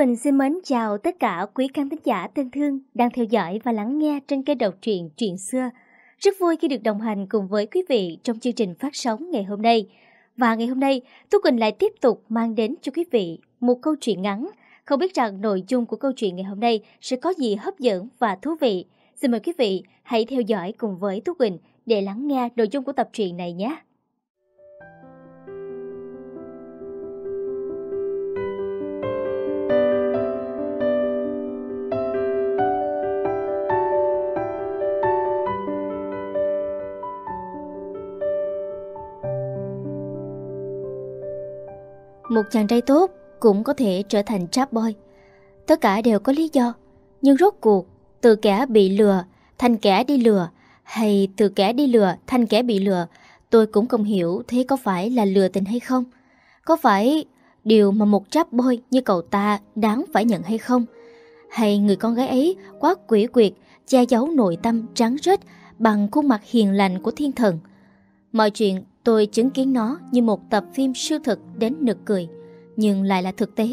Quỳnh xin mến chào tất cả quý khán thính giả thân thương đang theo dõi và lắng nghe trên kênh đọc truyện Truyện Xưa. Rất vui khi được đồng hành cùng với quý vị trong chương trình phát sóng ngày hôm nay. Và ngày hôm nay, Thu Quỳnh lại tiếp tục mang đến cho quý vị một câu chuyện ngắn. Không biết rằng nội dung của câu chuyện ngày hôm nay sẽ có gì hấp dẫn và thú vị. Xin mời quý vị hãy theo dõi cùng với Thu Quỳnh để lắng nghe nội dung của tập truyện này nhé. một chàng trai tốt cũng có thể trở thành trap boy. Tất cả đều có lý do, nhưng rốt cuộc, từ kẻ bị lừa thành kẻ đi lừa, hay từ kẻ đi lừa thành kẻ bị lừa, tôi cũng không hiểu thế có phải là lừa tình hay không. Có phải điều mà một trap boy như cậu ta đáng phải nhận hay không? Hay người con gái ấy quá quỷ quyệt, che giấu nội tâm trắng rết bằng khuôn mặt hiền lành của thiên thần? Mọi chuyện Tôi chứng kiến nó như một tập phim siêu thực đến nực cười, nhưng lại là thực tế,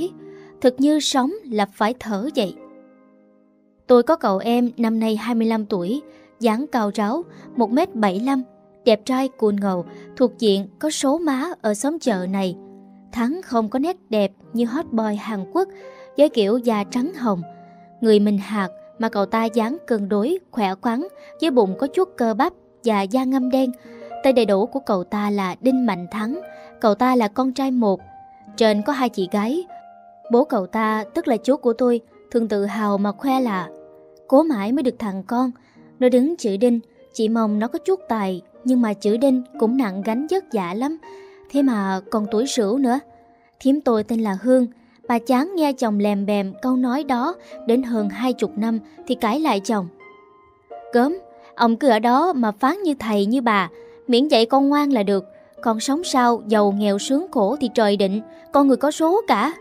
thực như sống là phải thở dậy. Tôi có cậu em năm nay 25 tuổi, dáng cao ráo, 1m75, đẹp trai cuồn ngầu, thuộc diện có số má ở xóm chợ này. Thắng không có nét đẹp như hot boy Hàn Quốc, với kiểu da trắng hồng. Người mình hạt mà cậu ta dáng cân đối, khỏe khoắn, với bụng có chút cơ bắp và da ngâm đen, Tên đầy đủ của cậu ta là Đinh Mạnh Thắng Cậu ta là con trai một Trên có hai chị gái Bố cậu ta, tức là chú của tôi Thường tự hào mà khoe là Cố mãi mới được thằng con Nó đứng chữ Đinh Chị mong nó có chút tài Nhưng mà chữ Đinh cũng nặng gánh vất vả lắm Thế mà còn tuổi sửu nữa Thiếm tôi tên là Hương Bà chán nghe chồng lèm bèm câu nói đó Đến hơn hai chục năm Thì cãi lại chồng Cớm Ông cứ ở đó mà phán như thầy như bà miễn dạy con ngoan là được, con sống sao giàu nghèo sướng khổ thì trời định, con người có số cả.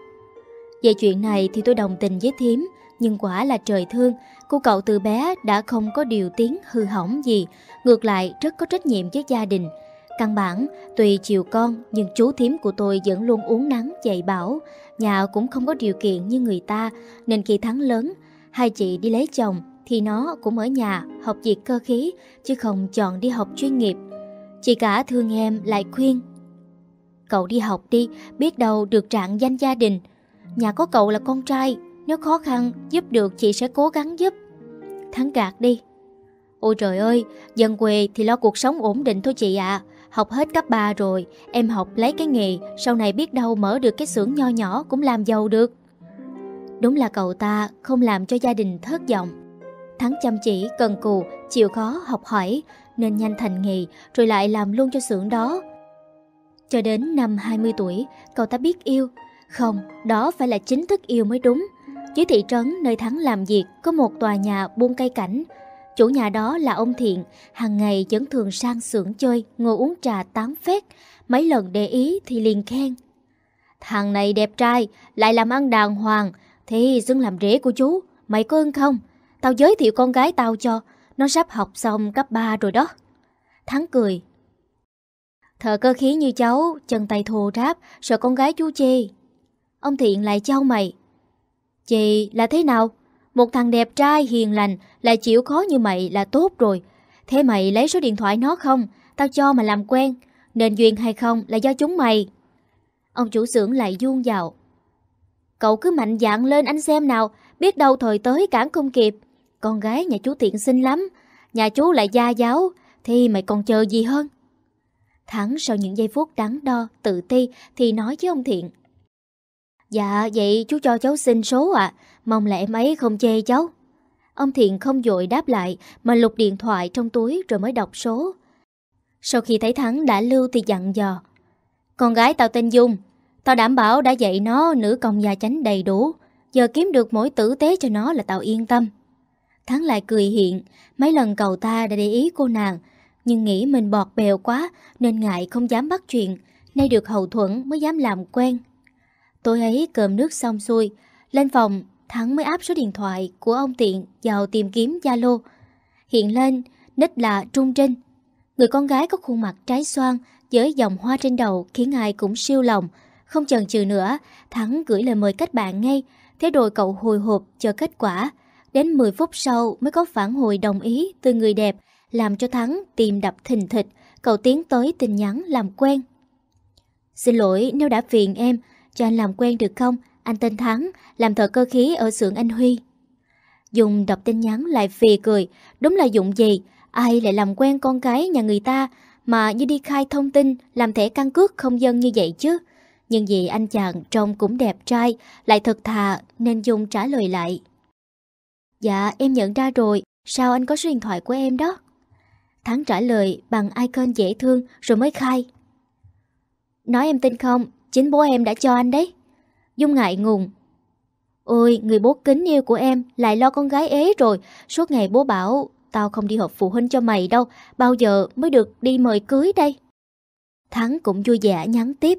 Về chuyện này thì tôi đồng tình với thím, nhưng quả là trời thương, cô cậu từ bé đã không có điều tiếng hư hỏng gì, ngược lại rất có trách nhiệm với gia đình. Căn bản, tùy chiều con nhưng chú thím của tôi vẫn luôn uống nắng, dạy bảo. Nhà cũng không có điều kiện như người ta nên khi thắng lớn, hai chị đi lấy chồng thì nó cũng ở nhà học việc cơ khí chứ không chọn đi học chuyên nghiệp Chị cả thương em lại khuyên Cậu đi học đi Biết đâu được trạng danh gia đình Nhà có cậu là con trai Nếu khó khăn giúp được chị sẽ cố gắng giúp Thắng gạt đi Ôi trời ơi Dân quê thì lo cuộc sống ổn định thôi chị ạ Học hết cấp 3 rồi Em học lấy cái nghề Sau này biết đâu mở được cái xưởng nho nhỏ Cũng làm giàu được Đúng là cậu ta không làm cho gia đình thất vọng Thắng chăm chỉ, cần cù, chịu khó, học hỏi nên nhanh thành nghề rồi lại làm luôn cho xưởng đó. Cho đến năm 20 tuổi, cậu ta biết yêu. Không, đó phải là chính thức yêu mới đúng. Dưới thị trấn nơi Thắng làm việc có một tòa nhà buôn cây cảnh. Chủ nhà đó là ông Thiện, hàng ngày vẫn thường sang xưởng chơi, ngồi uống trà tán phét. Mấy lần để ý thì liền khen. Thằng này đẹp trai, lại làm ăn đàng hoàng, thì xứng làm rễ của chú, mày có ưng không? Tao giới thiệu con gái tao cho, nó sắp học xong cấp 3 rồi đó. Thắng cười. Thợ cơ khí như cháu, chân tay thô ráp, sợ con gái chú chê. Ông Thiện lại trao mày. Chị là thế nào? Một thằng đẹp trai hiền lành lại chịu khó như mày là tốt rồi. Thế mày lấy số điện thoại nó không? Tao cho mà làm quen. Nên duyên hay không là do chúng mày. Ông chủ xưởng lại vuông vào. Cậu cứ mạnh dạn lên anh xem nào, biết đâu thời tới cản không kịp. Con gái nhà chú thiện xinh lắm, nhà chú lại gia giáo, thì mày còn chờ gì hơn? Thắng sau những giây phút đắn đo, tự ti thì nói với ông Thiện. Dạ, vậy chú cho cháu xin số ạ, à. mong là em ấy không chê cháu. Ông Thiện không dội đáp lại mà lục điện thoại trong túi rồi mới đọc số. Sau khi thấy Thắng đã lưu thì dặn dò. Con gái tao tên Dung, tao đảm bảo đã dạy nó nữ công gia chánh đầy đủ, giờ kiếm được mỗi tử tế cho nó là tao yên tâm. Thắng lại cười hiện, mấy lần cậu ta đã để ý cô nàng, nhưng nghĩ mình bọt bèo quá nên ngại không dám bắt chuyện, nay được hậu thuẫn mới dám làm quen. Tối ấy cơm nước xong xuôi, lên phòng, Thắng mới áp số điện thoại của ông Tiện vào tìm kiếm Zalo. Hiện lên, nick là Trung Trinh. Người con gái có khuôn mặt trái xoan với dòng hoa trên đầu khiến ai cũng siêu lòng. Không chần chừ nữa, Thắng gửi lời mời kết bạn ngay, thế rồi cậu hồi hộp chờ kết quả. Đến 10 phút sau mới có phản hồi đồng ý từ người đẹp, làm cho Thắng tìm đập thình thịch, cậu tiến tới tin nhắn làm quen. Xin lỗi nếu đã phiền em, cho anh làm quen được không? Anh tên Thắng, làm thợ cơ khí ở xưởng anh Huy. Dùng đọc tin nhắn lại phì cười, đúng là dụng gì, ai lại làm quen con gái nhà người ta mà như đi khai thông tin, làm thẻ căn cước không dân như vậy chứ. Nhưng vì anh chàng trông cũng đẹp trai, lại thật thà nên Dung trả lời lại. Dạ em nhận ra rồi Sao anh có số điện thoại của em đó Thắng trả lời bằng icon dễ thương Rồi mới khai Nói em tin không Chính bố em đã cho anh đấy Dung ngại ngùng Ôi người bố kính yêu của em Lại lo con gái ế rồi Suốt ngày bố bảo Tao không đi họp phụ huynh cho mày đâu Bao giờ mới được đi mời cưới đây Thắng cũng vui vẻ nhắn tiếp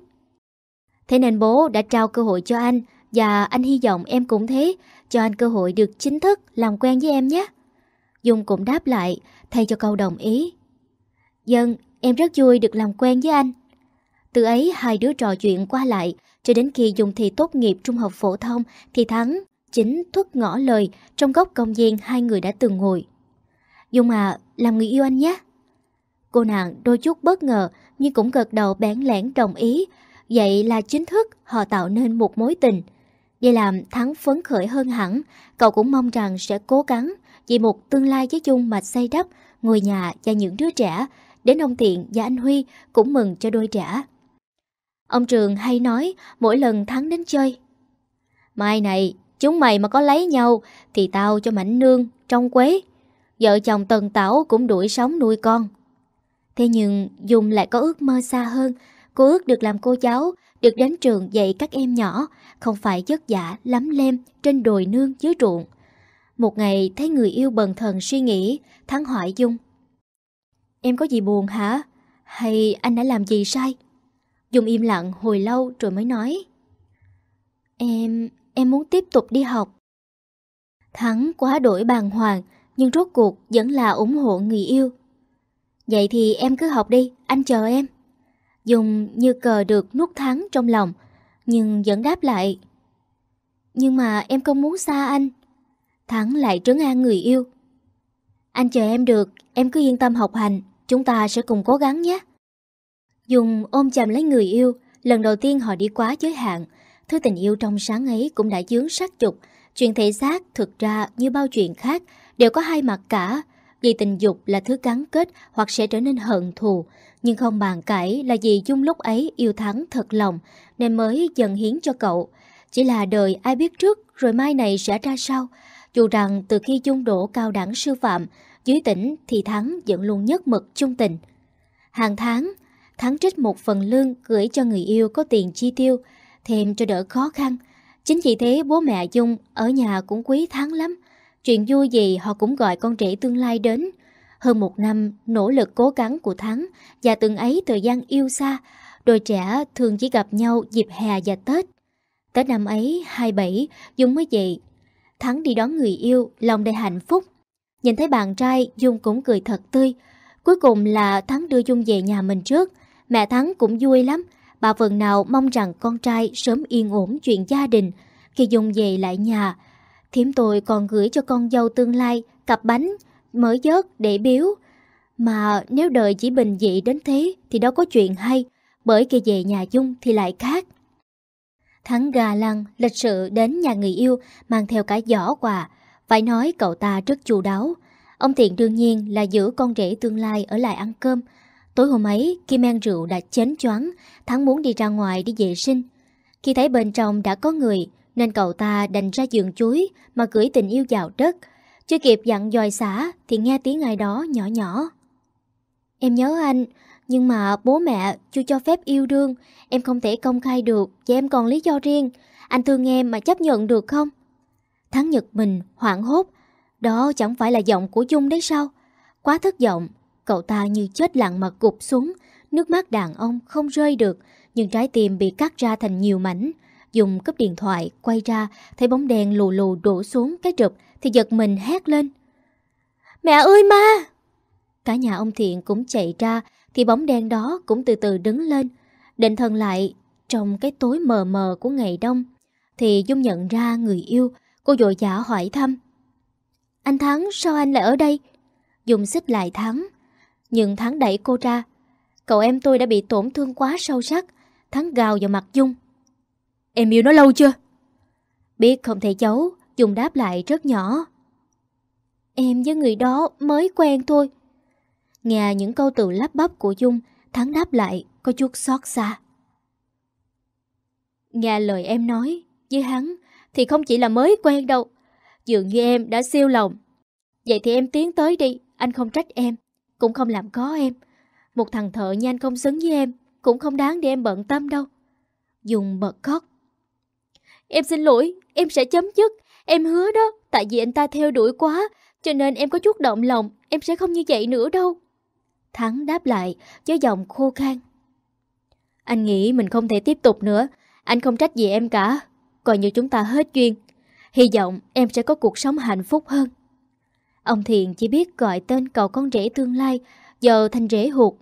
Thế nên bố đã trao cơ hội cho anh Và anh hy vọng em cũng thế cho anh cơ hội được chính thức làm quen với em nhé. Dung cũng đáp lại, thay cho câu đồng ý. Dân, em rất vui được làm quen với anh. Từ ấy hai đứa trò chuyện qua lại, cho đến khi Dung thi tốt nghiệp trung học phổ thông thì Thắng chính thuất ngỏ lời trong góc công viên hai người đã từng ngồi. Dung à, làm người yêu anh nhé. Cô nàng đôi chút bất ngờ nhưng cũng gật đầu bén lẻn đồng ý. Vậy là chính thức họ tạo nên một mối tình – Vậy làm Thắng phấn khởi hơn hẳn, cậu cũng mong rằng sẽ cố gắng vì một tương lai với chung mà xây đắp ngôi nhà và những đứa trẻ, đến ông Thiện và anh Huy cũng mừng cho đôi trẻ. Ông Trường hay nói mỗi lần Thắng đến chơi. Mai này, chúng mày mà có lấy nhau thì tao cho mảnh nương, trong quế. Vợ chồng tần tảo cũng đuổi sống nuôi con. Thế nhưng Dung lại có ước mơ xa hơn, cô ước được làm cô cháu được đến trường dạy các em nhỏ, không phải giấc giả lắm lem trên đồi nương dưới ruộng. Một ngày thấy người yêu bần thần suy nghĩ, Thắng hỏi Dung. Em có gì buồn hả? Hay anh đã làm gì sai? Dung im lặng hồi lâu rồi mới nói. Em, em muốn tiếp tục đi học. Thắng quá đổi bàng hoàng, nhưng rốt cuộc vẫn là ủng hộ người yêu. Vậy thì em cứ học đi, anh chờ em dùng như cờ được nuốt thắng trong lòng, nhưng vẫn đáp lại. Nhưng mà em không muốn xa anh. Thắng lại trấn an người yêu. Anh chờ em được, em cứ yên tâm học hành, chúng ta sẽ cùng cố gắng nhé. dùng ôm chầm lấy người yêu, lần đầu tiên họ đi quá giới hạn. Thứ tình yêu trong sáng ấy cũng đã dướng sắc chục. Chuyện thể xác thực ra như bao chuyện khác đều có hai mặt cả. Vì tình dục là thứ gắn kết hoặc sẽ trở nên hận thù, nhưng không bàn cãi là vì chung lúc ấy yêu Thắng thật lòng nên mới dần hiến cho cậu. Chỉ là đời ai biết trước rồi mai này sẽ ra sao. Dù rằng từ khi chung đổ cao đẳng sư phạm, dưới tỉnh thì Thắng vẫn luôn nhất mực trung tình. Hàng tháng, Thắng trích một phần lương gửi cho người yêu có tiền chi tiêu, thêm cho đỡ khó khăn. Chính vì thế bố mẹ Dung ở nhà cũng quý Thắng lắm. Chuyện vui gì họ cũng gọi con trẻ tương lai đến. Hơn một năm, nỗ lực cố gắng của Thắng và từng ấy thời gian yêu xa, đôi trẻ thường chỉ gặp nhau dịp hè và Tết. Tới năm ấy, 27, Dung mới dậy Thắng đi đón người yêu, lòng đầy hạnh phúc. Nhìn thấy bạn trai, Dung cũng cười thật tươi. Cuối cùng là Thắng đưa Dung về nhà mình trước. Mẹ Thắng cũng vui lắm. Bà phần nào mong rằng con trai sớm yên ổn chuyện gia đình. Khi Dung về lại nhà, thím tôi còn gửi cho con dâu tương lai cặp bánh mới dớt để biếu. Mà nếu đời chỉ bình dị đến thế thì đó có chuyện hay, bởi khi về nhà Dung thì lại khác. Thắng gà lăng lịch sự đến nhà người yêu mang theo cả giỏ quà. Phải nói cậu ta rất chu đáo. Ông Thiện đương nhiên là giữ con rể tương lai ở lại ăn cơm. Tối hôm ấy, khi men rượu đã chén choáng, Thắng muốn đi ra ngoài đi vệ sinh. Khi thấy bên trong đã có người, nên cậu ta đành ra giường chuối mà gửi tình yêu vào đất, chưa kịp dặn dòi xả thì nghe tiếng ai đó nhỏ nhỏ. Em nhớ anh, nhưng mà bố mẹ chưa cho phép yêu đương, em không thể công khai được và em còn lý do riêng. Anh thương em mà chấp nhận được không? Thắng Nhật mình hoảng hốt, đó chẳng phải là giọng của Dung đấy sao? Quá thất vọng, cậu ta như chết lặng mà gục xuống, nước mắt đàn ông không rơi được, nhưng trái tim bị cắt ra thành nhiều mảnh. Dùng cấp điện thoại, quay ra, thấy bóng đèn lù lù đổ xuống cái trụp, thì giật mình hét lên. Mẹ ơi ma! Cả nhà ông Thiện cũng chạy ra thì bóng đen đó cũng từ từ đứng lên. Định thần lại trong cái tối mờ mờ của ngày đông thì Dung nhận ra người yêu cô dội dã hỏi thăm. Anh Thắng sao anh lại ở đây? Dung xích lại Thắng. Nhưng Thắng đẩy cô ra. Cậu em tôi đã bị tổn thương quá sâu sắc. Thắng gào vào mặt Dung. Em yêu nó lâu chưa? Biết không thể giấu Dung đáp lại rất nhỏ. Em với người đó mới quen thôi. Nghe những câu từ lắp bắp của Dung, Thắng đáp lại có chút xót xa. Nghe lời em nói với hắn thì không chỉ là mới quen đâu. Dường như em đã siêu lòng. Vậy thì em tiến tới đi, anh không trách em, cũng không làm có em. Một thằng thợ như anh không xứng với em, cũng không đáng để em bận tâm đâu. Dùng bật khóc. Em xin lỗi, em sẽ chấm dứt, Em hứa đó, tại vì anh ta theo đuổi quá, cho nên em có chút động lòng, em sẽ không như vậy nữa đâu. Thắng đáp lại với giọng khô khan. Anh nghĩ mình không thể tiếp tục nữa, anh không trách gì em cả, coi như chúng ta hết duyên. Hy vọng em sẽ có cuộc sống hạnh phúc hơn. Ông Thiện chỉ biết gọi tên cậu con rể tương lai, giờ thành rể hụt.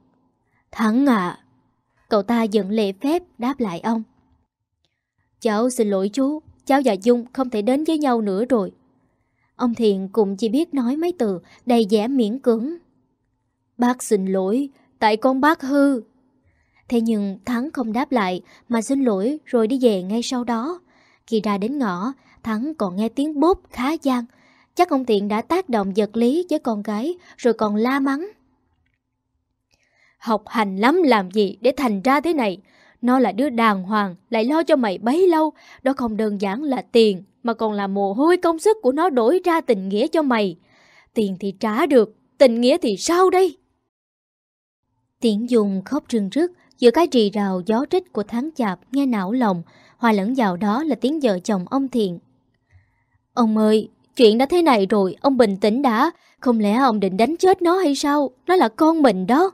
Thắng à! Cậu ta dựng lệ phép đáp lại ông. Cháu xin lỗi chú, cháu và Dung không thể đến với nhau nữa rồi. Ông Thiện cũng chỉ biết nói mấy từ đầy vẻ miễn cưỡng. Bác xin lỗi, tại con bác hư. Thế nhưng Thắng không đáp lại mà xin lỗi rồi đi về ngay sau đó. Khi ra đến ngõ, Thắng còn nghe tiếng bốp khá gian. Chắc ông Thiện đã tác động vật lý với con gái rồi còn la mắng. Học hành lắm làm gì để thành ra thế này nó là đứa đàng hoàng, lại lo cho mày bấy lâu. Đó không đơn giản là tiền, mà còn là mồ hôi công sức của nó đổi ra tình nghĩa cho mày. Tiền thì trả được, tình nghĩa thì sao đây? Tiễn dùng khóc rưng rức, giữa cái rì rào gió rít của tháng chạp nghe não lòng, hòa lẫn vào đó là tiếng vợ chồng ông Thiện. Ông ơi, chuyện đã thế này rồi, ông bình tĩnh đã, không lẽ ông định đánh chết nó hay sao? Nó là con mình đó.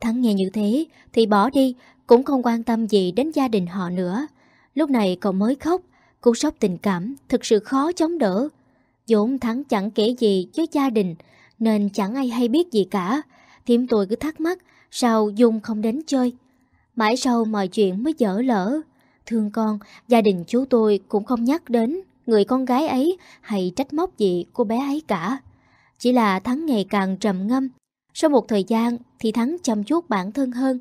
Thắng nghe như thế thì bỏ đi, cũng không quan tâm gì đến gia đình họ nữa Lúc này cậu mới khóc Cú sốc tình cảm thực sự khó chống đỡ dũng thắng chẳng kể gì với gia đình Nên chẳng ai hay biết gì cả Thiếm tôi cứ thắc mắc Sao Dung không đến chơi Mãi sau mọi chuyện mới dở lỡ Thương con, gia đình chú tôi cũng không nhắc đến Người con gái ấy hay trách móc gì cô bé ấy cả Chỉ là Thắng ngày càng trầm ngâm Sau một thời gian thì Thắng chăm chút bản thân hơn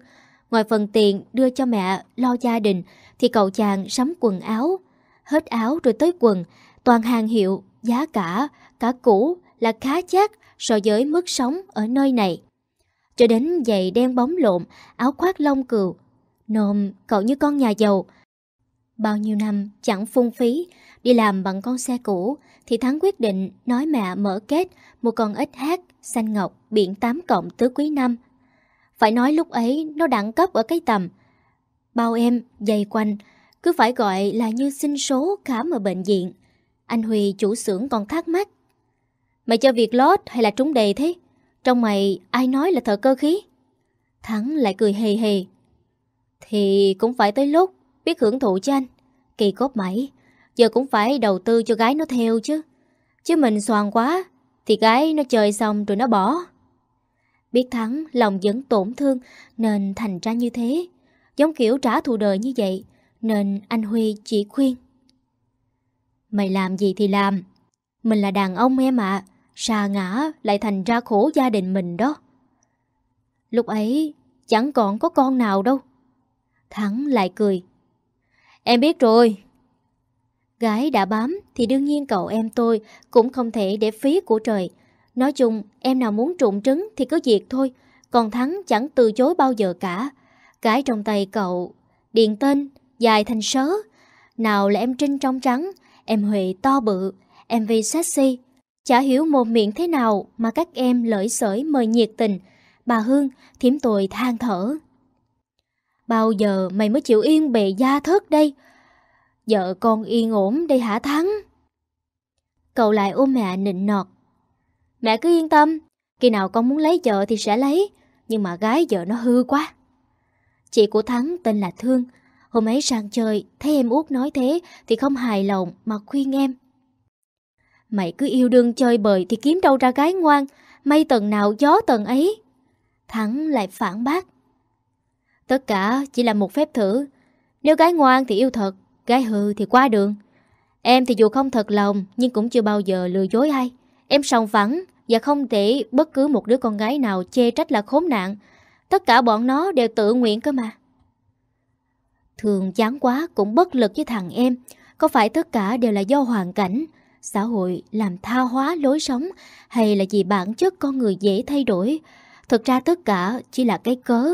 Ngoài phần tiền đưa cho mẹ lo gia đình thì cậu chàng sắm quần áo, hết áo rồi tới quần, toàn hàng hiệu, giá cả, cả cũ là khá chát so với mức sống ở nơi này. Cho đến giày đen bóng lộn, áo khoác lông cừu. Nồm, cậu như con nhà giàu. Bao nhiêu năm chẳng phung phí, đi làm bằng con xe cũ, thì Thắng quyết định nói mẹ mở kết một con ếch hát, xanh ngọc, biển 8 cộng tứ quý năm. Phải nói lúc ấy nó đẳng cấp ở cái tầm. Bao em, dày quanh, cứ phải gọi là như sinh số khám ở bệnh viện. Anh Huy chủ xưởng còn thắc mắc. Mày cho việc lót hay là trúng đề thế? Trong mày ai nói là thợ cơ khí? Thắng lại cười hề hề. Thì cũng phải tới lúc biết hưởng thụ cho anh. Kỳ cốt mẩy, giờ cũng phải đầu tư cho gái nó theo chứ. Chứ mình soàn quá, thì gái nó chơi xong rồi nó bỏ. Biết thắng lòng vẫn tổn thương Nên thành ra như thế Giống kiểu trả thù đời như vậy Nên anh Huy chỉ khuyên Mày làm gì thì làm Mình là đàn ông em ạ à. Sa ngã lại thành ra khổ gia đình mình đó Lúc ấy chẳng còn có con nào đâu Thắng lại cười Em biết rồi Gái đã bám thì đương nhiên cậu em tôi cũng không thể để phí của trời Nói chung, em nào muốn trụng trứng thì cứ việc thôi, còn Thắng chẳng từ chối bao giờ cả. Cái trong tay cậu, điện tên, dài thành sớ. Nào là em Trinh trong trắng, em Huệ to bự, em Vi sexy. Chả hiểu một miệng thế nào mà các em lợi sởi mời nhiệt tình. Bà Hương thiếm tội than thở. Bao giờ mày mới chịu yên bề gia thất đây? Vợ con yên ổn đây hả Thắng? Cậu lại ôm mẹ nịnh nọt. Mẹ cứ yên tâm, khi nào con muốn lấy vợ thì sẽ lấy, nhưng mà gái vợ nó hư quá. Chị của Thắng tên là Thương, hôm ấy sang chơi, thấy em út nói thế thì không hài lòng mà khuyên em. Mày cứ yêu đương chơi bời thì kiếm đâu ra gái ngoan, mây tầng nào gió tầng ấy. Thắng lại phản bác. Tất cả chỉ là một phép thử, nếu gái ngoan thì yêu thật, gái hư thì qua đường. Em thì dù không thật lòng nhưng cũng chưa bao giờ lừa dối ai. Em song phẳng và không thể bất cứ một đứa con gái nào chê trách là khốn nạn. Tất cả bọn nó đều tự nguyện cơ mà. Thường chán quá cũng bất lực với thằng em. Có phải tất cả đều là do hoàn cảnh, xã hội làm tha hóa lối sống hay là vì bản chất con người dễ thay đổi? Thực ra tất cả chỉ là cái cớ.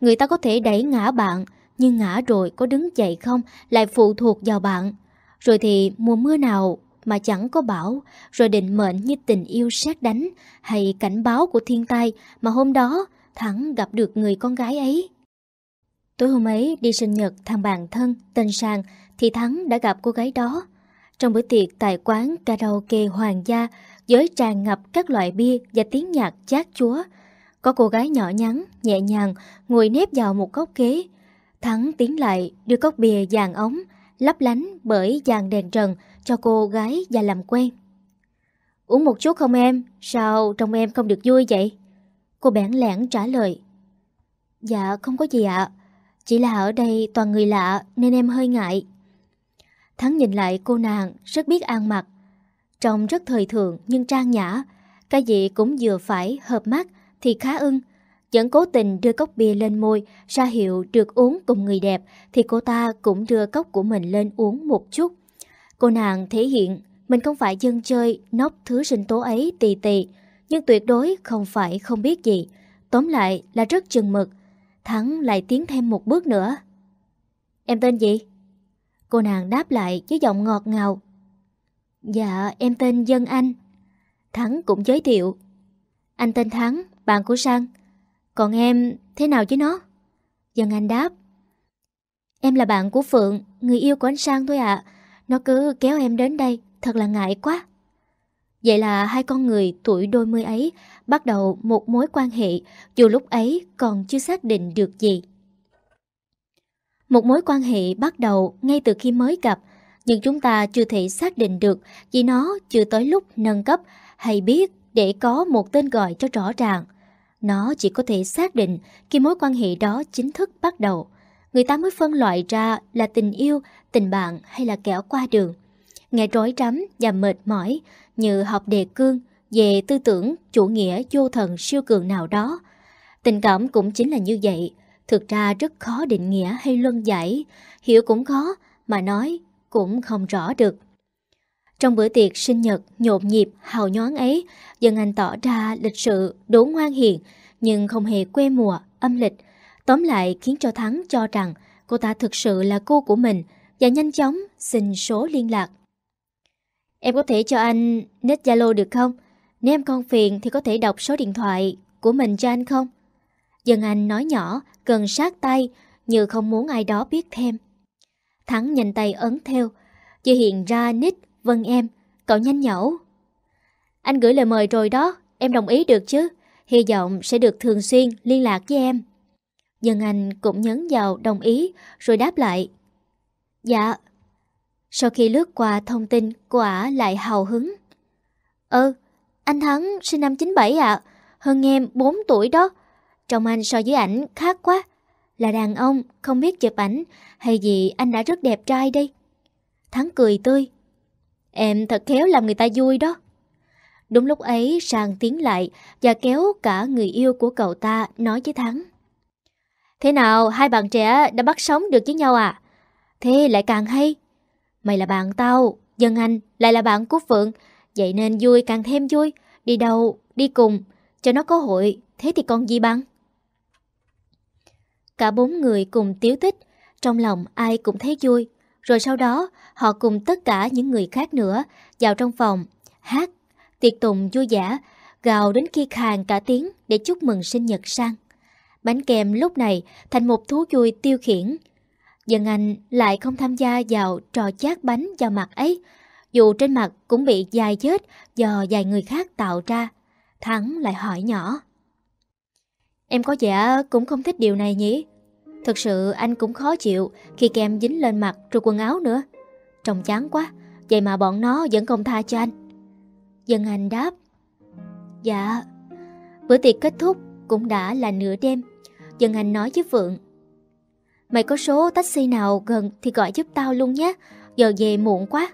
Người ta có thể đẩy ngã bạn, nhưng ngã rồi có đứng dậy không lại phụ thuộc vào bạn. Rồi thì mùa mưa nào mà chẳng có bảo rồi định mệnh như tình yêu sát đánh hay cảnh báo của thiên tai mà hôm đó Thắng gặp được người con gái ấy. Tối hôm ấy đi sinh nhật thằng bạn thân tên Sàng thì Thắng đã gặp cô gái đó. Trong bữa tiệc tại quán karaoke Hoàng gia, giới tràn ngập các loại bia và tiếng nhạc chát chúa. Có cô gái nhỏ nhắn, nhẹ nhàng, ngồi nếp vào một góc ghế. Thắng tiến lại, đưa cốc bia vàng ống, lấp lánh bởi dàn đèn trần cho cô gái và làm quen. Uống một chút không em? Sao trong em không được vui vậy? Cô bẽn lẽn trả lời. Dạ không có gì ạ. Chỉ là ở đây toàn người lạ nên em hơi ngại. Thắng nhìn lại cô nàng rất biết an mặc. Trông rất thời thượng nhưng trang nhã. Cái gì cũng vừa phải, hợp mắt thì khá ưng. Vẫn cố tình đưa cốc bia lên môi, ra hiệu được uống cùng người đẹp thì cô ta cũng đưa cốc của mình lên uống một chút. Cô nàng thể hiện mình không phải dân chơi nóc thứ sinh tố ấy tì tì, nhưng tuyệt đối không phải không biết gì. Tóm lại là rất chừng mực. Thắng lại tiến thêm một bước nữa. Em tên gì? Cô nàng đáp lại với giọng ngọt ngào. Dạ, em tên Dân Anh. Thắng cũng giới thiệu. Anh tên Thắng, bạn của Sang. Còn em, thế nào chứ nó? Dân Anh đáp. Em là bạn của Phượng, người yêu của anh Sang thôi ạ. À. Nó cứ kéo em đến đây, thật là ngại quá. Vậy là hai con người tuổi đôi mươi ấy bắt đầu một mối quan hệ dù lúc ấy còn chưa xác định được gì. Một mối quan hệ bắt đầu ngay từ khi mới gặp, nhưng chúng ta chưa thể xác định được vì nó chưa tới lúc nâng cấp hay biết để có một tên gọi cho rõ ràng. Nó chỉ có thể xác định khi mối quan hệ đó chính thức bắt đầu người ta mới phân loại ra là tình yêu, tình bạn hay là kẻo qua đường. Nghe rối rắm và mệt mỏi như học đề cương về tư tưởng chủ nghĩa vô thần siêu cường nào đó. Tình cảm cũng chính là như vậy, thực ra rất khó định nghĩa hay luân giải, hiểu cũng khó mà nói cũng không rõ được. Trong bữa tiệc sinh nhật nhộn nhịp, hào nhoáng ấy, dân anh tỏ ra lịch sự, đố ngoan hiền, nhưng không hề quê mùa, âm lịch, Tóm lại khiến cho Thắng cho rằng cô ta thực sự là cô của mình và nhanh chóng xin số liên lạc. Em có thể cho anh nick Zalo được không? Nếu em còn phiền thì có thể đọc số điện thoại của mình cho anh không? Dân Anh nói nhỏ, cần sát tay, như không muốn ai đó biết thêm. Thắng nhanh tay ấn theo, chỉ hiện ra nick Vân Em, cậu nhanh nhẩu. Anh gửi lời mời rồi đó, em đồng ý được chứ? Hy vọng sẽ được thường xuyên liên lạc với em. Dân Anh cũng nhấn vào đồng ý rồi đáp lại. Dạ. Sau khi lướt qua thông tin, cô ả lại hào hứng. Ừ, anh Thắng sinh năm 97 ạ, à, hơn em 4 tuổi đó. Chồng anh so với ảnh khác quá. Là đàn ông, không biết chụp ảnh, hay gì anh đã rất đẹp trai đây. Thắng cười tươi. Em thật khéo làm người ta vui đó. Đúng lúc ấy Sang tiến lại và kéo cả người yêu của cậu ta nói với Thắng. Thế nào, hai bạn trẻ đã bắt sống được với nhau à? Thế lại càng hay. Mày là bạn tao, dân anh lại là bạn của Phượng. Vậy nên vui càng thêm vui. Đi đâu, đi cùng, cho nó có hội, thế thì còn gì bằng. Cả bốn người cùng tiếu thích trong lòng ai cũng thấy vui. Rồi sau đó, họ cùng tất cả những người khác nữa vào trong phòng, hát, tiệc tùng vui vẻ, gào đến khi khàn cả tiếng để chúc mừng sinh nhật sang bánh kem lúc này thành một thú chui tiêu khiển. Dân Anh lại không tham gia vào trò chát bánh vào mặt ấy, dù trên mặt cũng bị dài chết do vài người khác tạo ra. Thắng lại hỏi nhỏ. Em có vẻ cũng không thích điều này nhỉ? Thực sự anh cũng khó chịu khi kem dính lên mặt rồi quần áo nữa. Trông chán quá, vậy mà bọn nó vẫn không tha cho anh. Dân Anh đáp. Dạ. Bữa tiệc kết thúc, cũng đã là nửa đêm. Dân Anh nói với Phượng, Mày có số taxi nào gần thì gọi giúp tao luôn nhé, giờ về muộn quá.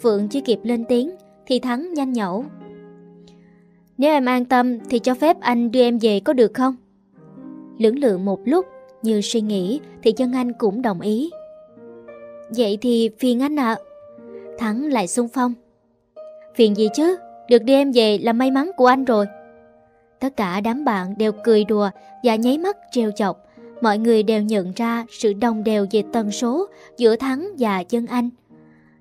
Phượng chưa kịp lên tiếng thì Thắng nhanh nhẩu. Nếu em an tâm thì cho phép anh đưa em về có được không? Lưỡng lự một lúc, như suy nghĩ thì Dân Anh cũng đồng ý. Vậy thì phiền anh ạ. Thắng lại xung phong. Phiền gì chứ, được đưa em về là may mắn của anh rồi. Tất cả đám bạn đều cười đùa và nháy mắt trêu chọc. Mọi người đều nhận ra sự đồng đều về tần số giữa Thắng và dân Anh.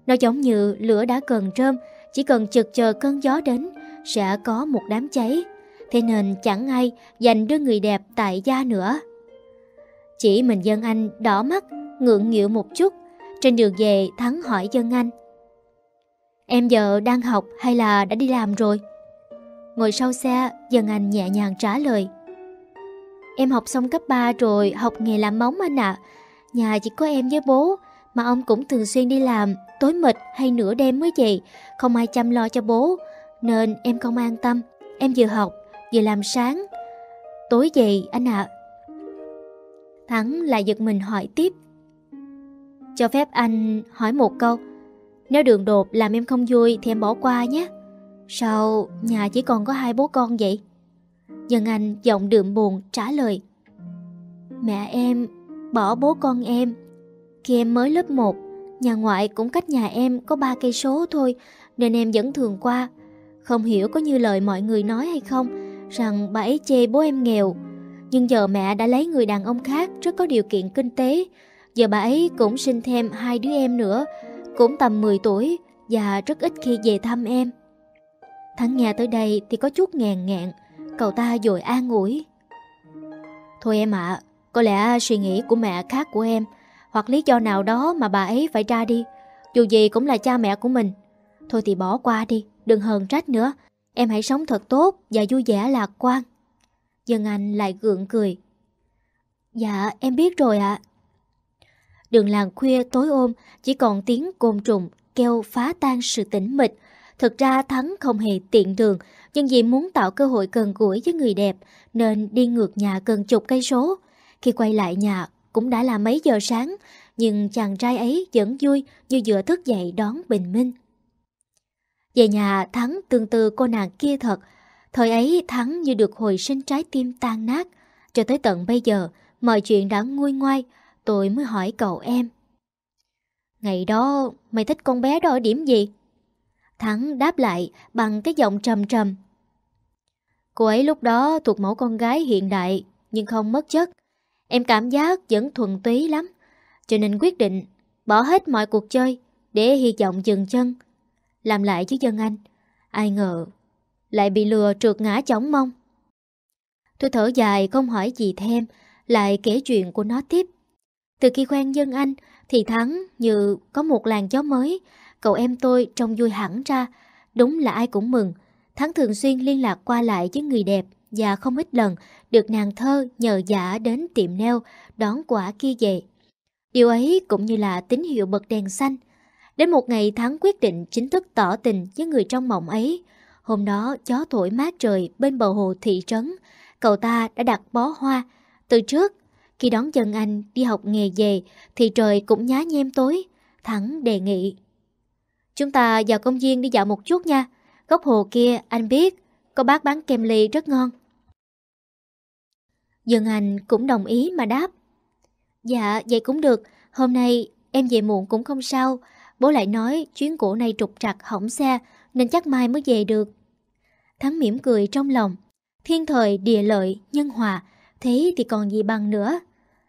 Nó giống như lửa đã cần rơm, chỉ cần chực chờ cơn gió đến sẽ có một đám cháy. Thế nên chẳng ai dành đưa người đẹp tại gia nữa. Chỉ mình dân Anh đỏ mắt, ngượng nghịu một chút. Trên đường về Thắng hỏi dân Anh. Em giờ đang học hay là đã đi làm rồi? Ngồi sau xe, dần Anh nhẹ nhàng trả lời. Em học xong cấp 3 rồi, học nghề làm móng anh ạ. Nhà chỉ có em với bố, mà ông cũng thường xuyên đi làm, tối mệt hay nửa đêm mới về, không ai chăm lo cho bố. Nên em không an tâm, em vừa học, vừa làm sáng. Tối về anh ạ. Thắng lại giật mình hỏi tiếp. Cho phép anh hỏi một câu. Nếu đường đột làm em không vui thì em bỏ qua nhé. Sao nhà chỉ còn có hai bố con vậy? Dân Anh giọng đượm buồn trả lời Mẹ em bỏ bố con em Khi em mới lớp 1 Nhà ngoại cũng cách nhà em có ba cây số thôi Nên em vẫn thường qua Không hiểu có như lời mọi người nói hay không Rằng bà ấy chê bố em nghèo Nhưng giờ mẹ đã lấy người đàn ông khác Rất có điều kiện kinh tế Giờ bà ấy cũng sinh thêm hai đứa em nữa Cũng tầm 10 tuổi Và rất ít khi về thăm em Thắng nghe tới đây thì có chút ngàn ngạn, cậu ta dội an ủi. Thôi em ạ, có lẽ suy nghĩ của mẹ khác của em, hoặc lý do nào đó mà bà ấy phải ra đi. Dù gì cũng là cha mẹ của mình. Thôi thì bỏ qua đi, đừng hờn trách nữa. Em hãy sống thật tốt và vui vẻ lạc quan. Dân Anh lại gượng cười. Dạ, em biết rồi ạ. Đường làng khuya tối ôm, chỉ còn tiếng côn trùng kêu phá tan sự tĩnh mịch Thực ra Thắng không hề tiện đường, nhưng vì muốn tạo cơ hội gần gũi với người đẹp, nên đi ngược nhà gần chục cây số. Khi quay lại nhà, cũng đã là mấy giờ sáng, nhưng chàng trai ấy vẫn vui như vừa thức dậy đón bình minh. Về nhà Thắng tương tư cô nàng kia thật, thời ấy Thắng như được hồi sinh trái tim tan nát. Cho tới tận bây giờ, mọi chuyện đã nguôi ngoai, tôi mới hỏi cậu em. Ngày đó, mày thích con bé đó ở điểm gì? Thắng đáp lại bằng cái giọng trầm trầm. Cô ấy lúc đó thuộc mẫu con gái hiện đại nhưng không mất chất. Em cảm giác vẫn thuần túy lắm. Cho nên quyết định bỏ hết mọi cuộc chơi để hy vọng dừng chân. Làm lại chứ dân anh. Ai ngờ lại bị lừa trượt ngã chóng mông. Tôi thở dài không hỏi gì thêm, lại kể chuyện của nó tiếp. Từ khi quen dân anh thì Thắng như có một làn gió mới, cậu em tôi trông vui hẳn ra, đúng là ai cũng mừng. Thắng thường xuyên liên lạc qua lại với người đẹp và không ít lần được nàng thơ nhờ giả đến tiệm neo đón quả kia về. Điều ấy cũng như là tín hiệu bật đèn xanh. Đến một ngày Thắng quyết định chính thức tỏ tình với người trong mộng ấy. Hôm đó gió thổi mát trời bên bờ hồ thị trấn, cậu ta đã đặt bó hoa. Từ trước, khi đón chân anh đi học nghề về thì trời cũng nhá nhem tối. Thắng đề nghị Chúng ta vào công viên đi dạo một chút nha. Góc hồ kia, anh biết, có bác bán kem ly rất ngon. Dân Anh cũng đồng ý mà đáp. Dạ, vậy cũng được. Hôm nay em về muộn cũng không sao. Bố lại nói chuyến cổ này trục trặc hỏng xe nên chắc mai mới về được. Thắng mỉm cười trong lòng. Thiên thời, địa lợi, nhân hòa, thế thì còn gì bằng nữa.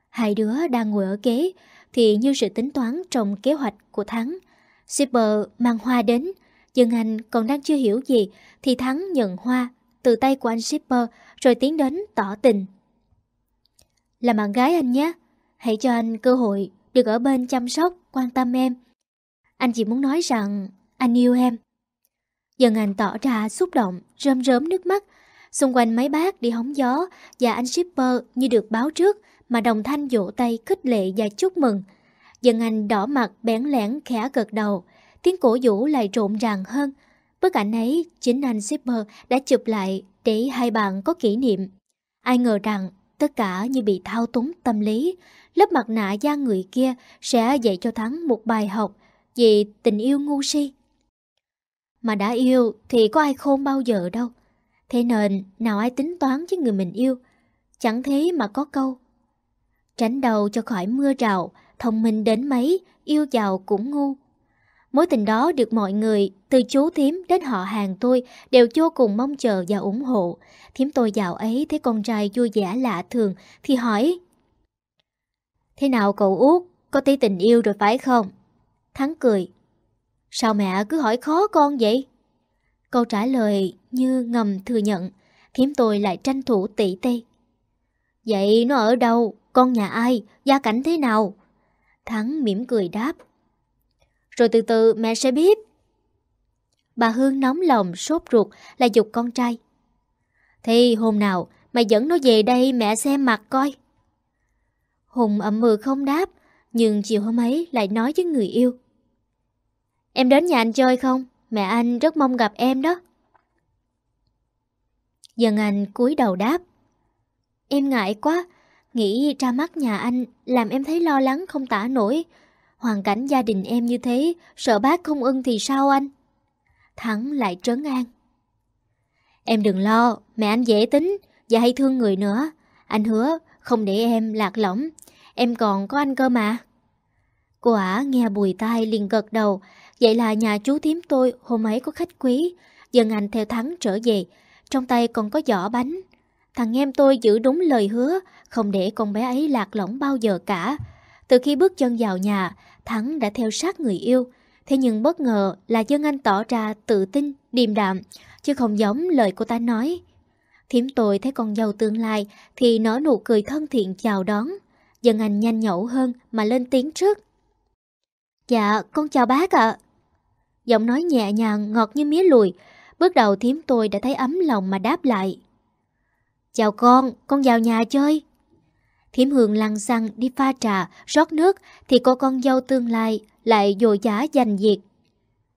Hai đứa đang ngồi ở kế thì như sự tính toán trong kế hoạch của Thắng – Shipper mang hoa đến, nhưng anh còn đang chưa hiểu gì thì Thắng nhận hoa từ tay của anh shipper rồi tiến đến tỏ tình. Là bạn gái anh nhé, hãy cho anh cơ hội được ở bên chăm sóc, quan tâm em. Anh chỉ muốn nói rằng anh yêu em. Dần anh tỏ ra xúc động, rơm rớm nước mắt. Xung quanh mấy bác đi hóng gió và anh shipper như được báo trước mà đồng thanh vỗ tay khích lệ và chúc mừng. Dân Anh đỏ mặt bén lẻn khẽ gật đầu, tiếng cổ vũ lại trộn ràng hơn. Bức ảnh ấy chính anh shipper đã chụp lại để hai bạn có kỷ niệm. Ai ngờ rằng tất cả như bị thao túng tâm lý, lớp mặt nạ da người kia sẽ dạy cho Thắng một bài học vì tình yêu ngu si. Mà đã yêu thì có ai khôn bao giờ đâu. Thế nên nào ai tính toán với người mình yêu. Chẳng thế mà có câu. Tránh đầu cho khỏi mưa rào, thông minh đến mấy, yêu giàu cũng ngu. Mối tình đó được mọi người, từ chú thím đến họ hàng tôi, đều vô cùng mong chờ và ủng hộ. Thím tôi dạo ấy thấy con trai vui vẻ lạ thường, thì hỏi Thế nào cậu út, có tí tình yêu rồi phải không? Thắng cười Sao mẹ cứ hỏi khó con vậy? Câu trả lời như ngầm thừa nhận, thím tôi lại tranh thủ tỉ tê. Vậy nó ở đâu? Con nhà ai? Gia cảnh thế nào? Thắng mỉm cười đáp. Rồi từ từ mẹ sẽ biết. Bà Hương nóng lòng, sốt ruột, là dục con trai. Thì hôm nào mày dẫn nó về đây mẹ xem mặt coi. Hùng ậm mừ không đáp, nhưng chiều hôm ấy lại nói với người yêu. Em đến nhà anh chơi không? Mẹ anh rất mong gặp em đó. Dân anh cúi đầu đáp. Em ngại quá, Nghĩ ra mắt nhà anh làm em thấy lo lắng không tả nổi. Hoàn cảnh gia đình em như thế, sợ bác không ưng thì sao anh? Thắng lại trấn an. Em đừng lo, mẹ anh dễ tính và hay thương người nữa. Anh hứa không để em lạc lõng, em còn có anh cơ mà. Cô ả nghe bùi tai liền gật đầu, vậy là nhà chú thím tôi hôm ấy có khách quý, dân anh theo Thắng trở về, trong tay còn có giỏ bánh. Thằng em tôi giữ đúng lời hứa, không để con bé ấy lạc lõng bao giờ cả. Từ khi bước chân vào nhà, Thắng đã theo sát người yêu. Thế nhưng bất ngờ là dân anh tỏ ra tự tin, điềm đạm, chứ không giống lời cô ta nói. Thiếm tôi thấy con dâu tương lai thì nở nụ cười thân thiện chào đón. Dân anh nhanh nhẩu hơn mà lên tiếng trước. Dạ, con chào bác ạ. Giọng nói nhẹ nhàng, ngọt như mía lùi. Bước đầu thiếm tôi đã thấy ấm lòng mà đáp lại. Chào con, con vào nhà chơi. Thiểm Hương lăn xăng đi pha trà, rót nước thì cô con dâu tương lai lại dồi dã giành việc.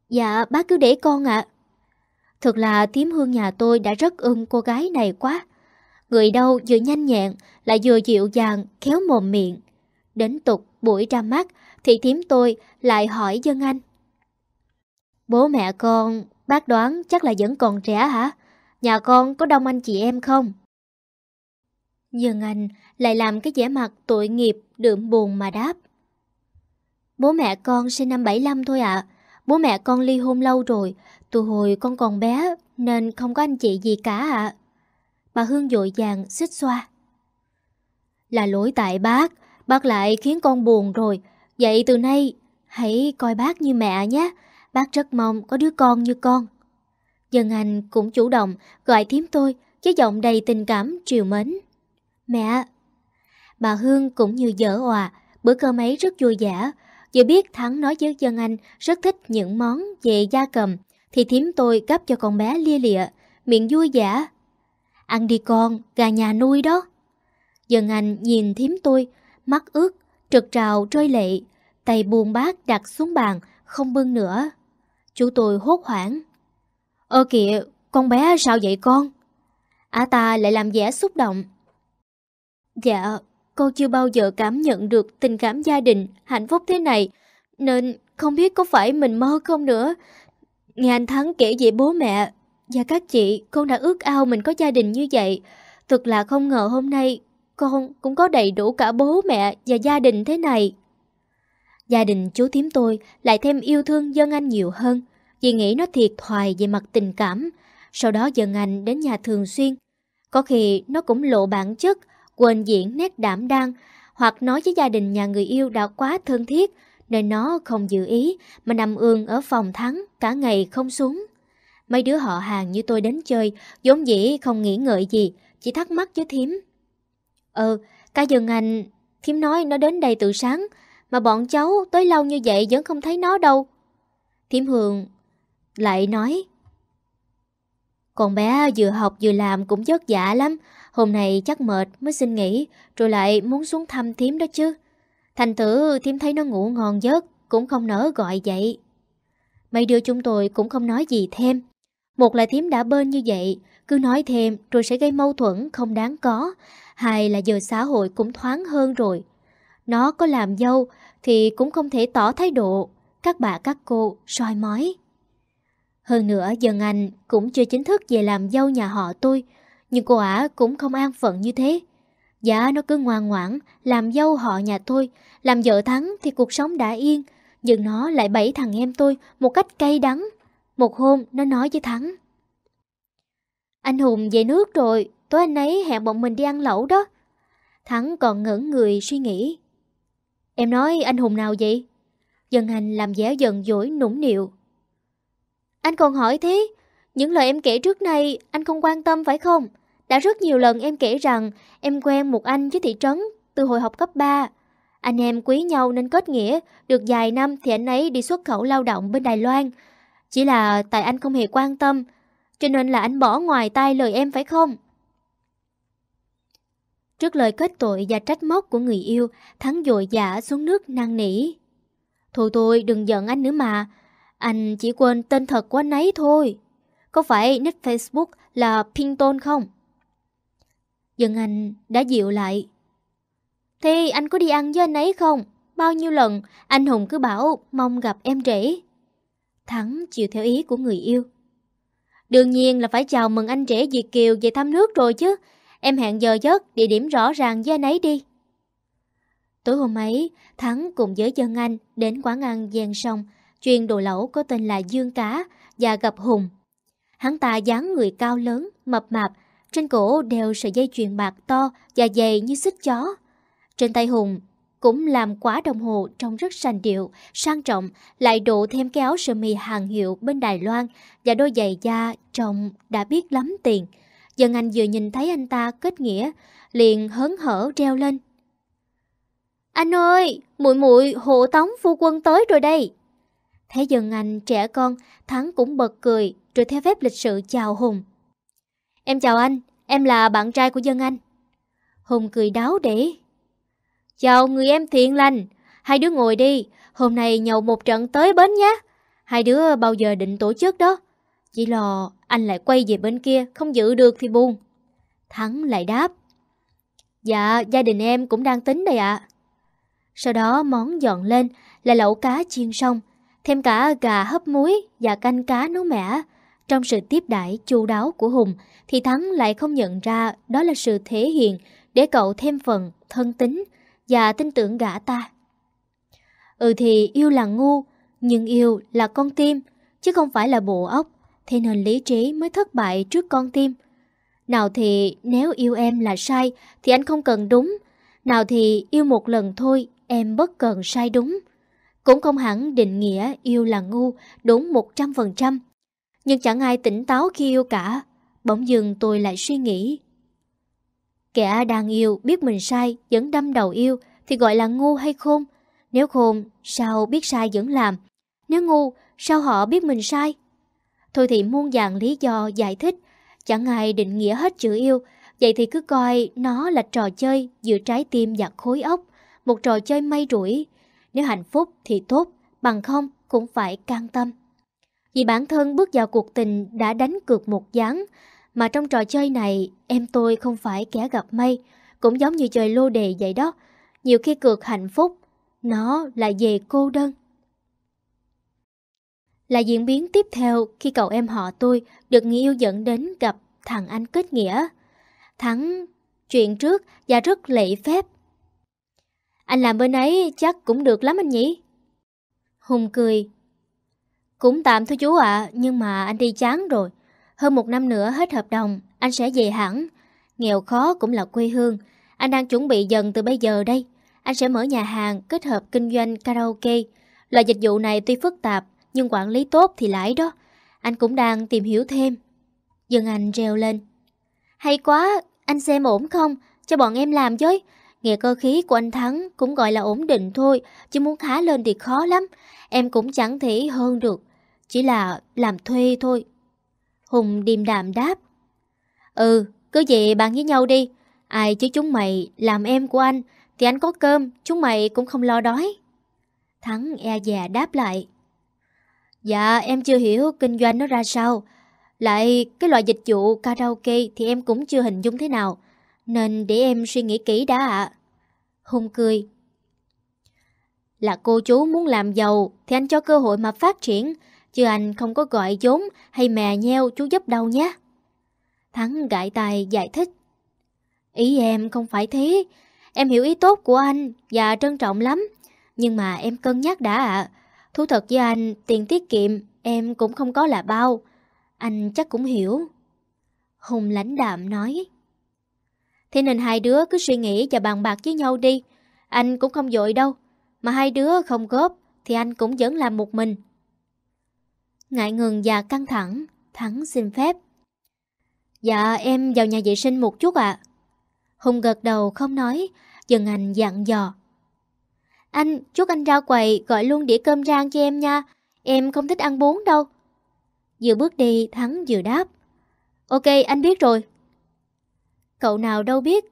Dạ, bác cứ để con ạ. Thật là Thiểm Hương nhà tôi đã rất ưng cô gái này quá. Người đâu vừa nhanh nhẹn, lại vừa dịu dàng, khéo mồm miệng. Đến tục buổi ra mắt thì Thiểm tôi lại hỏi dân anh. Bố mẹ con, bác đoán chắc là vẫn còn trẻ hả? Nhà con có đông anh chị em không? Nhưng anh lại làm cái vẻ mặt tội nghiệp, đượm buồn mà đáp. Bố mẹ con sinh năm 75 thôi ạ. Bố mẹ con ly hôn lâu rồi, từ hồi con còn bé nên không có anh chị gì cả ạ. Bà Hương dội vàng xích xoa. Là lỗi tại bác, bác lại khiến con buồn rồi. Vậy từ nay hãy coi bác như mẹ nhé. Bác rất mong có đứa con như con. Dân Anh cũng chủ động gọi thím tôi với giọng đầy tình cảm triều mến. Mẹ! Bà Hương cũng như dở hòa, bữa cơm ấy rất vui vẻ. Giờ biết Thắng nói với dân anh rất thích những món về da cầm, thì thím tôi gấp cho con bé lia lịa, miệng vui vẻ. Ăn đi con, gà nhà nuôi đó. Dân anh nhìn thím tôi, mắt ướt, trực trào trôi lệ, tay buồn bát đặt xuống bàn, không bưng nữa. Chú tôi hốt hoảng. Ơ kìa, con bé sao vậy con? Ả ta lại làm vẻ xúc động. Dạ, con chưa bao giờ cảm nhận được tình cảm gia đình hạnh phúc thế này, nên không biết có phải mình mơ không nữa. Nghe anh Thắng kể về bố mẹ và các chị, con đã ước ao mình có gia đình như vậy. Thật là không ngờ hôm nay con cũng có đầy đủ cả bố mẹ và gia đình thế này. Gia đình chú thím tôi lại thêm yêu thương dân anh nhiều hơn vì nghĩ nó thiệt thòi về mặt tình cảm. Sau đó dân anh đến nhà thường xuyên. Có khi nó cũng lộ bản chất quên diễn nét đảm đang hoặc nói với gia đình nhà người yêu đã quá thân thiết nên nó không dự ý mà nằm ương ở phòng thắng cả ngày không xuống. Mấy đứa họ hàng như tôi đến chơi vốn dĩ không nghĩ ngợi gì chỉ thắc mắc với thím. Ừ, cả dần anh, thím nói nó đến đây từ sáng mà bọn cháu tới lâu như vậy vẫn không thấy nó đâu. Thím Hường lại nói Con bé vừa học vừa làm cũng vất vả lắm Hôm nay chắc mệt mới xin nghỉ, rồi lại muốn xuống thăm thím đó chứ. Thành thử thím thấy nó ngủ ngon giấc, cũng không nỡ gọi dậy. Mấy đứa chúng tôi cũng không nói gì thêm. Một là thím đã bên như vậy, cứ nói thêm rồi sẽ gây mâu thuẫn không đáng có. Hai là giờ xã hội cũng thoáng hơn rồi. Nó có làm dâu thì cũng không thể tỏ thái độ. Các bà các cô soi mói. Hơn nữa dân Anh cũng chưa chính thức về làm dâu nhà họ tôi. Nhưng cô ả cũng không an phận như thế. Dạ nó cứ ngoan ngoãn, làm dâu họ nhà tôi, làm vợ thắng thì cuộc sống đã yên. Nhưng nó lại bẫy thằng em tôi một cách cay đắng. Một hôm nó nói với Thắng. Anh Hùng về nước rồi, tối anh ấy hẹn bọn mình đi ăn lẩu đó. Thắng còn ngẩn người suy nghĩ. Em nói anh Hùng nào vậy? Dân hành làm vẻ giận dỗi nũng nịu. Anh còn hỏi thế, những lời em kể trước này anh không quan tâm phải không? Đã rất nhiều lần em kể rằng em quen một anh với thị trấn từ hồi học cấp 3. Anh em quý nhau nên kết nghĩa, được vài năm thì anh ấy đi xuất khẩu lao động bên Đài Loan. Chỉ là tại anh không hề quan tâm, cho nên là anh bỏ ngoài tai lời em phải không? Trước lời kết tội và trách móc của người yêu, Thắng dội dã xuống nước năn nỉ. Thôi tôi đừng giận anh nữa mà, anh chỉ quên tên thật của anh ấy thôi. Có phải nick Facebook là Pinton không? Dân anh đã dịu lại. thì anh có đi ăn với anh ấy không? Bao nhiêu lần anh Hùng cứ bảo mong gặp em rể. Thắng chịu theo ý của người yêu. Đương nhiên là phải chào mừng anh rể Việt Kiều về thăm nước rồi chứ. Em hẹn giờ giấc, địa điểm rõ ràng với anh ấy đi. Tối hôm ấy, Thắng cùng với dân anh đến quán ăn gian sông, chuyên đồ lẩu có tên là Dương Cá và gặp Hùng. Hắn ta dáng người cao lớn, mập mạp, trên cổ đeo sợi dây chuyền bạc to và dày như xích chó. Trên tay Hùng cũng làm quả đồng hồ trông rất sành điệu, sang trọng, lại độ thêm cái áo sơ mi hàng hiệu bên Đài Loan và đôi giày da trông đã biết lắm tiền. Dân Anh vừa nhìn thấy anh ta kết nghĩa, liền hớn hở reo lên. Anh ơi, muội muội hộ tống phu quân tới rồi đây. Thế Dân Anh trẻ con, Thắng cũng bật cười rồi theo phép lịch sự chào Hùng. Em chào anh, em là bạn trai của dân anh. Hùng cười đáo để. Chào người em thiện lành, hai đứa ngồi đi, hôm nay nhậu một trận tới bến nhé. Hai đứa bao giờ định tổ chức đó? Chỉ lò anh lại quay về bên kia, không giữ được thì buồn. Thắng lại đáp. Dạ, gia đình em cũng đang tính đây ạ. Sau đó món dọn lên là lẩu cá chiên xong, thêm cả gà hấp muối và canh cá nấu mẻ. Trong sự tiếp đãi chu đáo của Hùng thì Thắng lại không nhận ra đó là sự thể hiện để cậu thêm phần thân tính và tin tưởng gã ta. Ừ thì yêu là ngu, nhưng yêu là con tim, chứ không phải là bộ óc, thế nên lý trí mới thất bại trước con tim. Nào thì nếu yêu em là sai thì anh không cần đúng, nào thì yêu một lần thôi em bất cần sai đúng. Cũng không hẳn định nghĩa yêu là ngu đúng 100%, nhưng chẳng ai tỉnh táo khi yêu cả Bỗng dừng tôi lại suy nghĩ Kẻ đang yêu biết mình sai Vẫn đâm đầu yêu Thì gọi là ngu hay khôn Nếu khôn sao biết sai vẫn làm Nếu ngu sao họ biết mình sai Thôi thì muôn dạng lý do giải thích Chẳng ai định nghĩa hết chữ yêu Vậy thì cứ coi nó là trò chơi Giữa trái tim và khối óc Một trò chơi may rủi Nếu hạnh phúc thì tốt Bằng không cũng phải can tâm vì bản thân bước vào cuộc tình đã đánh cược một gián, mà trong trò chơi này em tôi không phải kẻ gặp may, cũng giống như chơi lô đề vậy đó. Nhiều khi cược hạnh phúc, nó lại về cô đơn. Là diễn biến tiếp theo khi cậu em họ tôi được người yêu dẫn đến gặp thằng anh kết nghĩa. Thắng chuyện trước và rất lệ phép. Anh làm bên ấy chắc cũng được lắm anh nhỉ? Hùng cười, cũng tạm thôi chú ạ, nhưng mà anh đi chán rồi. Hơn một năm nữa hết hợp đồng, anh sẽ về hẳn. Nghèo khó cũng là quê hương. Anh đang chuẩn bị dần từ bây giờ đây. Anh sẽ mở nhà hàng kết hợp kinh doanh karaoke. Loại dịch vụ này tuy phức tạp, nhưng quản lý tốt thì lãi đó. Anh cũng đang tìm hiểu thêm. dân Anh reo lên. Hay quá, anh xem ổn không? Cho bọn em làm chứ Nghề cơ khí của anh Thắng cũng gọi là ổn định thôi, chứ muốn khá lên thì khó lắm. Em cũng chẳng thể hơn được. Chỉ là làm thuê thôi. Hùng điềm đạm đáp. Ừ, cứ vậy bàn với nhau đi. Ai chứ chúng mày làm em của anh thì anh có cơm, chúng mày cũng không lo đói. Thắng e dè đáp lại. Dạ, em chưa hiểu kinh doanh nó ra sao. Lại cái loại dịch vụ karaoke thì em cũng chưa hình dung thế nào. Nên để em suy nghĩ kỹ đã ạ. Hùng cười. Là cô chú muốn làm giàu thì anh cho cơ hội mà phát triển chứ anh không có gọi vốn hay mè nheo chú giúp đâu nhé. Thắng gãi tài giải thích. Ý em không phải thế, em hiểu ý tốt của anh và trân trọng lắm, nhưng mà em cân nhắc đã ạ. Thú thật với anh, tiền tiết kiệm em cũng không có là bao, anh chắc cũng hiểu. Hùng lãnh đạm nói. Thế nên hai đứa cứ suy nghĩ và bàn bạc với nhau đi, anh cũng không dội đâu, mà hai đứa không góp thì anh cũng vẫn làm một mình ngại ngừng và căng thẳng, Thắng xin phép. Dạ em vào nhà vệ sinh một chút ạ. Hùng gật đầu không nói, dần anh dặn dò. Anh, chúc anh ra quầy gọi luôn đĩa cơm rang cho em nha, em không thích ăn bún đâu. Vừa bước đi, Thắng vừa đáp. Ok, anh biết rồi. Cậu nào đâu biết,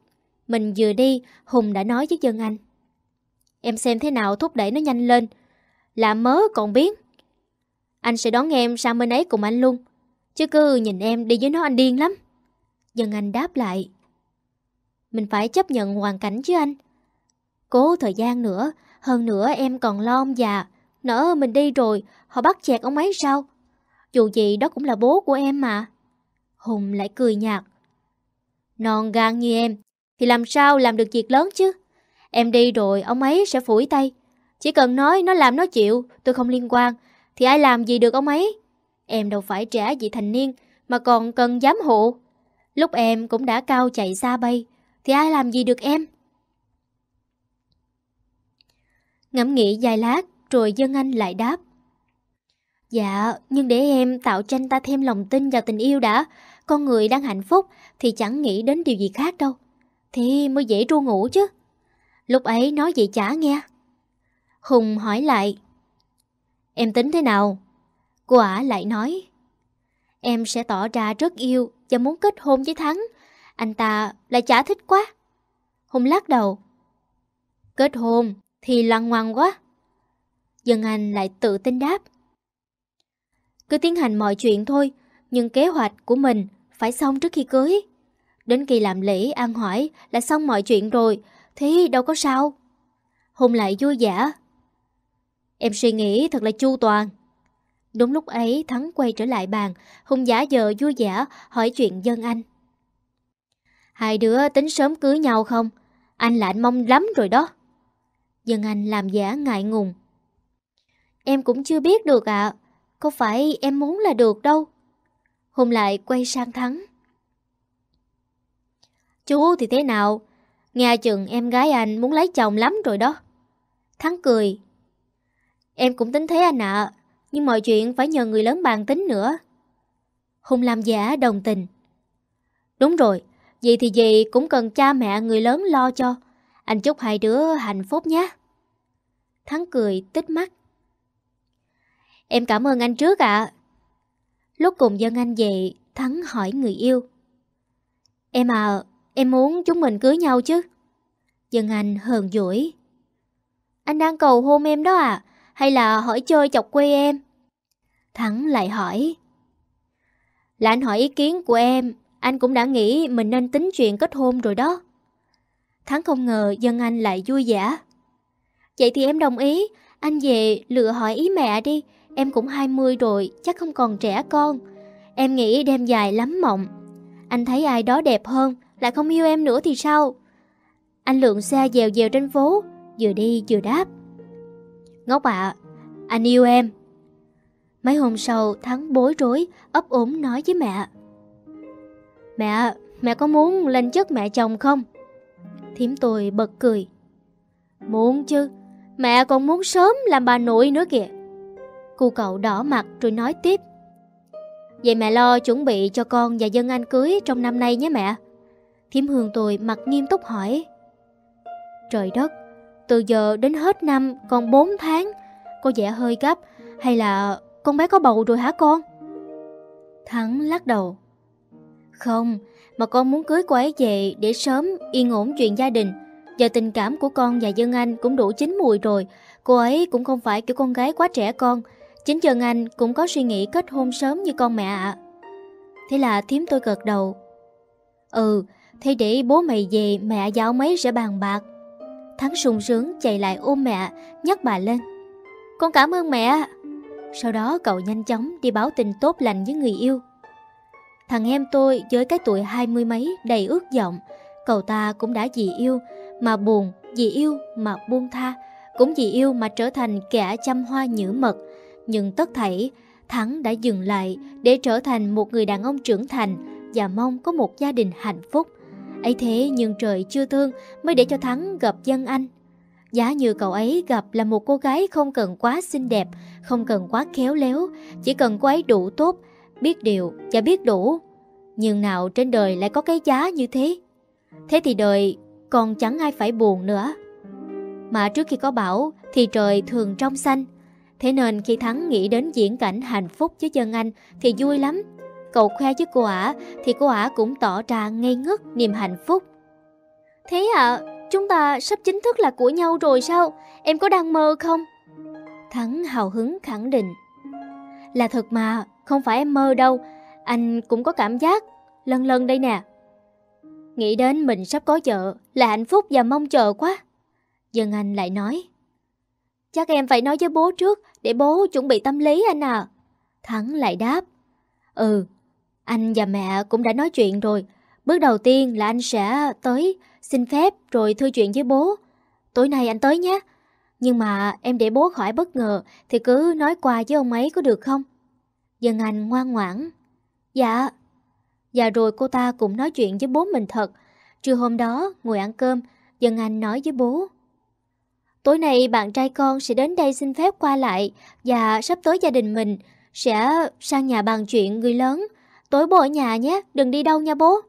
mình vừa đi, Hùng đã nói với dân anh. Em xem thế nào thúc đẩy nó nhanh lên, làm mớ còn biết. Anh sẽ đón em sang bên ấy cùng anh luôn Chứ cứ nhìn em đi với nó anh điên lắm Dân Anh đáp lại Mình phải chấp nhận hoàn cảnh chứ anh Cố thời gian nữa Hơn nữa em còn lo ông già Nỡ mình đi rồi Họ bắt chẹt ông ấy sao Dù gì đó cũng là bố của em mà Hùng lại cười nhạt Non gan như em Thì làm sao làm được việc lớn chứ Em đi rồi ông ấy sẽ phủi tay Chỉ cần nói nó làm nó chịu Tôi không liên quan thì ai làm gì được ông ấy? Em đâu phải trẻ vị thành niên mà còn cần giám hộ. Lúc em cũng đã cao chạy xa bay, thì ai làm gì được em? Ngẫm nghĩ dài lát, rồi dân anh lại đáp. Dạ, nhưng để em tạo tranh ta thêm lòng tin vào tình yêu đã. Con người đang hạnh phúc thì chẳng nghĩ đến điều gì khác đâu. Thì mới dễ ru ngủ chứ. Lúc ấy nói vậy chả nghe. Hùng hỏi lại. Em tính thế nào? Cô ả lại nói Em sẽ tỏ ra rất yêu và muốn kết hôn với Thắng Anh ta lại chả thích quá Hùng lắc đầu Kết hôn thì lăng ngoan quá Dân Anh lại tự tin đáp Cứ tiến hành mọi chuyện thôi Nhưng kế hoạch của mình phải xong trước khi cưới Đến kỳ làm lễ an hỏi là xong mọi chuyện rồi Thế đâu có sao Hùng lại vui vẻ Em suy nghĩ thật là chu toàn. Đúng lúc ấy Thắng quay trở lại bàn, hung giả giờ vui vẻ hỏi chuyện dân anh. Hai đứa tính sớm cưới nhau không? Anh là anh mong lắm rồi đó. Dân anh làm giả ngại ngùng. Em cũng chưa biết được ạ. À. Không phải em muốn là được đâu. Hùng lại quay sang Thắng. Chú thì thế nào? Nghe chừng em gái anh muốn lấy chồng lắm rồi đó. Thắng cười, Em cũng tính thế anh ạ, nhưng mọi chuyện phải nhờ người lớn bàn tính nữa. Hùng làm giả đồng tình. Đúng rồi, gì thì gì cũng cần cha mẹ người lớn lo cho. Anh chúc hai đứa hạnh phúc nhé. Thắng cười, tích mắt. Em cảm ơn anh trước ạ. Lúc cùng dân anh về, Thắng hỏi người yêu. Em à, em muốn chúng mình cưới nhau chứ? Dân anh hờn dỗi. Anh đang cầu hôn em đó à, hay là hỏi chơi chọc quê em? Thắng lại hỏi. Là anh hỏi ý kiến của em, anh cũng đã nghĩ mình nên tính chuyện kết hôn rồi đó. Thắng không ngờ dân anh lại vui vẻ. Vậy thì em đồng ý, anh về lựa hỏi ý mẹ đi, em cũng 20 rồi, chắc không còn trẻ con. Em nghĩ đem dài lắm mộng. Anh thấy ai đó đẹp hơn, lại không yêu em nữa thì sao? Anh lượng xe dèo dèo trên phố, vừa đi vừa đáp. Ngốc ạ, anh yêu em. Mấy hôm sau, Thắng bối rối, ấp ốm nói với mẹ. Mẹ, mẹ có muốn lên chức mẹ chồng không? Thím tôi bật cười. Muốn chứ, mẹ còn muốn sớm làm bà nội nữa kìa. Cô cậu đỏ mặt rồi nói tiếp. Vậy mẹ lo chuẩn bị cho con và dân anh cưới trong năm nay nhé mẹ. Thím Hương tôi mặt nghiêm túc hỏi. Trời đất, từ giờ đến hết năm còn 4 tháng. Cô vẻ hơi gấp, hay là con bé có bầu rồi hả con? Thắng lắc đầu. Không, mà con muốn cưới cô ấy về để sớm yên ổn chuyện gia đình. Giờ tình cảm của con và Dân Anh cũng đủ chín mùi rồi. Cô ấy cũng không phải kiểu con gái quá trẻ con. Chính Dân Anh cũng có suy nghĩ kết hôn sớm như con mẹ ạ. Thế là thím tôi gật đầu. Ừ, thế để bố mày về mẹ giáo mấy sẽ bàn bạc. Thắng sung sướng chạy lại ôm mẹ, nhắc bà lên. Con cảm ơn mẹ. Sau đó cậu nhanh chóng đi báo tin tốt lành với người yêu. Thằng em tôi với cái tuổi hai mươi mấy đầy ước vọng, cậu ta cũng đã vì yêu mà buồn, vì yêu mà buông tha, cũng vì yêu mà trở thành kẻ chăm hoa nhữ mật. Nhưng tất thảy, Thắng đã dừng lại để trở thành một người đàn ông trưởng thành và mong có một gia đình hạnh phúc ấy thế nhưng trời chưa thương mới để cho Thắng gặp dân anh. Giá như cậu ấy gặp là một cô gái không cần quá xinh đẹp, không cần quá khéo léo, chỉ cần cô ấy đủ tốt, biết điều và biết đủ. Nhưng nào trên đời lại có cái giá như thế? Thế thì đời còn chẳng ai phải buồn nữa. Mà trước khi có bão thì trời thường trong xanh. Thế nên khi Thắng nghĩ đến diễn cảnh hạnh phúc với dân anh thì vui lắm. Cậu khoe với cô ả Thì cô ả cũng tỏ ra ngây ngất niềm hạnh phúc Thế ạ, à, chúng ta sắp chính thức là của nhau rồi sao? Em có đang mơ không? Thắng hào hứng khẳng định Là thật mà, không phải em mơ đâu Anh cũng có cảm giác Lần lần đây nè Nghĩ đến mình sắp có vợ Là hạnh phúc và mong chờ quá Dân Anh lại nói Chắc em phải nói với bố trước Để bố chuẩn bị tâm lý anh à Thắng lại đáp Ừ anh và mẹ cũng đã nói chuyện rồi. Bước đầu tiên là anh sẽ tới, xin phép rồi thư chuyện với bố. Tối nay anh tới nhé. Nhưng mà em để bố khỏi bất ngờ thì cứ nói qua với ông ấy có được không? Dân Anh ngoan ngoãn. Dạ. Dạ rồi cô ta cũng nói chuyện với bố mình thật. Trưa hôm đó, ngồi ăn cơm, Dân Anh nói với bố. Tối nay bạn trai con sẽ đến đây xin phép qua lại và sắp tới gia đình mình sẽ sang nhà bàn chuyện người lớn. Tối bố ở nhà nhé, đừng đi đâu nha bố.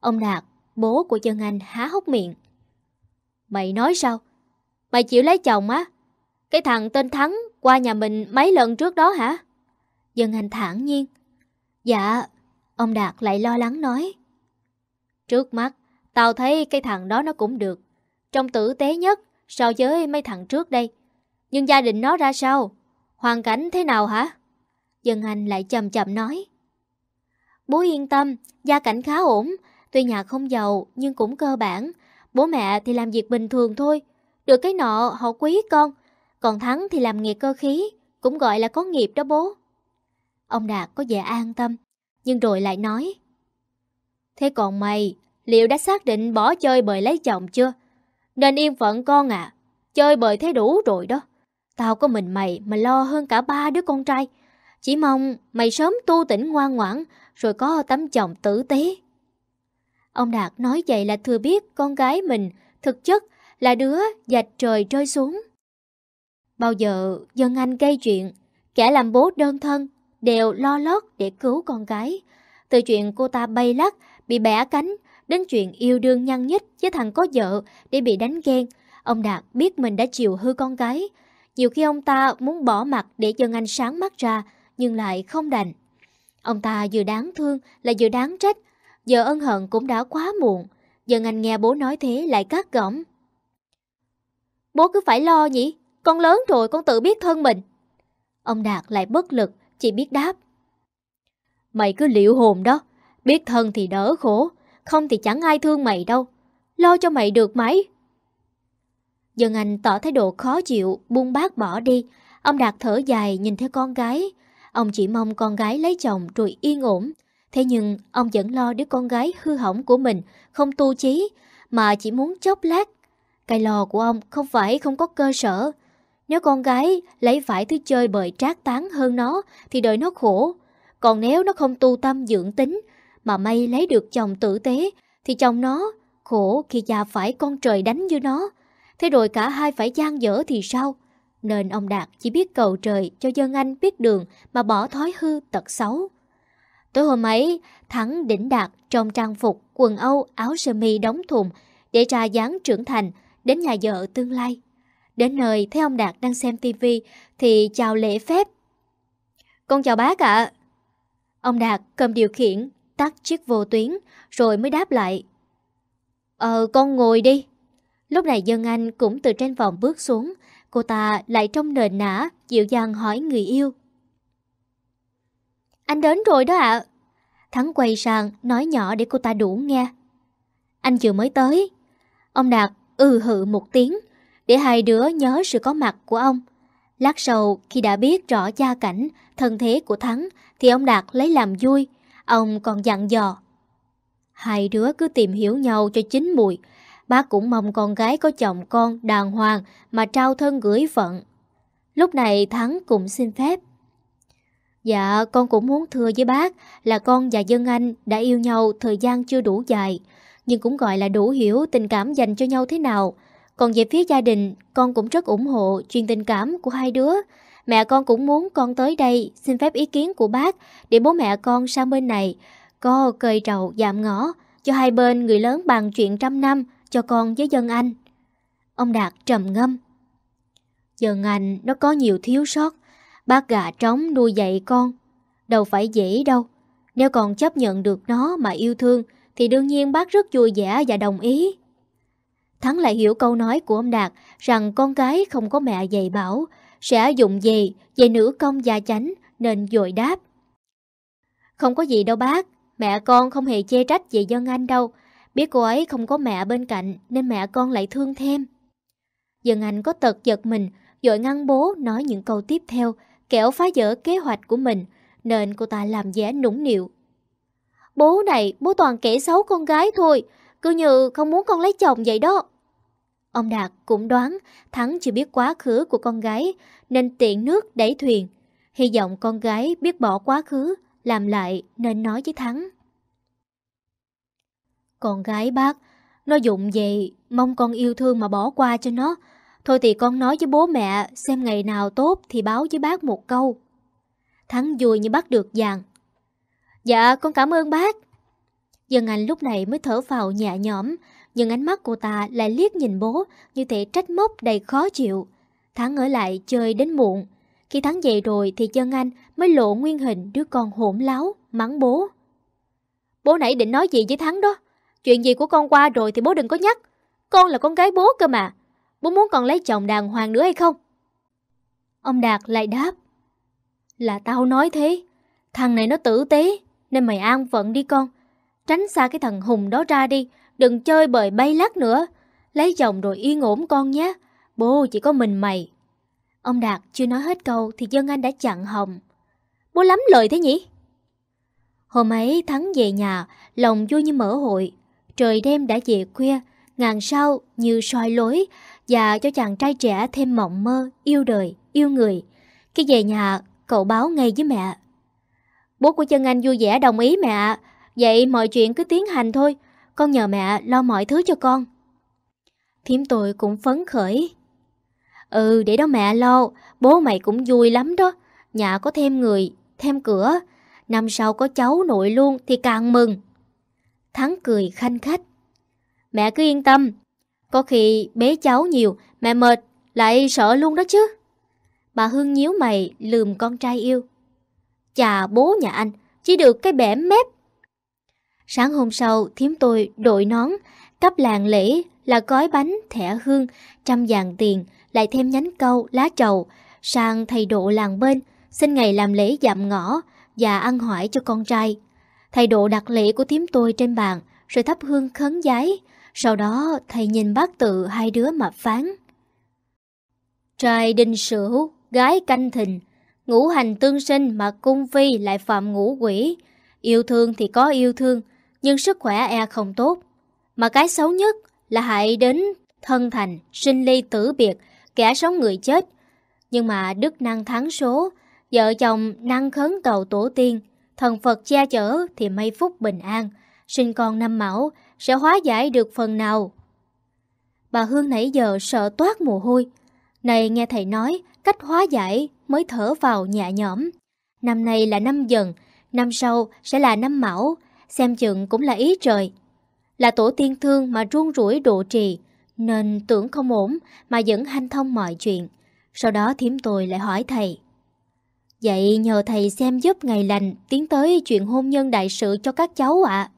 Ông Đạt, bố của Trần Anh há hốc miệng. Mày nói sao? Mày chịu lấy chồng á? Cái thằng tên Thắng qua nhà mình mấy lần trước đó hả? Dân Anh thản nhiên. Dạ, ông Đạt lại lo lắng nói. Trước mắt, tao thấy cái thằng đó nó cũng được. trong tử tế nhất so với mấy thằng trước đây. Nhưng gia đình nó ra sao? Hoàn cảnh thế nào hả? Dân Anh lại chậm chậm nói. Bố yên tâm, gia cảnh khá ổn, tuy nhà không giàu nhưng cũng cơ bản. Bố mẹ thì làm việc bình thường thôi, được cái nọ họ quý con. Còn Thắng thì làm nghề cơ khí, cũng gọi là có nghiệp đó bố. Ông Đạt có vẻ an tâm, nhưng rồi lại nói. Thế còn mày, liệu đã xác định bỏ chơi bời lấy chồng chưa? Nên yên phận con à, chơi bời thế đủ rồi đó. Tao có mình mày mà lo hơn cả ba đứa con trai. Chỉ mong mày sớm tu tỉnh ngoan ngoãn rồi có tấm chồng tử tế. Ông Đạt nói vậy là thừa biết con gái mình thực chất là đứa dạch trời rơi xuống. Bao giờ dân anh gây chuyện, kẻ làm bố đơn thân đều lo lót để cứu con gái. Từ chuyện cô ta bay lắc, bị bẻ cánh, đến chuyện yêu đương nhăn nhít với thằng có vợ để bị đánh ghen. Ông Đạt biết mình đã chiều hư con gái. Nhiều khi ông ta muốn bỏ mặt để dân anh sáng mắt ra, nhưng lại không đành. Ông ta vừa đáng thương là vừa đáng trách, giờ ân hận cũng đã quá muộn. Giờ anh nghe bố nói thế lại cắt gỏng. Bố cứ phải lo nhỉ, con lớn rồi con tự biết thân mình. Ông Đạt lại bất lực, chỉ biết đáp. Mày cứ liệu hồn đó, biết thân thì đỡ khổ, không thì chẳng ai thương mày đâu. Lo cho mày được mấy. Dân Anh tỏ thái độ khó chịu, buông bác bỏ đi. Ông Đạt thở dài nhìn theo con gái, Ông chỉ mong con gái lấy chồng rồi yên ổn. Thế nhưng ông vẫn lo đứa con gái hư hỏng của mình không tu chí mà chỉ muốn chốc lát. Cái lo của ông không phải không có cơ sở. Nếu con gái lấy phải thứ chơi bời trác tán hơn nó thì đời nó khổ. Còn nếu nó không tu tâm dưỡng tính mà may lấy được chồng tử tế thì chồng nó khổ khi già phải con trời đánh như nó. Thế rồi cả hai phải gian dở thì sao? nên ông Đạt chỉ biết cầu trời cho dân anh biết đường mà bỏ thói hư tật xấu. Tối hôm ấy, Thắng đỉnh Đạt trong trang phục, quần Âu, áo sơ mi đóng thùng để ra dáng trưởng thành đến nhà vợ tương lai. Đến nơi thấy ông Đạt đang xem tivi thì chào lễ phép. Con chào bác ạ. Ông Đạt cầm điều khiển, tắt chiếc vô tuyến rồi mới đáp lại. Ờ, con ngồi đi. Lúc này dân anh cũng từ trên vòng bước xuống, cô ta lại trong nền nã, dịu dàng hỏi người yêu. Anh đến rồi đó ạ. Thắng quay sang, nói nhỏ để cô ta đủ nghe. Anh vừa mới tới. Ông Đạt ừ hự một tiếng, để hai đứa nhớ sự có mặt của ông. Lát sau, khi đã biết rõ gia cảnh, thân thế của Thắng, thì ông Đạt lấy làm vui. Ông còn dặn dò. Hai đứa cứ tìm hiểu nhau cho chính mùi, Bác cũng mong con gái có chồng con đàng hoàng mà trao thân gửi phận. Lúc này Thắng cũng xin phép. Dạ, con cũng muốn thưa với bác là con và Dân Anh đã yêu nhau thời gian chưa đủ dài, nhưng cũng gọi là đủ hiểu tình cảm dành cho nhau thế nào. Còn về phía gia đình, con cũng rất ủng hộ chuyện tình cảm của hai đứa. Mẹ con cũng muốn con tới đây xin phép ý kiến của bác để bố mẹ con sang bên này, có cơi trầu giảm ngõ cho hai bên người lớn bàn chuyện trăm năm cho con với dân anh. Ông Đạt trầm ngâm. Dân anh nó có nhiều thiếu sót, bác gà trống nuôi dạy con. Đâu phải dễ đâu, nếu còn chấp nhận được nó mà yêu thương thì đương nhiên bác rất vui vẻ và đồng ý. Thắng lại hiểu câu nói của ông Đạt rằng con cái không có mẹ dạy bảo, sẽ dụng gì về nữ công gia chánh nên dội đáp. Không có gì đâu bác, mẹ con không hề chê trách về dân anh đâu, Biết cô ấy không có mẹ bên cạnh nên mẹ con lại thương thêm. Dân Anh có tật giật mình, dội ngăn bố nói những câu tiếp theo, kẻo phá vỡ kế hoạch của mình, nên cô ta làm vẻ nũng nịu. Bố này, bố toàn kể xấu con gái thôi, cứ như không muốn con lấy chồng vậy đó. Ông Đạt cũng đoán Thắng chưa biết quá khứ của con gái nên tiện nước đẩy thuyền. Hy vọng con gái biết bỏ quá khứ, làm lại nên nói với Thắng. Con gái bác, nó dụng vậy, mong con yêu thương mà bỏ qua cho nó. Thôi thì con nói với bố mẹ, xem ngày nào tốt thì báo với bác một câu. Thắng vui như bắt được vàng. Dạ, con cảm ơn bác. Dân Anh lúc này mới thở vào nhẹ nhõm, nhưng ánh mắt của ta lại liếc nhìn bố như thể trách móc đầy khó chịu. Thắng ở lại chơi đến muộn. Khi Thắng dậy rồi thì Dân Anh mới lộ nguyên hình đứa con hỗn láo, mắng bố. Bố nãy định nói gì với Thắng đó? Chuyện gì của con qua rồi thì bố đừng có nhắc. Con là con gái bố cơ mà. Bố muốn con lấy chồng đàng hoàng nữa hay không? Ông Đạt lại đáp. Là tao nói thế. Thằng này nó tử tế, nên mày an phận đi con. Tránh xa cái thằng Hùng đó ra đi, đừng chơi bời bay lắc nữa. Lấy chồng rồi yên ổn con nhé, bố chỉ có mình mày. Ông Đạt chưa nói hết câu thì Dân Anh đã chặn Hồng. Bố lắm lời thế nhỉ? Hôm ấy Thắng về nhà, lòng vui như mở hội trời đêm đã về khuya, ngàn sao như soi lối và cho chàng trai trẻ thêm mộng mơ, yêu đời, yêu người. Khi về nhà, cậu báo ngay với mẹ. Bố của chân Anh vui vẻ đồng ý mẹ, vậy mọi chuyện cứ tiến hành thôi, con nhờ mẹ lo mọi thứ cho con. Thím tôi cũng phấn khởi. Ừ, để đó mẹ lo, bố mày cũng vui lắm đó, nhà có thêm người, thêm cửa, năm sau có cháu nội luôn thì càng mừng. Thắng cười khanh khách. Mẹ cứ yên tâm, có khi bế cháu nhiều, mẹ mệt, lại sợ luôn đó chứ. Bà Hương nhíu mày lườm con trai yêu. Chà bố nhà anh, chỉ được cái bẻ mép. Sáng hôm sau, thím tôi đội nón, cấp làng lễ là gói bánh, thẻ hương, trăm vàng tiền, lại thêm nhánh câu, lá trầu, sang thầy độ làng bên, xin ngày làm lễ dạm ngõ và ăn hỏi cho con trai Thầy độ đặt lễ của thím tôi trên bàn, rồi thắp hương khấn giấy. Sau đó thầy nhìn bác tự hai đứa mà phán. Trai đinh sửu, gái canh thìn, ngũ hành tương sinh mà cung vi lại phạm ngũ quỷ. Yêu thương thì có yêu thương, nhưng sức khỏe e không tốt. Mà cái xấu nhất là hại đến thân thành, sinh ly tử biệt, kẻ sống người chết. Nhưng mà đức năng thắng số, vợ chồng năng khấn cầu tổ tiên, thần Phật che chở thì may phúc bình an, sinh con năm mão sẽ hóa giải được phần nào. Bà Hương nãy giờ sợ toát mồ hôi, này nghe thầy nói cách hóa giải mới thở vào nhẹ nhõm. Năm nay là năm dần, năm sau sẽ là năm mão, xem chừng cũng là ý trời. Là tổ tiên thương mà run rủi độ trì, nên tưởng không ổn mà vẫn hanh thông mọi chuyện. Sau đó thím tôi lại hỏi thầy. Vậy nhờ thầy xem giúp ngày lành tiến tới chuyện hôn nhân đại sự cho các cháu ạ.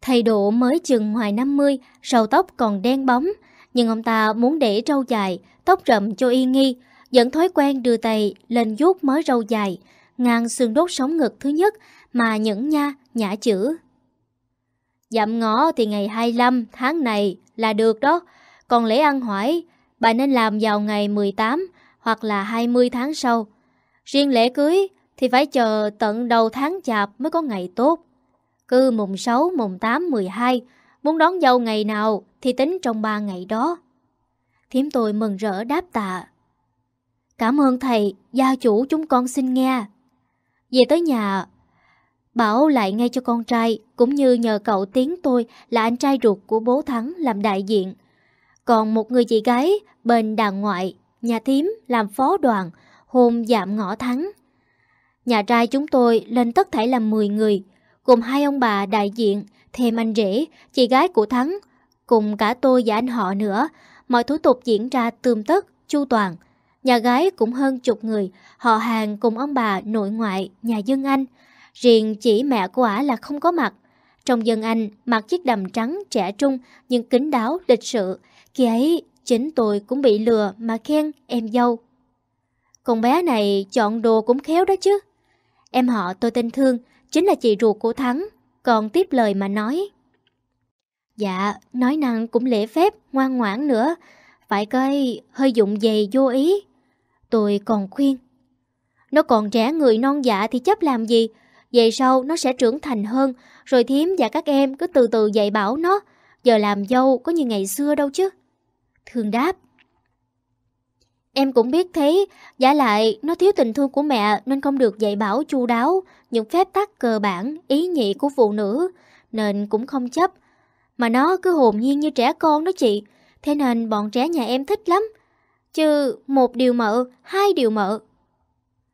Thầy Độ mới chừng ngoài 50, sầu tóc còn đen bóng, nhưng ông ta muốn để râu dài, tóc rậm cho y nghi, dẫn thói quen đưa tay lên vuốt mới râu dài, ngang xương đốt sống ngực thứ nhất mà nhẫn nha, nhã chữ. Dặm ngõ thì ngày 25 tháng này là được đó, còn lễ ăn hỏi, bà nên làm vào ngày 18 hoặc là 20 tháng sau. Riêng lễ cưới thì phải chờ tận đầu tháng chạp mới có ngày tốt. Cứ mùng 6, mùng 8, 12, muốn đón dâu ngày nào thì tính trong 3 ngày đó. Thiếm tôi mừng rỡ đáp tạ. Cảm ơn thầy, gia chủ chúng con xin nghe. Về tới nhà, Bảo lại ngay cho con trai, cũng như nhờ cậu tiếng tôi là anh trai ruột của bố Thắng làm đại diện. Còn một người chị gái bên đàn ngoại, nhà thím làm phó đoàn, hôm giảm ngõ thắng. Nhà trai chúng tôi lên tất thảy là 10 người, cùng hai ông bà đại diện, thêm anh rể, chị gái của Thắng, cùng cả tôi và anh họ nữa. Mọi thủ tục diễn ra tươm tất, chu toàn. Nhà gái cũng hơn chục người, họ hàng cùng ông bà nội ngoại, nhà dân anh. Riêng chỉ mẹ của ả là không có mặt. Trong dân anh, mặc chiếc đầm trắng trẻ trung nhưng kính đáo lịch sự. Khi ấy, chính tôi cũng bị lừa mà khen em dâu con bé này chọn đồ cũng khéo đó chứ. Em họ tôi tên Thương, chính là chị ruột của Thắng, còn tiếp lời mà nói. Dạ, nói năng cũng lễ phép, ngoan ngoãn nữa. Phải coi hơi dụng dày vô ý. Tôi còn khuyên. Nó còn trẻ người non dạ thì chấp làm gì? Về sau nó sẽ trưởng thành hơn, rồi thiếm và các em cứ từ từ dạy bảo nó. Giờ làm dâu có như ngày xưa đâu chứ. Thương đáp. Em cũng biết thế, giả lại nó thiếu tình thương của mẹ nên không được dạy bảo chu đáo, những phép tắc cơ bản, ý nhị của phụ nữ, nên cũng không chấp. Mà nó cứ hồn nhiên như trẻ con đó chị, thế nên bọn trẻ nhà em thích lắm. Chứ một điều mợ, hai điều mợ.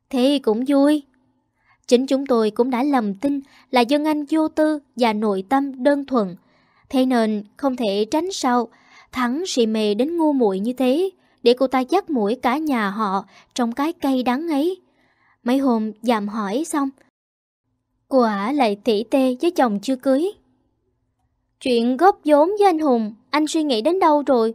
Thế cũng vui. Chính chúng tôi cũng đã lầm tin là dân anh vô tư và nội tâm đơn thuần. Thế nên không thể tránh sau, thắng xì mê đến ngu muội như thế để cô ta dắt mũi cả nhà họ trong cái cây đắng ấy. Mấy hôm dạm hỏi xong, cô ả lại tỉ tê với chồng chưa cưới. Chuyện góp vốn với anh Hùng, anh suy nghĩ đến đâu rồi?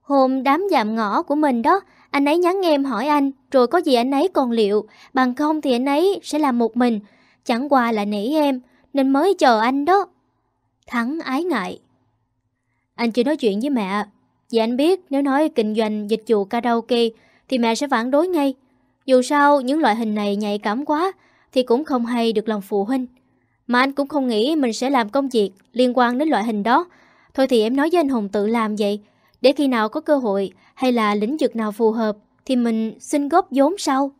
Hôm đám dạm ngõ của mình đó, anh ấy nhắn em hỏi anh, rồi có gì anh ấy còn liệu, bằng không thì anh ấy sẽ làm một mình. Chẳng qua là nể em, nên mới chờ anh đó. Thắng ái ngại. Anh chưa nói chuyện với mẹ, à? Vì anh biết nếu nói kinh doanh dịch vụ karaoke thì mẹ sẽ phản đối ngay. Dù sao những loại hình này nhạy cảm quá thì cũng không hay được lòng phụ huynh. Mà anh cũng không nghĩ mình sẽ làm công việc liên quan đến loại hình đó. Thôi thì em nói với anh Hùng tự làm vậy. Để khi nào có cơ hội hay là lĩnh vực nào phù hợp thì mình xin góp vốn sau.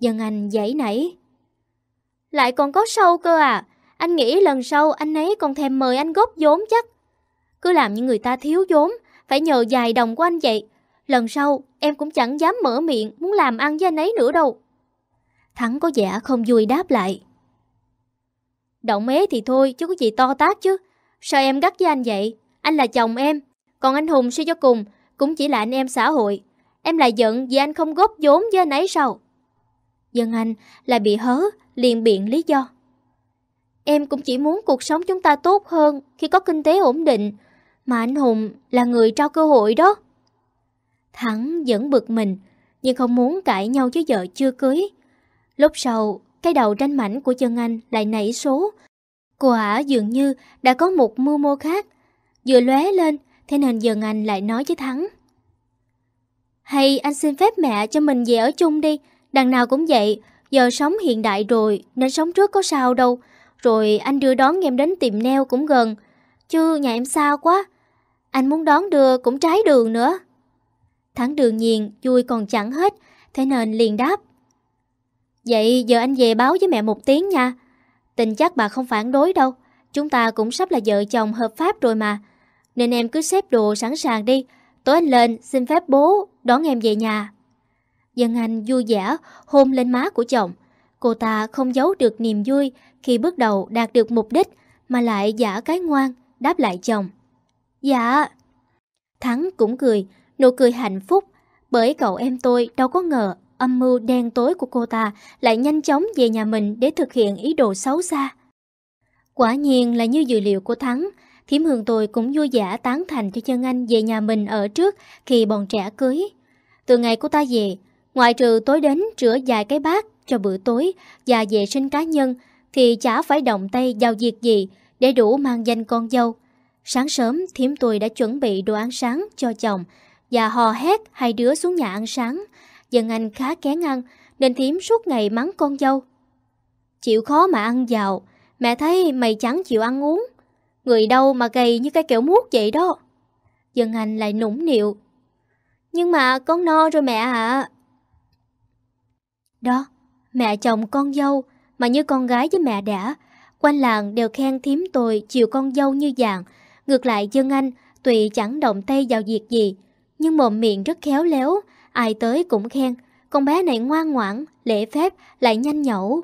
Dân anh dãy nảy. Lại còn có sâu cơ à? Anh nghĩ lần sau anh ấy còn thèm mời anh góp vốn chắc. Cứ làm như người ta thiếu vốn phải nhờ dài đồng của anh vậy. Lần sau, em cũng chẳng dám mở miệng muốn làm ăn với anh ấy nữa đâu. Thắng có vẻ không vui đáp lại. Động ế thì thôi, chứ có gì to tác chứ. Sao em gắt với anh vậy? Anh là chồng em. Còn anh Hùng suy cho cùng, cũng chỉ là anh em xã hội. Em lại giận vì anh không góp vốn với anh ấy sao? Dân Anh lại bị hớ, liền biện lý do. Em cũng chỉ muốn cuộc sống chúng ta tốt hơn khi có kinh tế ổn định, mà anh Hùng là người trao cơ hội đó. Thắng vẫn bực mình, nhưng không muốn cãi nhau với vợ chưa cưới. Lúc sau, cái đầu tranh mảnh của chân anh lại nảy số. Cô ả dường như đã có một mưu mô khác. Vừa lóe lên, thế nên dần anh lại nói với Thắng. Hay anh xin phép mẹ cho mình về ở chung đi, đằng nào cũng vậy, giờ sống hiện đại rồi nên sống trước có sao đâu. Rồi anh đưa đón em đến tiệm neo cũng gần, chứ nhà em xa quá, anh muốn đón đưa cũng trái đường nữa. Thắng đường nhiên vui còn chẳng hết, thế nên liền đáp. Vậy giờ anh về báo với mẹ một tiếng nha. Tình chắc bà không phản đối đâu, chúng ta cũng sắp là vợ chồng hợp pháp rồi mà. Nên em cứ xếp đồ sẵn sàng đi, tối anh lên xin phép bố đón em về nhà. Dân Anh vui vẻ hôn lên má của chồng. Cô ta không giấu được niềm vui khi bước đầu đạt được mục đích mà lại giả cái ngoan đáp lại chồng. Dạ. Thắng cũng cười, nụ cười hạnh phúc, bởi cậu em tôi đâu có ngờ âm mưu đen tối của cô ta lại nhanh chóng về nhà mình để thực hiện ý đồ xấu xa. Quả nhiên là như dự liệu của Thắng, Thiểm Hương tôi cũng vui vẻ tán thành cho chân anh về nhà mình ở trước khi bọn trẻ cưới. Từ ngày cô ta về, ngoại trừ tối đến rửa dài cái bát cho bữa tối và vệ sinh cá nhân thì chả phải động tay vào việc gì để đủ mang danh con dâu Sáng sớm, thím tôi đã chuẩn bị đồ ăn sáng cho chồng và hò hét hai đứa xuống nhà ăn sáng. Dân anh khá kén ăn nên thím suốt ngày mắng con dâu. Chịu khó mà ăn giàu, mẹ thấy mày chẳng chịu ăn uống. Người đâu mà gầy như cái kiểu muốt vậy đó. Dân anh lại nũng nịu. Nhưng mà con no rồi mẹ ạ. Đó, mẹ chồng con dâu mà như con gái với mẹ đã. Quanh làng đều khen thím tôi chiều con dâu như dạng, Ngược lại Dương Anh tuy chẳng động tay vào việc gì, nhưng mồm miệng rất khéo léo, ai tới cũng khen. Con bé này ngoan ngoãn, lễ phép, lại nhanh nhẩu.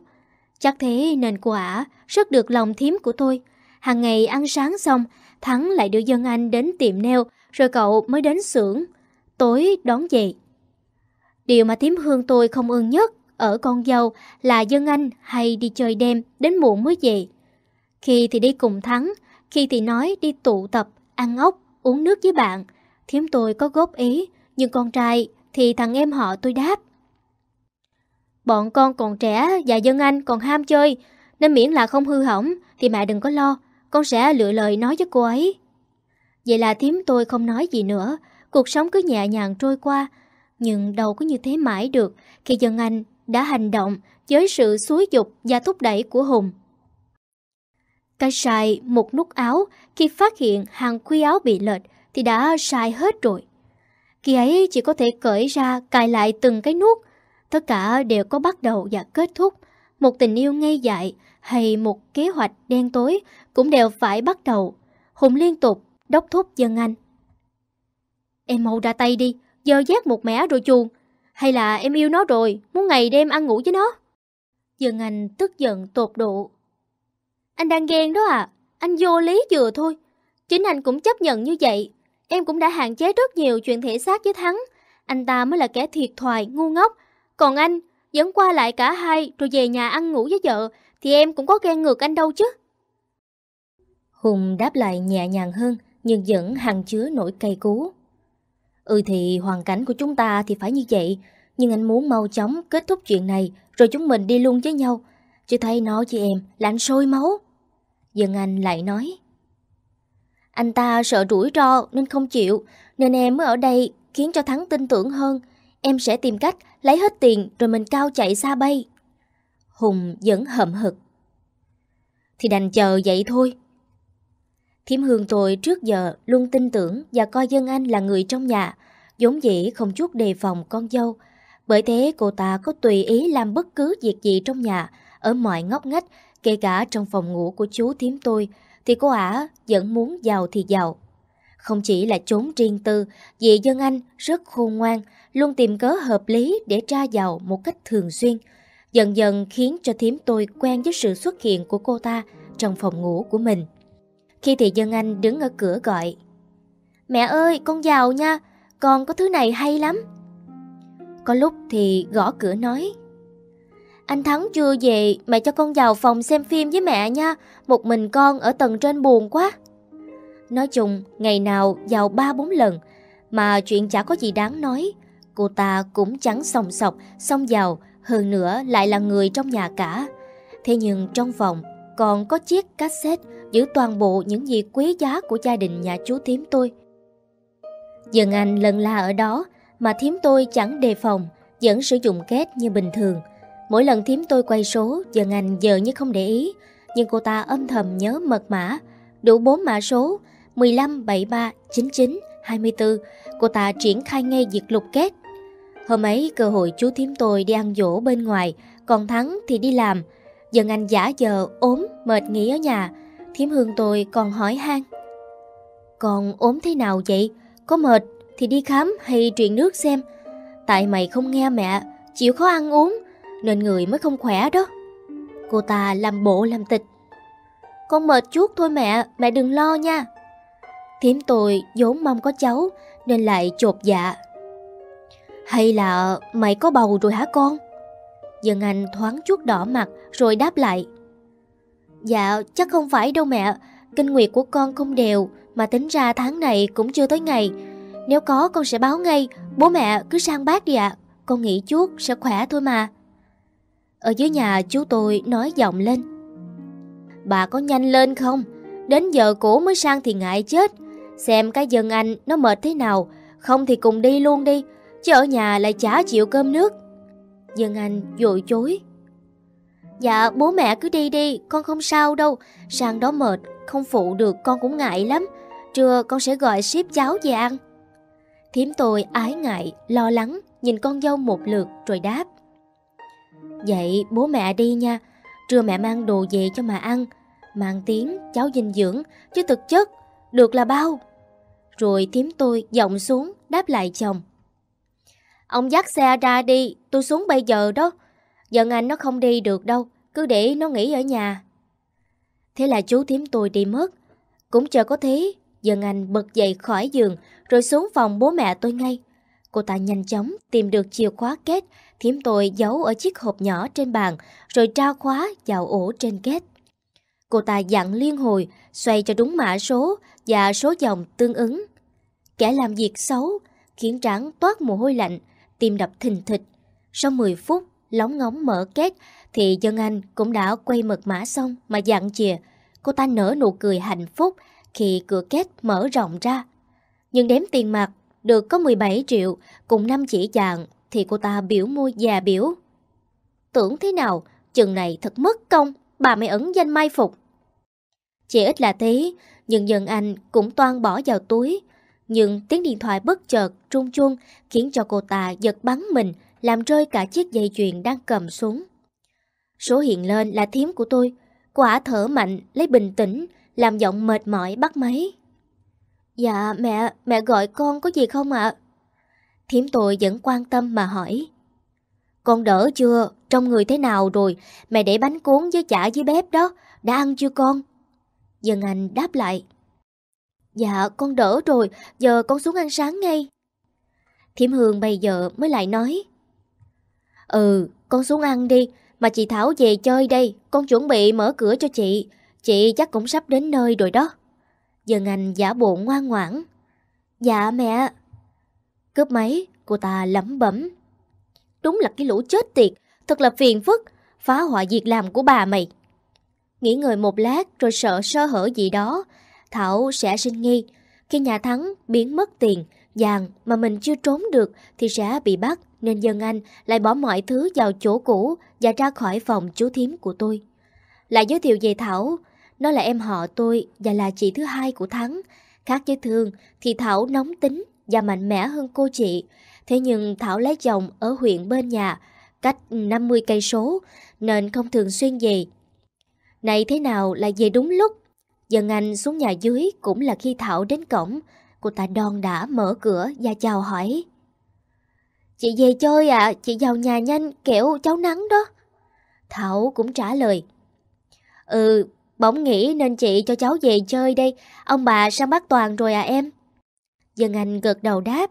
Chắc thế nên quả rất được lòng thím của tôi. Hàng ngày ăn sáng xong, Thắng lại đưa dân anh đến tiệm neo, rồi cậu mới đến xưởng. Tối đón về. Điều mà thím hương tôi không ưng nhất ở con dâu là dân anh hay đi chơi đêm đến muộn mới về. Khi thì đi cùng Thắng, khi thì nói đi tụ tập, ăn ốc, uống nước với bạn. Thiếm tôi có góp ý, nhưng con trai thì thằng em họ tôi đáp. Bọn con còn trẻ và dân anh còn ham chơi, nên miễn là không hư hỏng thì mẹ đừng có lo, con sẽ lựa lời nói với cô ấy. Vậy là Thiếm tôi không nói gì nữa, cuộc sống cứ nhẹ nhàng trôi qua. Nhưng đâu có như thế mãi được khi dân anh đã hành động với sự xúi dục và thúc đẩy của Hùng. Cái sai một nút áo khi phát hiện hàng khuy áo bị lệch thì đã sai hết rồi. Khi ấy chỉ có thể cởi ra cài lại từng cái nút. Tất cả đều có bắt đầu và kết thúc. Một tình yêu ngây dại hay một kế hoạch đen tối cũng đều phải bắt đầu. Hùng liên tục đốc thúc dân anh. Em mau ra tay đi, giờ giác một mẻ rồi chuồn. Hay là em yêu nó rồi, muốn ngày đêm ăn ngủ với nó? Dân anh tức giận tột độ anh đang ghen đó à, anh vô lý vừa thôi. Chính anh cũng chấp nhận như vậy. Em cũng đã hạn chế rất nhiều chuyện thể xác với Thắng. Anh ta mới là kẻ thiệt thoại, ngu ngốc. Còn anh, vẫn qua lại cả hai rồi về nhà ăn ngủ với vợ, thì em cũng có ghen ngược anh đâu chứ. Hùng đáp lại nhẹ nhàng hơn, nhưng vẫn hằng chứa nỗi cay cú. Ừ thì hoàn cảnh của chúng ta thì phải như vậy, nhưng anh muốn mau chóng kết thúc chuyện này rồi chúng mình đi luôn với nhau. Chứ thấy nó với em là anh sôi máu. Dân Anh lại nói. Anh ta sợ rủi ro nên không chịu, nên em mới ở đây khiến cho Thắng tin tưởng hơn. Em sẽ tìm cách lấy hết tiền rồi mình cao chạy xa bay. Hùng vẫn hậm hực. Thì đành chờ vậy thôi. Thiếm Hương tôi trước giờ luôn tin tưởng và coi Dân Anh là người trong nhà, vốn dĩ không chút đề phòng con dâu. Bởi thế cô ta có tùy ý làm bất cứ việc gì trong nhà, ở mọi ngóc ngách Kể cả trong phòng ngủ của chú thím tôi thì cô ả vẫn muốn giàu thì giàu. Không chỉ là chốn riêng tư, dì dân anh rất khôn ngoan, luôn tìm cớ hợp lý để tra giàu một cách thường xuyên, dần dần khiến cho thím tôi quen với sự xuất hiện của cô ta trong phòng ngủ của mình. Khi thì dân anh đứng ở cửa gọi, Mẹ ơi, con giàu nha, con có thứ này hay lắm. Có lúc thì gõ cửa nói, anh Thắng chưa về, mẹ cho con vào phòng xem phim với mẹ nha. Một mình con ở tầng trên buồn quá. Nói chung, ngày nào vào ba bốn lần, mà chuyện chả có gì đáng nói. Cô ta cũng chẳng sòng sọc, xông vào, hơn nữa lại là người trong nhà cả. Thế nhưng trong phòng còn có chiếc cassette giữ toàn bộ những gì quý giá của gia đình nhà chú thím tôi. Dần anh lần la ở đó mà thím tôi chẳng đề phòng, vẫn sử dụng két như bình thường. Mỗi lần thím tôi quay số, Dần Anh giờ như không để ý, nhưng cô ta âm thầm nhớ mật mã, đủ 4 mã số 15, 73, 99, 24. Cô ta triển khai ngay việc lục kết. Hôm ấy cơ hội chú thím tôi đi ăn dỗ bên ngoài, còn Thắng thì đi làm. Dần Anh giả giờ ốm, mệt nghỉ ở nhà. Thím Hương tôi còn hỏi han. Còn ốm thế nào vậy? Có mệt thì đi khám hay truyền nước xem. Tại mày không nghe mẹ, chịu khó ăn uống, nên người mới không khỏe đó. Cô ta làm bộ làm tịch. Con mệt chút thôi mẹ, mẹ đừng lo nha. Thiếm tôi vốn mong có cháu nên lại chột dạ. Hay là mày có bầu rồi hả con? Dân Anh thoáng chút đỏ mặt rồi đáp lại. Dạ, chắc không phải đâu mẹ. Kinh nguyệt của con không đều mà tính ra tháng này cũng chưa tới ngày. Nếu có con sẽ báo ngay, bố mẹ cứ sang bác đi ạ. Con nghỉ chút sẽ khỏe thôi mà. Ở dưới nhà chú tôi nói giọng lên Bà có nhanh lên không? Đến giờ cổ mới sang thì ngại chết Xem cái dân anh nó mệt thế nào Không thì cùng đi luôn đi Chứ ở nhà lại chả chịu cơm nước Dân anh dội chối Dạ bố mẹ cứ đi đi Con không sao đâu Sang đó mệt không phụ được con cũng ngại lắm Trưa con sẽ gọi ship cháu về ăn Thím tôi ái ngại, lo lắng Nhìn con dâu một lượt rồi đáp Vậy bố mẹ đi nha, trưa mẹ mang đồ về cho mà ăn, mang tiếng cháu dinh dưỡng, chứ thực chất, được là bao. Rồi thím tôi giọng xuống đáp lại chồng. Ông dắt xe ra đi, tôi xuống bây giờ đó. Giận anh nó không đi được đâu, cứ để nó nghỉ ở nhà. Thế là chú thím tôi đi mất. Cũng chờ có thế, Dân Anh bật dậy khỏi giường rồi xuống phòng bố mẹ tôi ngay. Cô ta nhanh chóng tìm được chìa khóa kết thím tôi giấu ở chiếc hộp nhỏ trên bàn, rồi trao khóa vào ổ trên két. Cô ta dặn liên hồi, xoay cho đúng mã số và số dòng tương ứng. Kẻ làm việc xấu, khiến tráng toát mồ hôi lạnh, tim đập thình thịch. Sau 10 phút, lóng ngóng mở két, thì dân anh cũng đã quay mật mã xong mà dặn chìa. Cô ta nở nụ cười hạnh phúc khi cửa két mở rộng ra. Nhưng đếm tiền mặt, được có 17 triệu, cùng năm chỉ dạng thì cô ta biểu môi già biểu. Tưởng thế nào, chừng này thật mất công, bà mới ấn danh mai phục. Chỉ ít là thế, nhưng dần anh cũng toan bỏ vào túi. Nhưng tiếng điện thoại bất chợt, trung chuông khiến cho cô ta giật bắn mình, làm rơi cả chiếc dây chuyền đang cầm xuống. Số hiện lên là thím của tôi. quả thở mạnh, lấy bình tĩnh, làm giọng mệt mỏi bắt máy. Dạ mẹ, mẹ gọi con có gì không ạ? Thiếm tôi vẫn quan tâm mà hỏi. Con đỡ chưa? Trong người thế nào rồi? Mẹ để bánh cuốn với chả dưới bếp đó. Đã ăn chưa con? Dân Anh đáp lại. Dạ con đỡ rồi, giờ con xuống ăn sáng ngay. Thiểm Hương bây giờ mới lại nói. Ừ, con xuống ăn đi, mà chị Thảo về chơi đây, con chuẩn bị mở cửa cho chị. Chị chắc cũng sắp đến nơi rồi đó. Dân Anh giả bộ ngoan ngoãn. Dạ mẹ. Cướp máy, cô ta lẩm bẩm. Đúng là cái lũ chết tiệt, thật là phiền phức, phá hoại việc làm của bà mày. Nghỉ ngợi một lát rồi sợ sơ hở gì đó, Thảo sẽ sinh nghi. Khi nhà thắng biến mất tiền, vàng mà mình chưa trốn được thì sẽ bị bắt, nên dân anh lại bỏ mọi thứ vào chỗ cũ và ra khỏi phòng chú thím của tôi. Lại giới thiệu về Thảo, nó là em họ tôi và là chị thứ hai của Thắng. Khác với thường thì Thảo nóng tính, và mạnh mẽ hơn cô chị. Thế nhưng Thảo lấy chồng ở huyện bên nhà, cách 50 cây số nên không thường xuyên về. Này thế nào là về đúng lúc. Dân Anh xuống nhà dưới cũng là khi Thảo đến cổng, cô ta đòn đã mở cửa và chào hỏi. Chị về chơi à, chị vào nhà nhanh, kẻo cháu nắng đó. Thảo cũng trả lời. Ừ, bỗng nghĩ nên chị cho cháu về chơi đây, ông bà sang bắt toàn rồi à em. Dân Anh gật đầu đáp.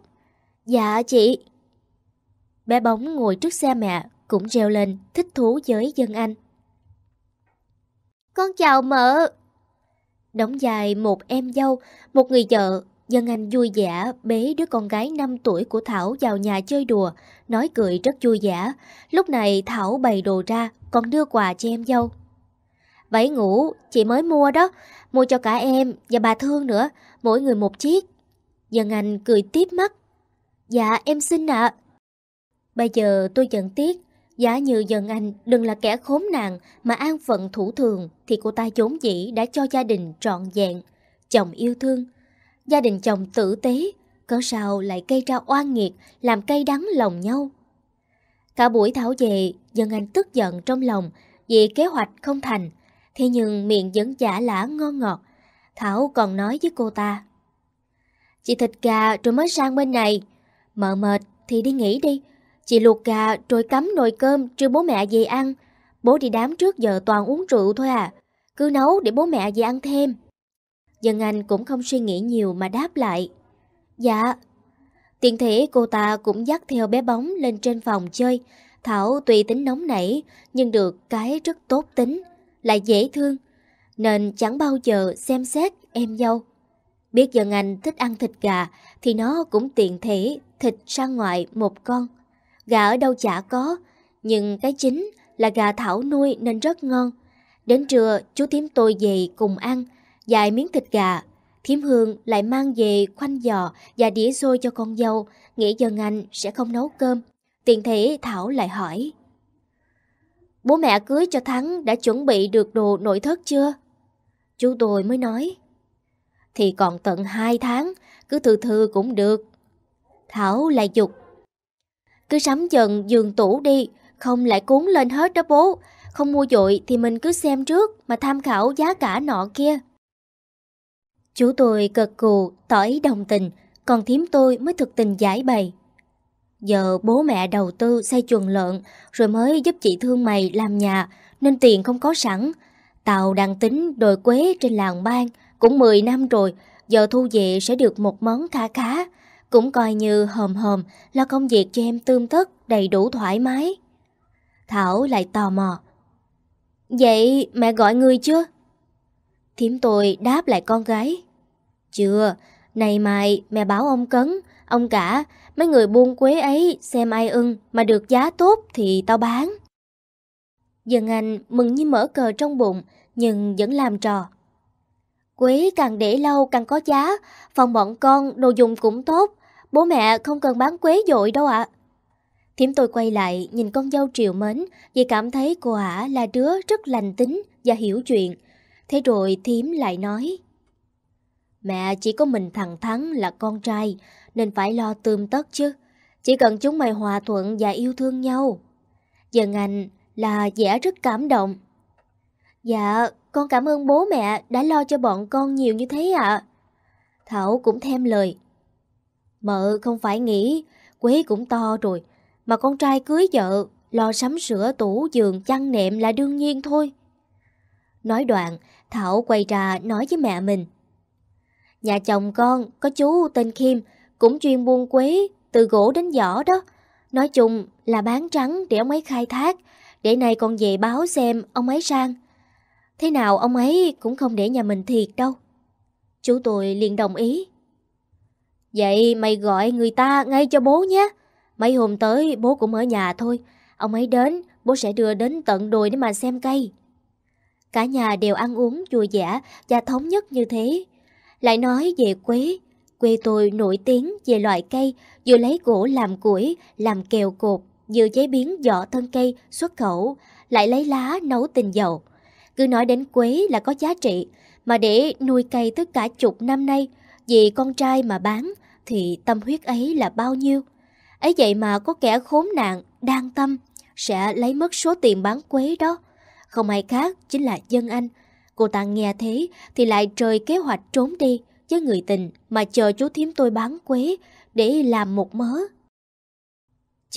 Dạ chị. Bé bóng ngồi trước xe mẹ cũng reo lên thích thú với Dân Anh. Con chào mợ. Đóng dài một em dâu, một người vợ, Dân Anh vui vẻ bế đứa con gái 5 tuổi của Thảo vào nhà chơi đùa, nói cười rất vui vẻ. Lúc này Thảo bày đồ ra, còn đưa quà cho em dâu. Váy ngủ, chị mới mua đó, mua cho cả em và bà Thương nữa, mỗi người một chiếc, Dân Anh cười tiếp mắt. Dạ em xin ạ. Bây giờ tôi giận tiếc, giả như Dân Anh đừng là kẻ khốn nạn mà an phận thủ thường thì cô ta chốn dĩ đã cho gia đình trọn vẹn, chồng yêu thương. Gia đình chồng tử tế, cớ sao lại gây ra oan nghiệt, làm cay đắng lòng nhau. Cả buổi thảo về, Dân Anh tức giận trong lòng vì kế hoạch không thành, thế nhưng miệng vẫn giả lả ngon ngọt. Thảo còn nói với cô ta Chị thịt gà rồi mới sang bên này. Mợ mệt thì đi nghỉ đi. Chị luộc gà rồi cắm nồi cơm trưa bố mẹ về ăn. Bố đi đám trước giờ toàn uống rượu thôi à. Cứ nấu để bố mẹ về ăn thêm. Dân Anh cũng không suy nghĩ nhiều mà đáp lại. Dạ. Tiện thể cô ta cũng dắt theo bé bóng lên trên phòng chơi. Thảo tuy tính nóng nảy nhưng được cái rất tốt tính, lại dễ thương. Nên chẳng bao giờ xem xét em dâu. Biết dân anh thích ăn thịt gà thì nó cũng tiện thể thịt ra ngoại một con. Gà ở đâu chả có, nhưng cái chính là gà thảo nuôi nên rất ngon. Đến trưa chú thím tôi về cùng ăn, dài miếng thịt gà. Thím Hương lại mang về khoanh giò và đĩa xôi cho con dâu, nghĩ dân anh sẽ không nấu cơm. tiện thể Thảo lại hỏi. Bố mẹ cưới cho Thắng đã chuẩn bị được đồ nội thất chưa? Chú tôi mới nói thì còn tận 2 tháng, cứ từ thư cũng được. Thảo lại dục. Cứ sắm dần giường tủ đi, không lại cuốn lên hết đó bố. Không mua dội thì mình cứ xem trước mà tham khảo giá cả nọ kia. Chú tôi cực cù, tỏ ý đồng tình, còn thím tôi mới thực tình giải bày. Giờ bố mẹ đầu tư xây chuồng lợn rồi mới giúp chị thương mày làm nhà nên tiền không có sẵn. Tàu đang tính đồi quế trên làng bang cũng 10 năm rồi, giờ thu về sẽ được một món kha khá. Cũng coi như hòm hòm lo công việc cho em tương tất, đầy đủ thoải mái. Thảo lại tò mò. Vậy mẹ gọi người chưa? Thiếm tôi đáp lại con gái. Chưa, này mai mẹ bảo ông Cấn, ông cả, mấy người buôn quế ấy xem ai ưng mà được giá tốt thì tao bán. Dân Anh mừng như mở cờ trong bụng nhưng vẫn làm trò. Quế càng để lâu càng có giá, phòng bọn con đồ dùng cũng tốt, bố mẹ không cần bán quế dội đâu ạ. À. Thiếm tôi quay lại, nhìn con dâu triệu mến, vì cảm thấy cô ả là đứa rất lành tính và hiểu chuyện. Thế rồi Thiếm lại nói, Mẹ chỉ có mình thằng Thắng là con trai, nên phải lo tươm tất chứ. Chỉ cần chúng mày hòa thuận và yêu thương nhau. Dần Anh là vẻ rất cảm động. Dạ, con cảm ơn bố mẹ đã lo cho bọn con nhiều như thế ạ. Thảo cũng thêm lời. Mợ không phải nghĩ, quế cũng to rồi, mà con trai cưới vợ, lo sắm sửa tủ giường chăn nệm là đương nhiên thôi. Nói đoạn, Thảo quay ra nói với mẹ mình. Nhà chồng con có chú tên Kim, cũng chuyên buôn quế, từ gỗ đến giỏ đó. Nói chung là bán trắng để ông ấy khai thác, để nay con về báo xem ông ấy sang. Thế nào ông ấy cũng không để nhà mình thiệt đâu. Chú tôi liền đồng ý. Vậy mày gọi người ta ngay cho bố nhé. Mấy hôm tới bố cũng ở nhà thôi. Ông ấy đến, bố sẽ đưa đến tận đồi để mà xem cây. Cả nhà đều ăn uống vui vẻ và thống nhất như thế. Lại nói về quế, quê tôi nổi tiếng về loại cây vừa lấy gỗ làm củi, làm kèo cột, vừa chế biến vỏ thân cây xuất khẩu, lại lấy lá nấu tinh dầu. Cứ nói đến quế là có giá trị, mà để nuôi cây tới cả chục năm nay, vì con trai mà bán, thì tâm huyết ấy là bao nhiêu? ấy vậy mà có kẻ khốn nạn, đang tâm, sẽ lấy mất số tiền bán quế đó. Không ai khác chính là dân anh. Cô ta nghe thế thì lại trời kế hoạch trốn đi với người tình mà chờ chú thím tôi bán quế để làm một mớ.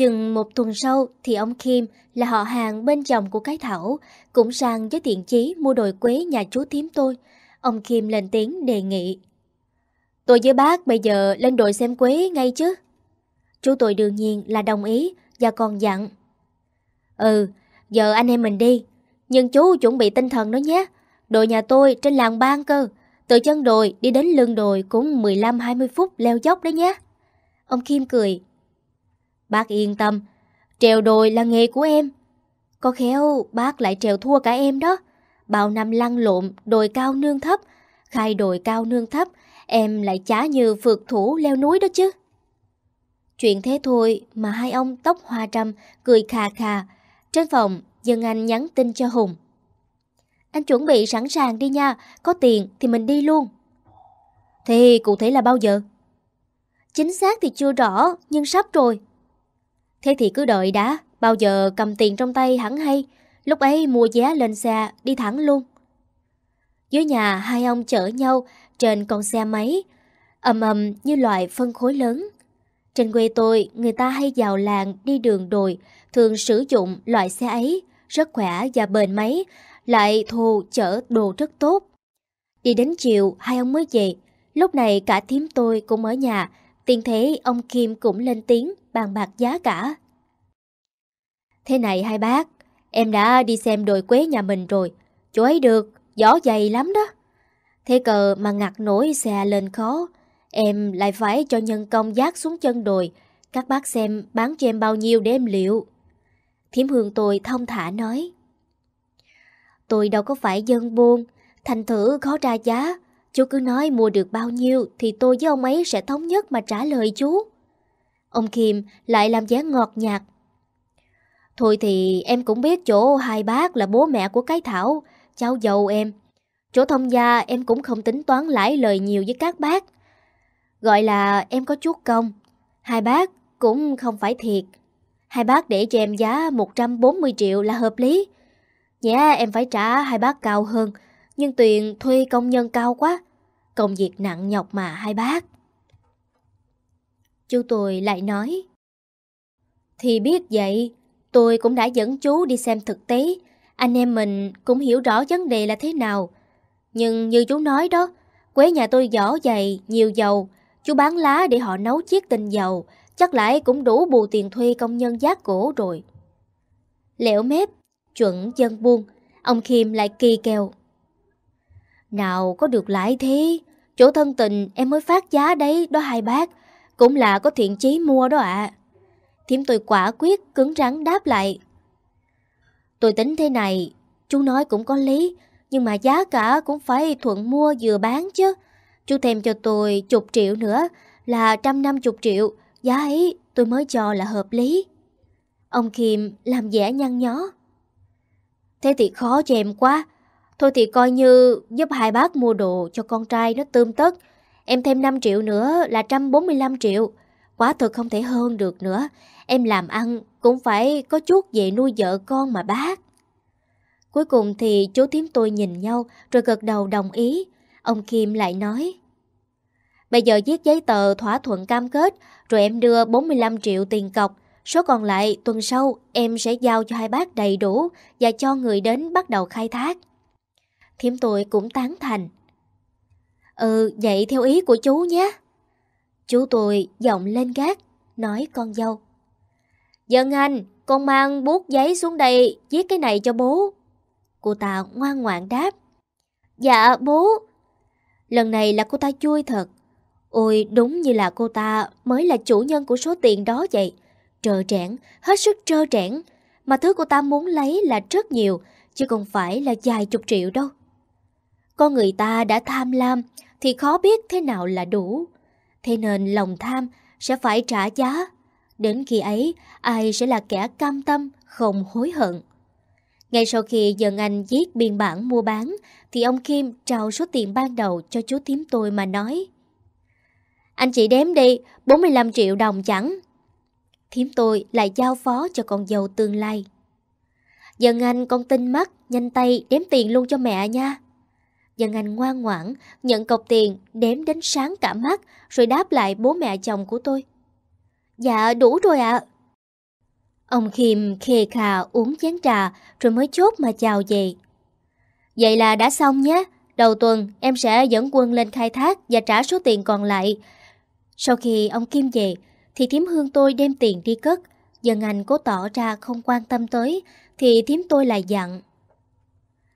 Chừng một tuần sau thì ông Kim là họ hàng bên chồng của cái Thảo cũng sang với tiện chí mua đồi quế nhà chú thím tôi. Ông Kim lên tiếng đề nghị. Tôi với bác bây giờ lên đồi xem quế ngay chứ. Chú tôi đương nhiên là đồng ý và còn dặn. Ừ, giờ anh em mình đi. Nhưng chú chuẩn bị tinh thần đó nhé. Đội nhà tôi trên làng ban cơ. Từ chân đồi đi đến lưng đồi cũng 15-20 phút leo dốc đó nhé. Ông Kim cười Bác yên tâm, trèo đồi là nghề của em. Có khéo bác lại trèo thua cả em đó. Bao năm lăn lộn, đồi cao nương thấp, khai đồi cao nương thấp, em lại chả như phượt thủ leo núi đó chứ. Chuyện thế thôi mà hai ông tóc hoa trăm cười khà khà. Trên phòng, Dân Anh nhắn tin cho Hùng. Anh chuẩn bị sẵn sàng đi nha, có tiền thì mình đi luôn. Thì cụ thể là bao giờ? Chính xác thì chưa rõ, nhưng sắp rồi. Thế thì cứ đợi đã, bao giờ cầm tiền trong tay hẳn hay, lúc ấy mua vé lên xe, đi thẳng luôn. Dưới nhà hai ông chở nhau trên con xe máy, ầm ầm như loại phân khối lớn. Trên quê tôi, người ta hay vào làng đi đường đồi, thường sử dụng loại xe ấy, rất khỏe và bền máy, lại thù chở đồ rất tốt. Đi đến chiều, hai ông mới về. Lúc này cả thím tôi cũng ở nhà, Tiên thế ông Kim cũng lên tiếng bàn bạc giá cả. Thế này hai bác, em đã đi xem đồi quế nhà mình rồi, chỗ ấy được, gió dày lắm đó. Thế cờ mà ngặt nổi xe lên khó, em lại phải cho nhân công giác xuống chân đồi, các bác xem bán cho em bao nhiêu để em liệu. Thiếm hương tôi thông thả nói. Tôi đâu có phải dân buôn, thành thử khó ra giá, Chú cứ nói mua được bao nhiêu thì tôi với ông ấy sẽ thống nhất mà trả lời chú. Ông Kim lại làm vẻ ngọt nhạt. Thôi thì em cũng biết chỗ hai bác là bố mẹ của cái Thảo, cháu dâu em. Chỗ thông gia em cũng không tính toán lãi lời nhiều với các bác. Gọi là em có chút công. Hai bác cũng không phải thiệt. Hai bác để cho em giá 140 triệu là hợp lý. Nhé, em phải trả hai bác cao hơn nhưng Tuyền thuê công nhân cao quá, công việc nặng nhọc mà hai bác. Chú tôi lại nói, Thì biết vậy, tôi cũng đã dẫn chú đi xem thực tế, anh em mình cũng hiểu rõ vấn đề là thế nào. Nhưng như chú nói đó, quế nhà tôi giỏ dày, nhiều dầu, chú bán lá để họ nấu chiếc tinh dầu, chắc lại cũng đủ bù tiền thuê công nhân giác cổ rồi. Lẻo mép, chuẩn chân buông, ông Kim lại kỳ kèo. Nào có được lại thế Chỗ thân tình em mới phát giá đấy đó hai bác Cũng là có thiện chí mua đó ạ à. Thiếm tôi quả quyết cứng rắn đáp lại Tôi tính thế này Chú nói cũng có lý Nhưng mà giá cả cũng phải thuận mua vừa bán chứ Chú thèm cho tôi chục triệu nữa Là trăm năm chục triệu Giá ấy tôi mới cho là hợp lý Ông Kim làm vẻ nhăn nhó Thế thì khó cho em quá Thôi thì coi như giúp hai bác mua đồ cho con trai nó tươm tất. Em thêm 5 triệu nữa là 145 triệu. Quá thật không thể hơn được nữa. Em làm ăn cũng phải có chút về nuôi vợ con mà bác. Cuối cùng thì chú thím tôi nhìn nhau rồi gật đầu đồng ý. Ông Kim lại nói. Bây giờ viết giấy tờ thỏa thuận cam kết rồi em đưa 45 triệu tiền cọc. Số còn lại tuần sau em sẽ giao cho hai bác đầy đủ và cho người đến bắt đầu khai thác. Thiếm tôi cũng tán thành. Ừ, vậy theo ý của chú nhé. Chú tôi giọng lên gác, nói con dâu. Dân anh, con mang bút giấy xuống đây viết cái này cho bố. Cô ta ngoan ngoãn đáp. Dạ bố. Lần này là cô ta chui thật. Ôi đúng như là cô ta mới là chủ nhân của số tiền đó vậy. Trơ trẽn, hết sức trơ trẽn. Mà thứ cô ta muốn lấy là rất nhiều, chứ không phải là vài chục triệu đâu. Con người ta đã tham lam thì khó biết thế nào là đủ. Thế nên lòng tham sẽ phải trả giá. Đến khi ấy, ai sẽ là kẻ cam tâm, không hối hận. Ngay sau khi dần Anh viết biên bản mua bán, thì ông Kim trao số tiền ban đầu cho chú tím tôi mà nói. Anh chị đếm đi, 45 triệu đồng chẳng. Thiếm tôi lại giao phó cho con dâu tương lai. dần Anh con tin mắt, nhanh tay đếm tiền luôn cho mẹ nha. Dân Anh ngoan ngoãn, nhận cọc tiền, đếm đến sáng cả mắt, rồi đáp lại bố mẹ chồng của tôi. Dạ, đủ rồi ạ. Ông Khiêm khề khà uống chén trà, rồi mới chốt mà chào về. Vậy là đã xong nhé, đầu tuần em sẽ dẫn quân lên khai thác và trả số tiền còn lại. Sau khi ông Kim về, thì thím hương tôi đem tiền đi cất. Dân Anh cố tỏ ra không quan tâm tới, thì thím tôi lại dặn.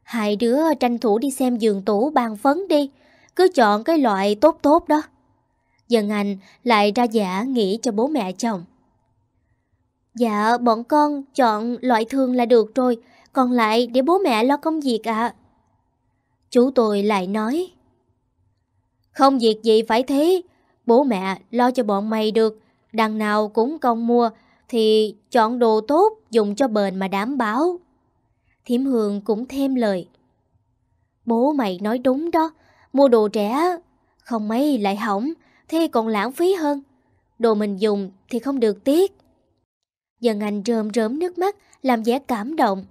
Hai đứa tranh thủ đi xem giường tủ bàn phấn đi, cứ chọn cái loại tốt tốt đó. Dân Anh lại ra giả nghĩ cho bố mẹ chồng. Dạ, bọn con chọn loại thường là được rồi, còn lại để bố mẹ lo công việc ạ. À. Chú tôi lại nói. Không việc gì phải thế, bố mẹ lo cho bọn mày được, đằng nào cũng công mua thì chọn đồ tốt dùng cho bền mà đảm bảo. Thiểm Hương cũng thêm lời. Bố mày nói đúng đó, mua đồ trẻ, không mấy lại hỏng, thế còn lãng phí hơn. Đồ mình dùng thì không được tiếc. Dân Anh rơm rớm nước mắt, làm vẻ cảm động.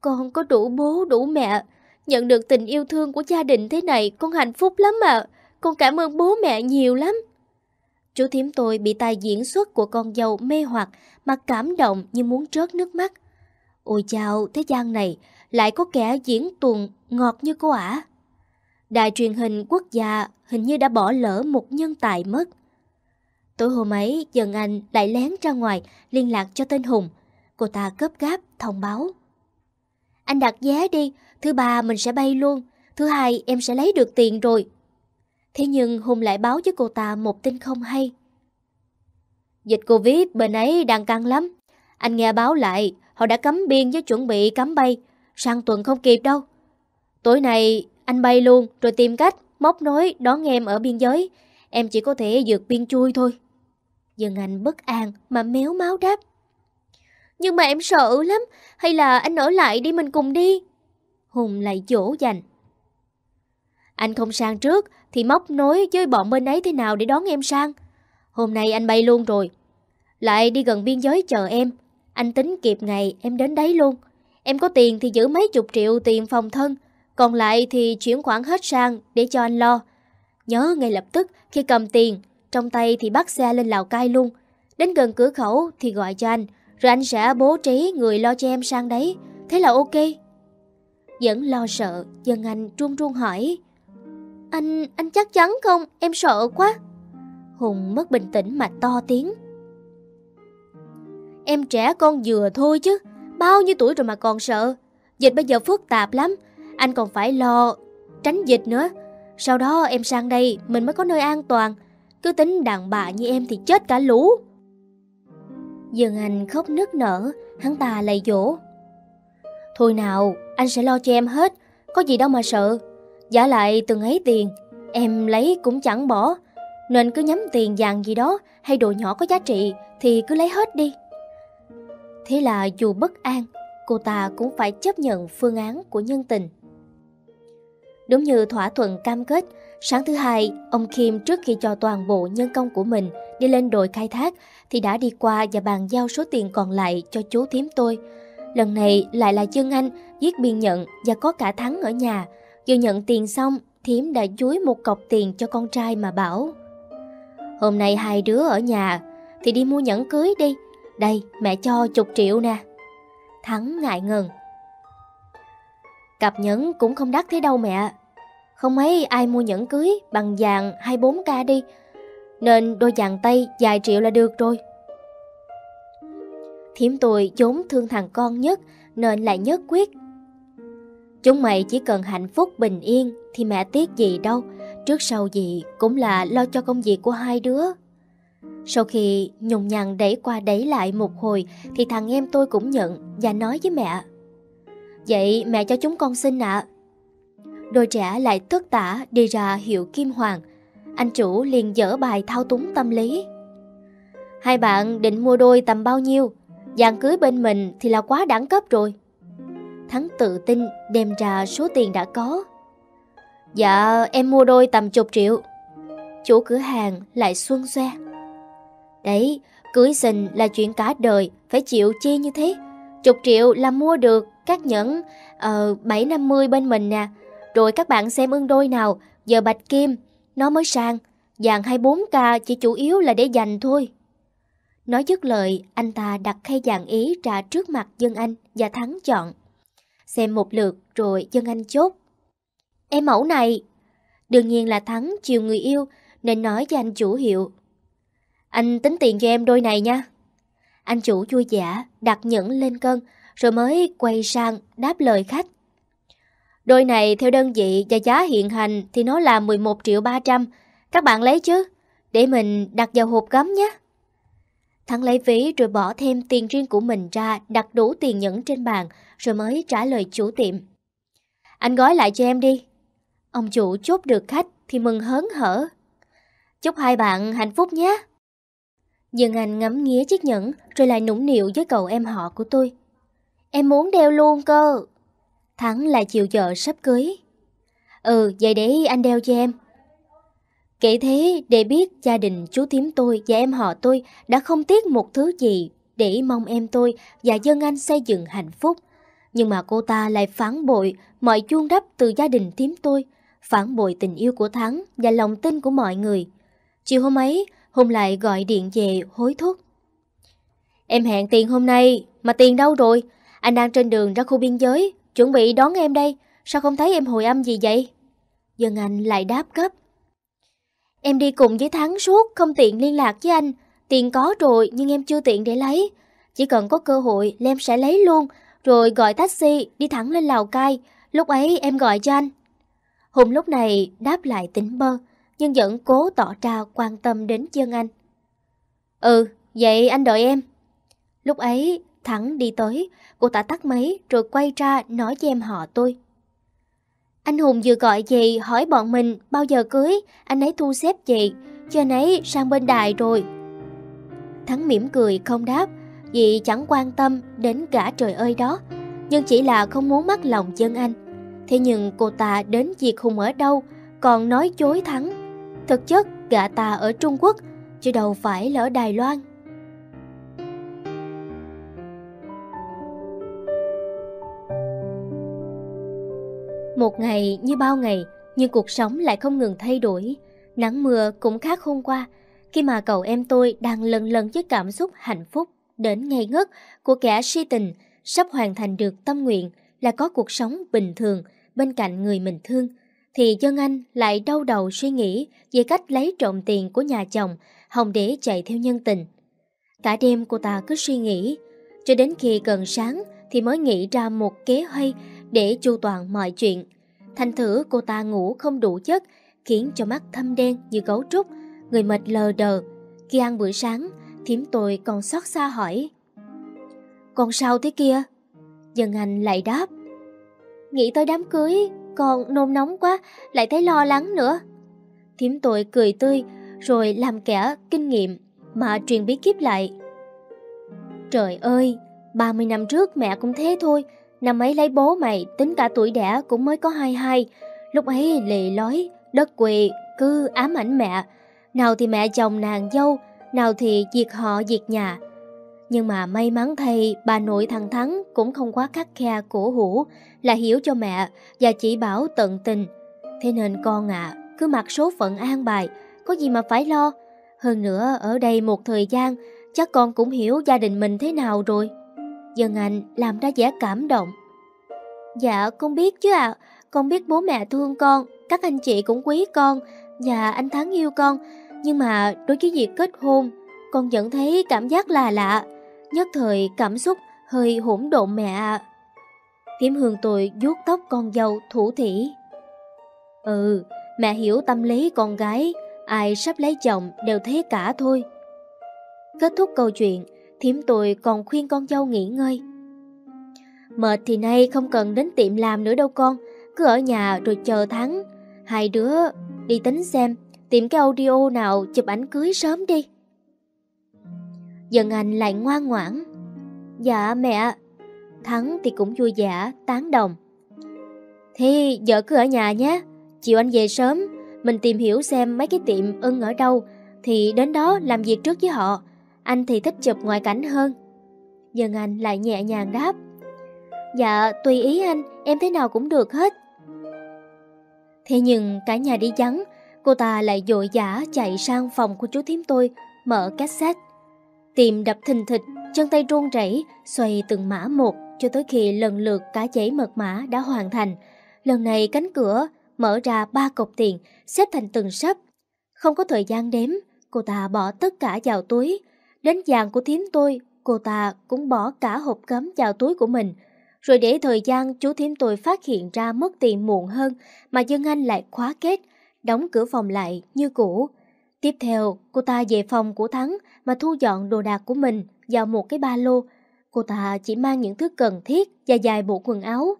Con có đủ bố, đủ mẹ, nhận được tình yêu thương của gia đình thế này con hạnh phúc lắm ạ. Con cảm ơn bố mẹ nhiều lắm. Chú thím tôi bị tài diễn xuất của con dâu mê hoặc mà cảm động như muốn trớt nước mắt. Ôi chao, thế gian này lại có kẻ diễn tuồng ngọt như cô ả. Đài truyền hình quốc gia hình như đã bỏ lỡ một nhân tài mất. Tối hôm ấy, Dần Anh lại lén ra ngoài liên lạc cho tên Hùng. Cô ta gấp gáp thông báo. Anh đặt vé đi, thứ ba mình sẽ bay luôn, thứ hai em sẽ lấy được tiền rồi. Thế nhưng Hùng lại báo với cô ta một tin không hay. Dịch Covid bên ấy đang căng lắm. Anh nghe báo lại, Họ đã cấm biên với chuẩn bị cấm bay Sang tuần không kịp đâu Tối nay anh bay luôn rồi tìm cách Móc nối đón em ở biên giới Em chỉ có thể vượt biên chui thôi Dương Anh bất an mà méo máu đáp Nhưng mà em sợ lắm Hay là anh ở lại đi mình cùng đi Hùng lại dỗ dành Anh không sang trước Thì móc nối với bọn bên ấy thế nào để đón em sang Hôm nay anh bay luôn rồi Lại đi gần biên giới chờ em anh tính kịp ngày em đến đấy luôn. Em có tiền thì giữ mấy chục triệu tiền phòng thân, còn lại thì chuyển khoản hết sang để cho anh lo. Nhớ ngay lập tức khi cầm tiền, trong tay thì bắt xe lên Lào Cai luôn. Đến gần cửa khẩu thì gọi cho anh, rồi anh sẽ bố trí người lo cho em sang đấy. Thế là ok. Vẫn lo sợ, dân anh run run hỏi. Anh, anh chắc chắn không? Em sợ quá. Hùng mất bình tĩnh mà to tiếng. Em trẻ con vừa thôi chứ, bao nhiêu tuổi rồi mà còn sợ. Dịch bây giờ phức tạp lắm, anh còn phải lo tránh dịch nữa. Sau đó em sang đây mình mới có nơi an toàn. Cứ tính đàn bà như em thì chết cả lũ. Dường anh khóc nức nở, hắn ta lại dỗ. Thôi nào, anh sẽ lo cho em hết, có gì đâu mà sợ. Giả lại từng ấy tiền, em lấy cũng chẳng bỏ. Nên cứ nhắm tiền vàng gì đó hay đồ nhỏ có giá trị thì cứ lấy hết đi. Thế là dù bất an, cô ta cũng phải chấp nhận phương án của nhân tình. Đúng như thỏa thuận cam kết, sáng thứ hai, ông Kim trước khi cho toàn bộ nhân công của mình đi lên đội khai thác thì đã đi qua và bàn giao số tiền còn lại cho chú thím tôi. Lần này lại là Dương Anh viết biên nhận và có cả Thắng ở nhà. Vừa nhận tiền xong, thím đã chuối một cọc tiền cho con trai mà bảo. Hôm nay hai đứa ở nhà thì đi mua nhẫn cưới đi, đây, mẹ cho chục triệu nè. Thắng ngại ngần. Cặp nhẫn cũng không đắt thế đâu mẹ. Không mấy ai mua nhẫn cưới bằng vàng 24K đi. Nên đôi vàng tay vài triệu là được rồi. Thiếm tôi vốn thương thằng con nhất nên lại nhất quyết. Chúng mày chỉ cần hạnh phúc bình yên thì mẹ tiếc gì đâu. Trước sau gì cũng là lo cho công việc của hai đứa. Sau khi nhùng nhằn đẩy qua đẩy lại một hồi thì thằng em tôi cũng nhận và nói với mẹ. Vậy mẹ cho chúng con xin ạ. Đôi trẻ lại tất tả đi ra hiệu Kim Hoàng. Anh chủ liền dở bài thao túng tâm lý. Hai bạn định mua đôi tầm bao nhiêu? Dàn cưới bên mình thì là quá đẳng cấp rồi. Thắng tự tin đem ra số tiền đã có. Dạ em mua đôi tầm chục triệu. Chủ cửa hàng lại xuân xoe. Đấy, cưới xin là chuyện cả đời, phải chịu chi như thế. Chục triệu là mua được các nhẫn ờ, uh, 750 bên mình nè. Rồi các bạn xem ưng đôi nào, giờ bạch kim, nó mới sang. Dạng 24K chỉ chủ yếu là để dành thôi. Nói dứt lời, anh ta đặt khay dạng ý ra trước mặt Dân Anh và Thắng chọn. Xem một lượt rồi Dân Anh chốt. Em mẫu này. Đương nhiên là Thắng chiều người yêu nên nói cho anh chủ hiệu anh tính tiền cho em đôi này nha. Anh chủ vui vẻ đặt nhẫn lên cân rồi mới quay sang đáp lời khách. Đôi này theo đơn vị và giá hiện hành thì nó là 11 triệu 300. Các bạn lấy chứ, để mình đặt vào hộp gấm nhé. Thắng lấy ví rồi bỏ thêm tiền riêng của mình ra đặt đủ tiền nhẫn trên bàn rồi mới trả lời chủ tiệm. Anh gói lại cho em đi. Ông chủ chốt được khách thì mừng hớn hở. Chúc hai bạn hạnh phúc nhé. Nhưng anh ngắm nghía chiếc nhẫn rồi lại nũng nịu với cậu em họ của tôi. Em muốn đeo luôn cơ. Thắng lại chiều vợ sắp cưới. Ừ, vậy để anh đeo cho em. Kể thế để biết gia đình chú thím tôi và em họ tôi đã không tiếc một thứ gì để mong em tôi và dân anh xây dựng hạnh phúc. Nhưng mà cô ta lại phản bội mọi chuông đắp từ gia đình thím tôi, phản bội tình yêu của Thắng và lòng tin của mọi người. Chiều hôm ấy, Hùng lại gọi điện về hối thúc. Em hẹn tiền hôm nay, mà tiền đâu rồi? Anh đang trên đường ra khu biên giới, chuẩn bị đón em đây. Sao không thấy em hồi âm gì vậy? Dân Anh lại đáp cấp. Em đi cùng với Thắng suốt, không tiện liên lạc với anh. Tiền có rồi nhưng em chưa tiện để lấy. Chỉ cần có cơ hội là em sẽ lấy luôn, rồi gọi taxi đi thẳng lên Lào Cai. Lúc ấy em gọi cho anh. Hùng lúc này đáp lại tính bơ nhưng vẫn cố tỏ ra quan tâm đến dân anh. Ừ, vậy anh đợi em. Lúc ấy, Thắng đi tới, cô ta tắt máy rồi quay ra nói với em họ tôi. Anh Hùng vừa gọi về hỏi bọn mình bao giờ cưới, anh ấy thu xếp gì, cho anh ấy sang bên đài rồi. Thắng mỉm cười không đáp, vì chẳng quan tâm đến cả trời ơi đó, nhưng chỉ là không muốn mất lòng chân anh. Thế nhưng cô ta đến việc Hùng ở đâu, còn nói chối Thắng Thực chất, gã ta ở Trung Quốc, chứ đâu phải là ở Đài Loan. Một ngày như bao ngày, nhưng cuộc sống lại không ngừng thay đổi. Nắng mưa cũng khác hôm qua, khi mà cậu em tôi đang lần lần với cảm xúc hạnh phúc đến ngây ngất của kẻ si tình sắp hoàn thành được tâm nguyện là có cuộc sống bình thường bên cạnh người mình thương – thì dân anh lại đau đầu suy nghĩ về cách lấy trộm tiền của nhà chồng hồng để chạy theo nhân tình. Cả đêm cô ta cứ suy nghĩ, cho đến khi gần sáng thì mới nghĩ ra một kế hay để chu toàn mọi chuyện. Thành thử cô ta ngủ không đủ chất khiến cho mắt thâm đen như gấu trúc, người mệt lờ đờ. Khi ăn bữa sáng, thím tôi còn xót xa hỏi. Còn sao thế kia? Dân anh lại đáp. Nghĩ tới đám cưới, con nôn nóng quá, lại thấy lo lắng nữa. Thiếm tội cười tươi, rồi làm kẻ kinh nghiệm mà truyền bí kíp lại. Trời ơi, 30 năm trước mẹ cũng thế thôi, năm ấy lấy bố mày, tính cả tuổi đẻ cũng mới có 22. Lúc ấy lì lói, đất quỳ, cứ ám ảnh mẹ. Nào thì mẹ chồng nàng dâu, nào thì diệt họ diệt nhà, nhưng mà may mắn thay, bà nội thằng Thắng cũng không quá khắc khe cổ hủ, là hiểu cho mẹ và chỉ bảo tận tình. Thế nên con ạ, cứ mặc số phận an bài, có gì mà phải lo. Hơn nữa, ở đây một thời gian, chắc con cũng hiểu gia đình mình thế nào rồi. Dân Anh làm ra vẻ cảm động. Dạ, con biết chứ ạ. Con biết bố mẹ thương con, các anh chị cũng quý con, và anh Thắng yêu con. Nhưng mà đối với việc kết hôn, con vẫn thấy cảm giác là lạ nhất thời cảm xúc hơi hỗn độn mẹ ạ. À. Thiếm hương tôi vuốt tóc con dâu thủ thỉ. Ừ, mẹ hiểu tâm lý con gái, ai sắp lấy chồng đều thế cả thôi. Kết thúc câu chuyện, thiếm tôi còn khuyên con dâu nghỉ ngơi. Mệt thì nay không cần đến tiệm làm nữa đâu con, cứ ở nhà rồi chờ tháng. Hai đứa đi tính xem, tìm cái audio nào chụp ảnh cưới sớm đi dần Anh lại ngoan ngoãn. Dạ mẹ. Thắng thì cũng vui vẻ, tán đồng. thì vợ cứ ở nhà nhé. Chiều anh về sớm, mình tìm hiểu xem mấy cái tiệm ưng ở đâu thì đến đó làm việc trước với họ. Anh thì thích chụp ngoại cảnh hơn. dần Anh lại nhẹ nhàng đáp. Dạ, tùy ý anh, em thế nào cũng được hết. Thế nhưng cả nhà đi vắng, cô ta lại dội dã chạy sang phòng của chú thím tôi, mở cassette Tim đập thình thịch, chân tay run rẩy, xoay từng mã một cho tới khi lần lượt cả giấy mật mã đã hoàn thành. Lần này cánh cửa mở ra ba cọc tiền, xếp thành từng sấp. Không có thời gian đếm, cô ta bỏ tất cả vào túi. Đến vàng của thím tôi, cô ta cũng bỏ cả hộp cấm vào túi của mình. Rồi để thời gian chú thím tôi phát hiện ra mất tiền muộn hơn mà dân anh lại khóa kết, đóng cửa phòng lại như cũ. Tiếp theo, cô ta về phòng của Thắng mà thu dọn đồ đạc của mình vào một cái ba lô. Cô ta chỉ mang những thứ cần thiết và dài bộ quần áo.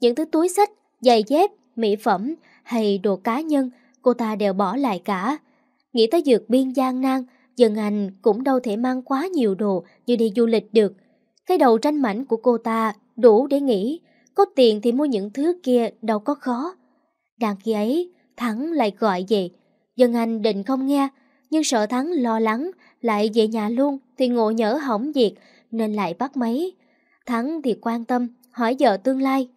Những thứ túi sách, giày dép, mỹ phẩm hay đồ cá nhân cô ta đều bỏ lại cả. Nghĩ tới dược biên gian nan, dần anh cũng đâu thể mang quá nhiều đồ như đi du lịch được. Cái đầu tranh mảnh của cô ta đủ để nghĩ, có tiền thì mua những thứ kia đâu có khó. Đang khi ấy, Thắng lại gọi về Dân Anh định không nghe, nhưng sợ Thắng lo lắng, lại về nhà luôn thì ngộ nhỡ hỏng việc nên lại bắt máy. Thắng thì quan tâm, hỏi vợ tương lai.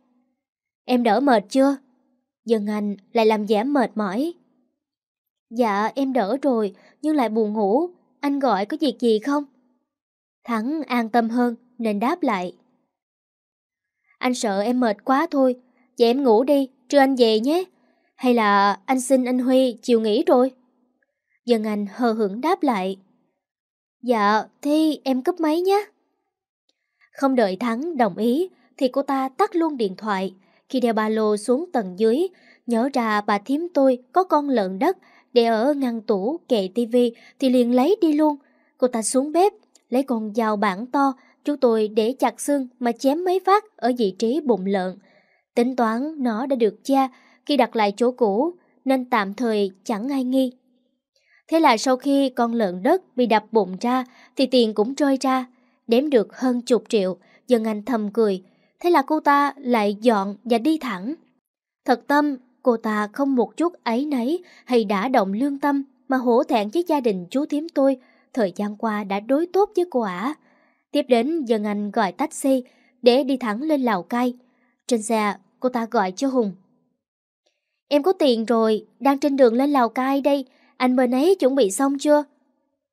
Em đỡ mệt chưa? Dân Anh lại làm vẻ mệt mỏi. Dạ em đỡ rồi, nhưng lại buồn ngủ, anh gọi có việc gì không? Thắng an tâm hơn nên đáp lại. Anh sợ em mệt quá thôi, vậy em ngủ đi, trưa anh về nhé. Hay là anh xin anh Huy chiều nghỉ rồi? Dân Anh hờ hững đáp lại. Dạ, thế em cấp máy nhé. Không đợi Thắng đồng ý, thì cô ta tắt luôn điện thoại. Khi đeo ba lô xuống tầng dưới, nhớ ra bà thím tôi có con lợn đất để ở ngăn tủ kệ tivi thì liền lấy đi luôn. Cô ta xuống bếp, lấy con dao bản to, chú tôi để chặt xương mà chém mấy phát ở vị trí bụng lợn. Tính toán nó đã được cha khi đặt lại chỗ cũ nên tạm thời chẳng ai nghi. Thế là sau khi con lợn đất bị đập bụng ra thì tiền cũng trôi ra, đếm được hơn chục triệu, dân anh thầm cười. Thế là cô ta lại dọn và đi thẳng. Thật tâm, cô ta không một chút ấy nấy hay đã động lương tâm mà hổ thẹn với gia đình chú thím tôi thời gian qua đã đối tốt với cô ả. Tiếp đến dân anh gọi taxi để đi thẳng lên Lào Cai. Trên xe, cô ta gọi cho Hùng Em có tiền rồi, đang trên đường lên Lào Cai đây, anh bên ấy chuẩn bị xong chưa?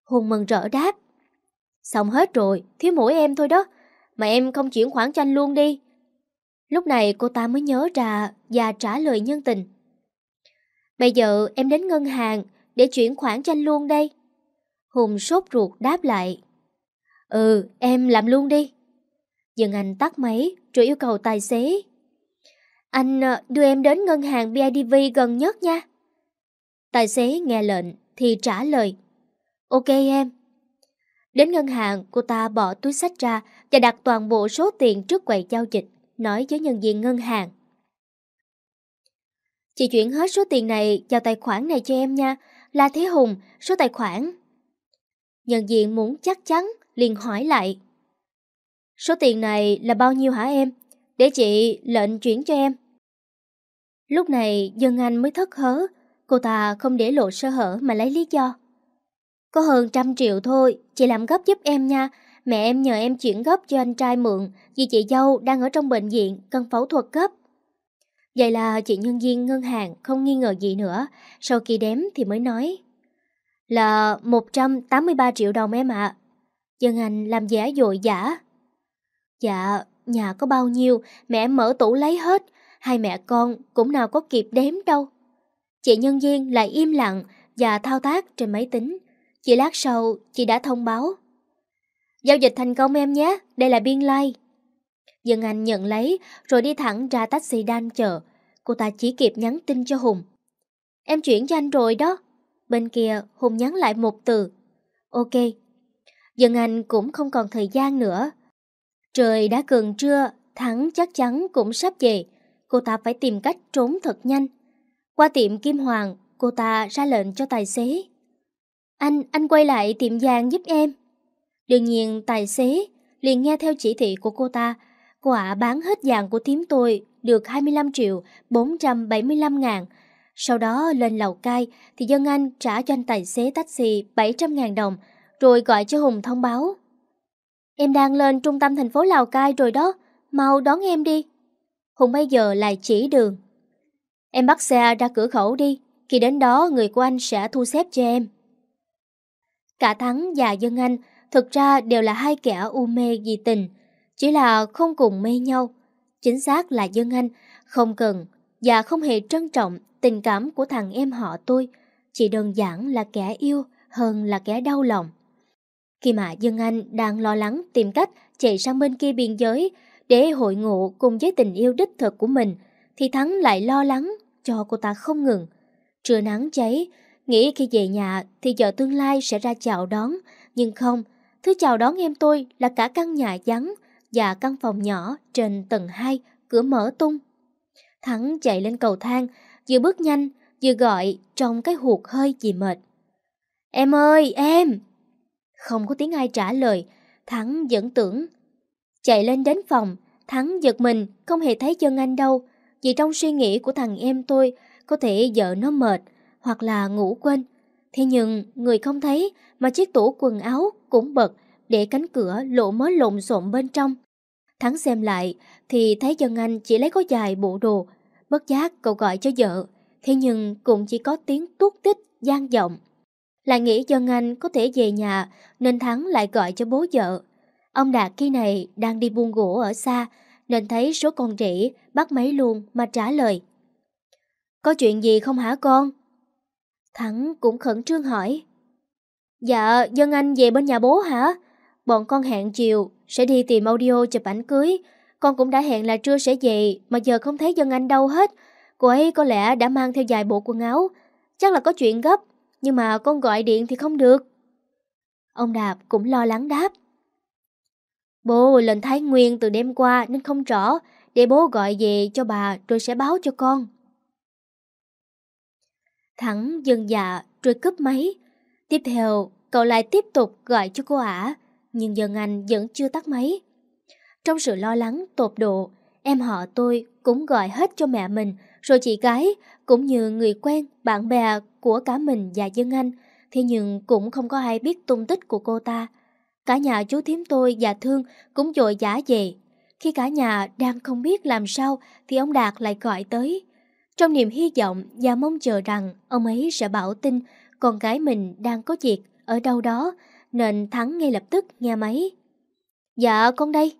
Hùng mừng rỡ đáp. Xong hết rồi, thiếu mỗi em thôi đó, mà em không chuyển khoản cho anh luôn đi. Lúc này cô ta mới nhớ ra và trả lời nhân tình. Bây giờ em đến ngân hàng để chuyển khoản cho anh luôn đây. Hùng sốt ruột đáp lại. Ừ, em làm luôn đi. Dừng anh tắt máy rồi yêu cầu tài xế anh ờ, đưa em đến ngân hàng BIDV gần nhất nha. Tài xế nghe lệnh thì trả lời. Ok em. Đến ngân hàng, cô ta bỏ túi sách ra và đặt toàn bộ số tiền trước quầy giao dịch, nói với nhân viên ngân hàng. Chị chuyển hết số tiền này vào tài khoản này cho em nha, là Thế Hùng, số tài khoản. Nhân viên muốn chắc chắn, liền hỏi lại. Số tiền này là bao nhiêu hả em? Để chị lệnh chuyển cho em. Lúc này dân anh mới thất hớ, cô ta không để lộ sơ hở mà lấy lý do. Có hơn trăm triệu thôi, chị làm gấp giúp em nha. Mẹ em nhờ em chuyển gấp cho anh trai mượn vì chị dâu đang ở trong bệnh viện cần phẫu thuật gấp. Vậy là chị nhân viên ngân hàng không nghi ngờ gì nữa, sau khi đếm thì mới nói. Là 183 triệu đồng em ạ. À. Dân Anh làm giả dội giả. Dạ, nhà có bao nhiêu, mẹ em mở tủ lấy hết, hai mẹ con cũng nào có kịp đếm đâu. Chị nhân viên lại im lặng và thao tác trên máy tính. Chỉ lát sau, chị đã thông báo. Giao dịch thành công em nhé, đây là biên lai. Like. Dân Anh nhận lấy rồi đi thẳng ra taxi đang chờ. Cô ta chỉ kịp nhắn tin cho Hùng. Em chuyển cho anh rồi đó. Bên kia Hùng nhắn lại một từ. Ok. Dân Anh cũng không còn thời gian nữa. Trời đã gần trưa, Thắng chắc chắn cũng sắp về cô ta phải tìm cách trốn thật nhanh. Qua tiệm Kim Hoàng, cô ta ra lệnh cho tài xế. Anh, anh quay lại tiệm vàng giúp em. Đương nhiên tài xế liền nghe theo chỉ thị của cô ta. Cô ả bán hết vàng của thím tôi được 25 triệu 475 ngàn. Sau đó lên lầu cai thì dân anh trả cho anh tài xế taxi 700 ngàn đồng rồi gọi cho Hùng thông báo. Em đang lên trung tâm thành phố Lào Cai rồi đó, mau đón em đi. Hùng bây giờ lại chỉ đường. Em bắt xe ra cửa khẩu đi, khi đến đó người của anh sẽ thu xếp cho em. Cả Thắng và Dân Anh thực ra đều là hai kẻ u mê dị tình, chỉ là không cùng mê nhau. Chính xác là Dân Anh không cần và không hề trân trọng tình cảm của thằng em họ tôi, chỉ đơn giản là kẻ yêu hơn là kẻ đau lòng. Khi mà Dân Anh đang lo lắng tìm cách chạy sang bên kia biên giới để hội ngộ cùng với tình yêu đích thực của mình, thì Thắng lại lo lắng cho cô ta không ngừng. Trưa nắng cháy, nghĩ khi về nhà thì vợ tương lai sẽ ra chào đón, nhưng không, thứ chào đón em tôi là cả căn nhà vắng và căn phòng nhỏ trên tầng 2, cửa mở tung. Thắng chạy lên cầu thang, vừa bước nhanh, vừa gọi trong cái hụt hơi vì mệt. Em ơi, em! Không có tiếng ai trả lời, Thắng vẫn tưởng Chạy lên đến phòng, Thắng giật mình, không hề thấy chân anh đâu. Vì trong suy nghĩ của thằng em tôi, có thể vợ nó mệt, hoặc là ngủ quên. Thế nhưng, người không thấy, mà chiếc tủ quần áo cũng bật, để cánh cửa lộ mớ lộn xộn bên trong. Thắng xem lại, thì thấy chân anh chỉ lấy có dài bộ đồ. Bất giác cậu gọi cho vợ, thế nhưng cũng chỉ có tiếng tuốt tích, gian giọng. Lại nghĩ chân anh có thể về nhà, nên Thắng lại gọi cho bố vợ. Ông Đạt khi này đang đi buôn gỗ ở xa, nên thấy số con rỉ, bắt máy luôn mà trả lời. Có chuyện gì không hả con? Thắng cũng khẩn trương hỏi. Dạ, dân anh về bên nhà bố hả? Bọn con hẹn chiều, sẽ đi tìm audio chụp ảnh cưới. Con cũng đã hẹn là trưa sẽ về, mà giờ không thấy dân anh đâu hết. Cô ấy có lẽ đã mang theo vài bộ quần áo. Chắc là có chuyện gấp, nhưng mà con gọi điện thì không được. Ông Đạp cũng lo lắng đáp. Bố lên Thái Nguyên từ đêm qua nên không rõ, để bố gọi về cho bà rồi sẽ báo cho con. Thắng dần dạ rồi cướp máy. Tiếp theo, cậu lại tiếp tục gọi cho cô ả, nhưng dần anh vẫn chưa tắt máy. Trong sự lo lắng tột độ, em họ tôi cũng gọi hết cho mẹ mình, rồi chị gái, cũng như người quen, bạn bè của cả mình và dân anh. Thế nhưng cũng không có ai biết tung tích của cô ta. Cả nhà chú thím tôi và Thương cũng dội giả về. Khi cả nhà đang không biết làm sao thì ông Đạt lại gọi tới. Trong niềm hy vọng và mong chờ rằng ông ấy sẽ bảo tin con gái mình đang có việc ở đâu đó nên Thắng ngay lập tức nghe máy. Dạ con đây.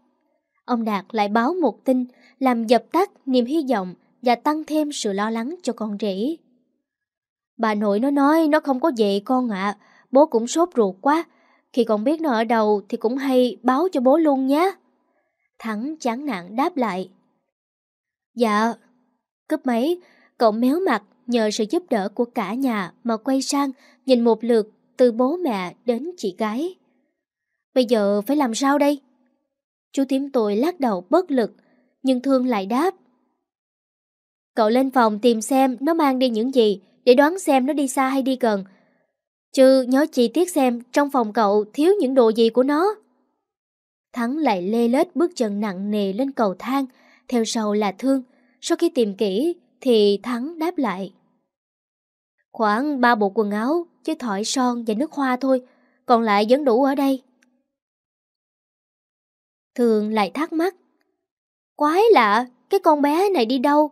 Ông Đạt lại báo một tin làm dập tắt niềm hy vọng và tăng thêm sự lo lắng cho con rể. Bà nội nó nói nó không có về con ạ, bố cũng sốt ruột quá, khi con biết nó ở đâu thì cũng hay báo cho bố luôn nhé. Thắng chán nản đáp lại. Dạ. Cướp máy, cậu méo mặt nhờ sự giúp đỡ của cả nhà mà quay sang nhìn một lượt từ bố mẹ đến chị gái. Bây giờ phải làm sao đây? Chú tím tôi lắc đầu bất lực, nhưng Thương lại đáp. Cậu lên phòng tìm xem nó mang đi những gì để đoán xem nó đi xa hay đi gần Chứ nhớ chi tiết xem trong phòng cậu thiếu những đồ gì của nó. Thắng lại lê lết bước chân nặng nề lên cầu thang, theo sau là Thương. Sau khi tìm kỹ thì Thắng đáp lại. Khoảng ba bộ quần áo, chứ thỏi son và nước hoa thôi, còn lại vẫn đủ ở đây. Thường lại thắc mắc. Quái lạ, cái con bé này đi đâu?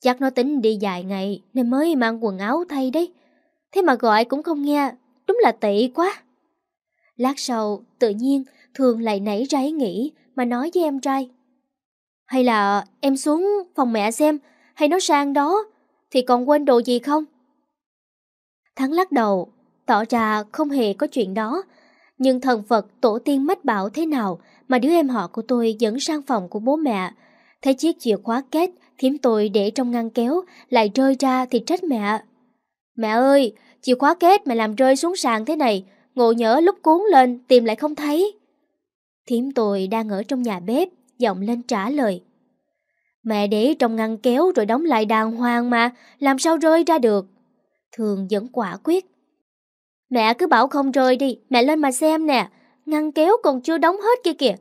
Chắc nó tính đi dài ngày nên mới mang quần áo thay đấy. Thế mà gọi cũng không nghe, đúng là tị quá. Lát sau, tự nhiên, Thường lại nảy ra ý nghĩ mà nói với em trai. Hay là em xuống phòng mẹ xem, hay nó sang đó, thì còn quên đồ gì không? Thắng lắc đầu, tỏ ra không hề có chuyện đó. Nhưng thần Phật tổ tiên mách bảo thế nào mà đứa em họ của tôi dẫn sang phòng của bố mẹ. Thấy chiếc chìa khóa két thím tôi để trong ngăn kéo lại rơi ra thì trách mẹ Mẹ ơi, chìa khóa kết mẹ làm rơi xuống sàn thế này, ngộ nhỡ lúc cuốn lên tìm lại không thấy. Thím tôi đang ở trong nhà bếp, giọng lên trả lời. Mẹ để trong ngăn kéo rồi đóng lại đàng hoàng mà, làm sao rơi ra được. Thường vẫn quả quyết. Mẹ cứ bảo không rơi đi, mẹ lên mà xem nè, ngăn kéo còn chưa đóng hết kia kìa.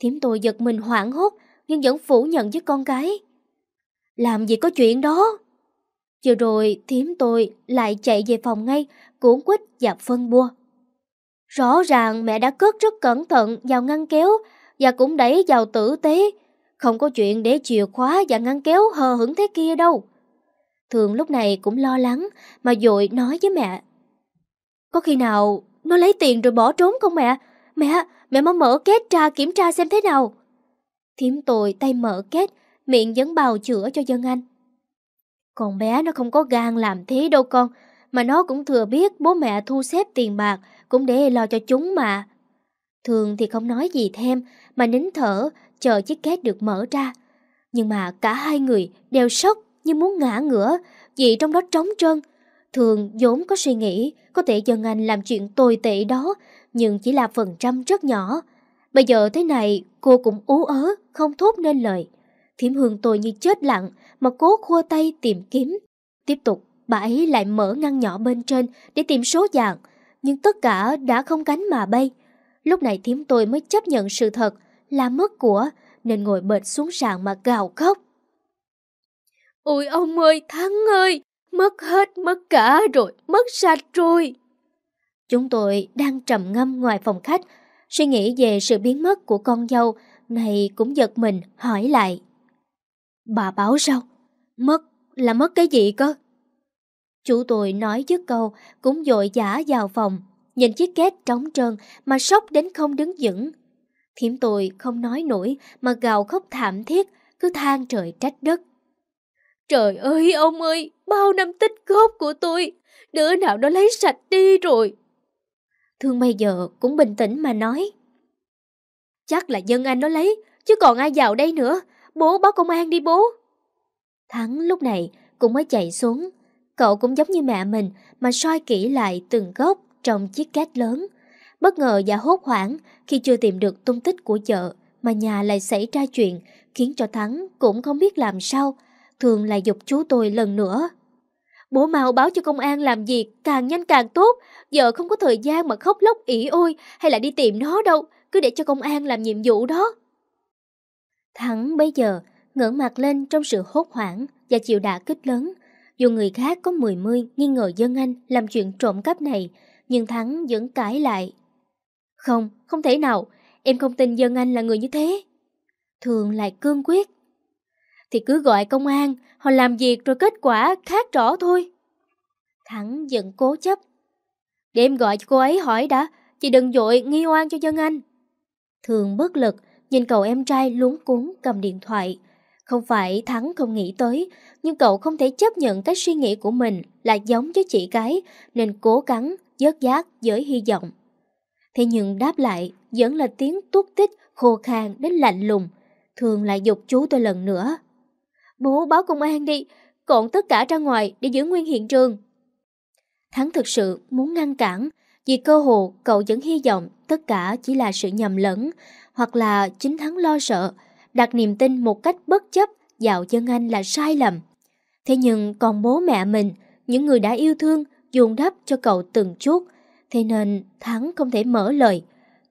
Thím tôi giật mình hoảng hốt, nhưng vẫn phủ nhận với con gái. Làm gì có chuyện đó chưa rồi thím tôi lại chạy về phòng ngay, cuốn quýt và phân bua. Rõ ràng mẹ đã cất rất cẩn thận vào ngăn kéo và cũng đẩy vào tử tế. Không có chuyện để chìa khóa và ngăn kéo hờ hững thế kia đâu. Thường lúc này cũng lo lắng mà dội nói với mẹ. Có khi nào nó lấy tiền rồi bỏ trốn không mẹ? Mẹ, mẹ mau mở kết tra kiểm tra xem thế nào. thiếm tôi tay mở kết, miệng vẫn bào chữa cho dân anh. Con bé nó không có gan làm thế đâu con, mà nó cũng thừa biết bố mẹ thu xếp tiền bạc cũng để lo cho chúng mà. Thường thì không nói gì thêm mà nín thở chờ chiếc két được mở ra. Nhưng mà cả hai người đều sốc như muốn ngã ngửa vì trong đó trống trơn. Thường vốn có suy nghĩ có thể dân anh làm chuyện tồi tệ đó nhưng chỉ là phần trăm rất nhỏ. Bây giờ thế này cô cũng ú ớ không thốt nên lời. Thiểm hương tôi như chết lặng mà cố khua tay tìm kiếm. Tiếp tục, bà ấy lại mở ngăn nhỏ bên trên để tìm số dạng, nhưng tất cả đã không cánh mà bay. Lúc này thím tôi mới chấp nhận sự thật là mất của, nên ngồi bệt xuống sàn mà gào khóc. Ôi ông ơi, Thắng ơi, mất hết, mất cả rồi, mất sạch rồi. Chúng tôi đang trầm ngâm ngoài phòng khách, suy nghĩ về sự biến mất của con dâu, này cũng giật mình hỏi lại. Bà báo sao? Mất là mất cái gì cơ? Chủ tôi nói dứt câu, cũng dội giả vào phòng, nhìn chiếc két trống trơn mà sốc đến không đứng vững. Thiểm tôi không nói nổi mà gào khóc thảm thiết, cứ than trời trách đất. Trời ơi ông ơi, bao năm tích góp của tôi, đứa nào đó lấy sạch đi rồi. Thương bây giờ cũng bình tĩnh mà nói. Chắc là dân anh nó lấy, chứ còn ai vào đây nữa, bố báo công an đi bố. Thắng lúc này cũng mới chạy xuống. Cậu cũng giống như mẹ mình mà soi kỹ lại từng góc trong chiếc két lớn. Bất ngờ và hốt hoảng khi chưa tìm được tung tích của chợ mà nhà lại xảy ra chuyện khiến cho Thắng cũng không biết làm sao. Thường lại dục chú tôi lần nữa. Bố mau báo cho công an làm việc càng nhanh càng tốt. Giờ không có thời gian mà khóc lóc ỉ ôi hay là đi tìm nó đâu. Cứ để cho công an làm nhiệm vụ đó. Thắng bây giờ ngẩng mặt lên trong sự hốt hoảng và chịu đả kích lớn. Dù người khác có mười mươi nghi ngờ dân anh làm chuyện trộm cắp này, nhưng Thắng vẫn cãi lại. Không, không thể nào, em không tin dân anh là người như thế. Thường lại cương quyết. Thì cứ gọi công an, họ làm việc rồi kết quả khác rõ thôi. Thắng vẫn cố chấp. Để em gọi cho cô ấy hỏi đã, chị đừng dội nghi oan cho dân anh. Thường bất lực, nhìn cậu em trai luống cuốn cầm điện thoại, không phải Thắng không nghĩ tới, nhưng cậu không thể chấp nhận cái suy nghĩ của mình là giống với chị cái, nên cố gắng, dớt giác với hy vọng. Thế nhưng đáp lại vẫn là tiếng tuốt tích khô khan đến lạnh lùng, thường lại dục chú tôi lần nữa. Bố báo công an đi, còn tất cả ra ngoài để giữ nguyên hiện trường. Thắng thực sự muốn ngăn cản, vì cơ hồ cậu vẫn hy vọng tất cả chỉ là sự nhầm lẫn, hoặc là chính Thắng lo sợ, đặt niềm tin một cách bất chấp vào chân anh là sai lầm. Thế nhưng còn bố mẹ mình, những người đã yêu thương, dồn đắp cho cậu từng chút. Thế nên Thắng không thể mở lời.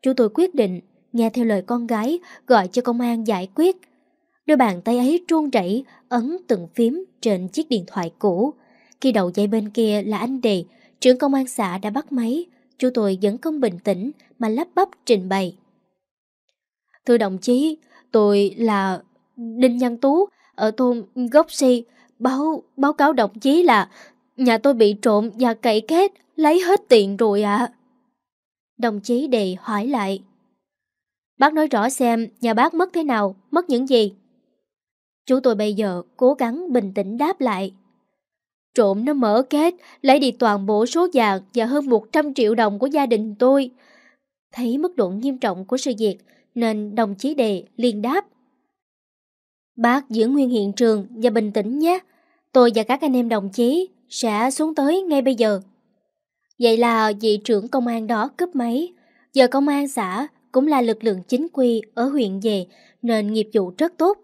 Chú tôi quyết định nghe theo lời con gái gọi cho công an giải quyết. Đôi bàn tay ấy truôn rẩy ấn từng phím trên chiếc điện thoại cũ. Khi đầu dây bên kia là anh Đề, trưởng công an xã đã bắt máy. Chú tôi vẫn không bình tĩnh mà lắp bắp trình bày. Thưa đồng chí, Tôi là Đinh Nhân Tú ở thôn Gốc Si báo báo cáo đồng chí là nhà tôi bị trộm và cậy két lấy hết tiền rồi ạ. Đồng chí đề hỏi lại. Bác nói rõ xem nhà bác mất thế nào, mất những gì. Chú tôi bây giờ cố gắng bình tĩnh đáp lại. Trộm nó mở két lấy đi toàn bộ số vàng và hơn 100 triệu đồng của gia đình tôi. Thấy mức độ nghiêm trọng của sự việc, nên đồng chí đề liền đáp. Bác giữ nguyên hiện trường và bình tĩnh nhé. Tôi và các anh em đồng chí sẽ xuống tới ngay bây giờ. Vậy là vị trưởng công an đó cướp máy. Giờ công an xã cũng là lực lượng chính quy ở huyện về nên nghiệp vụ rất tốt.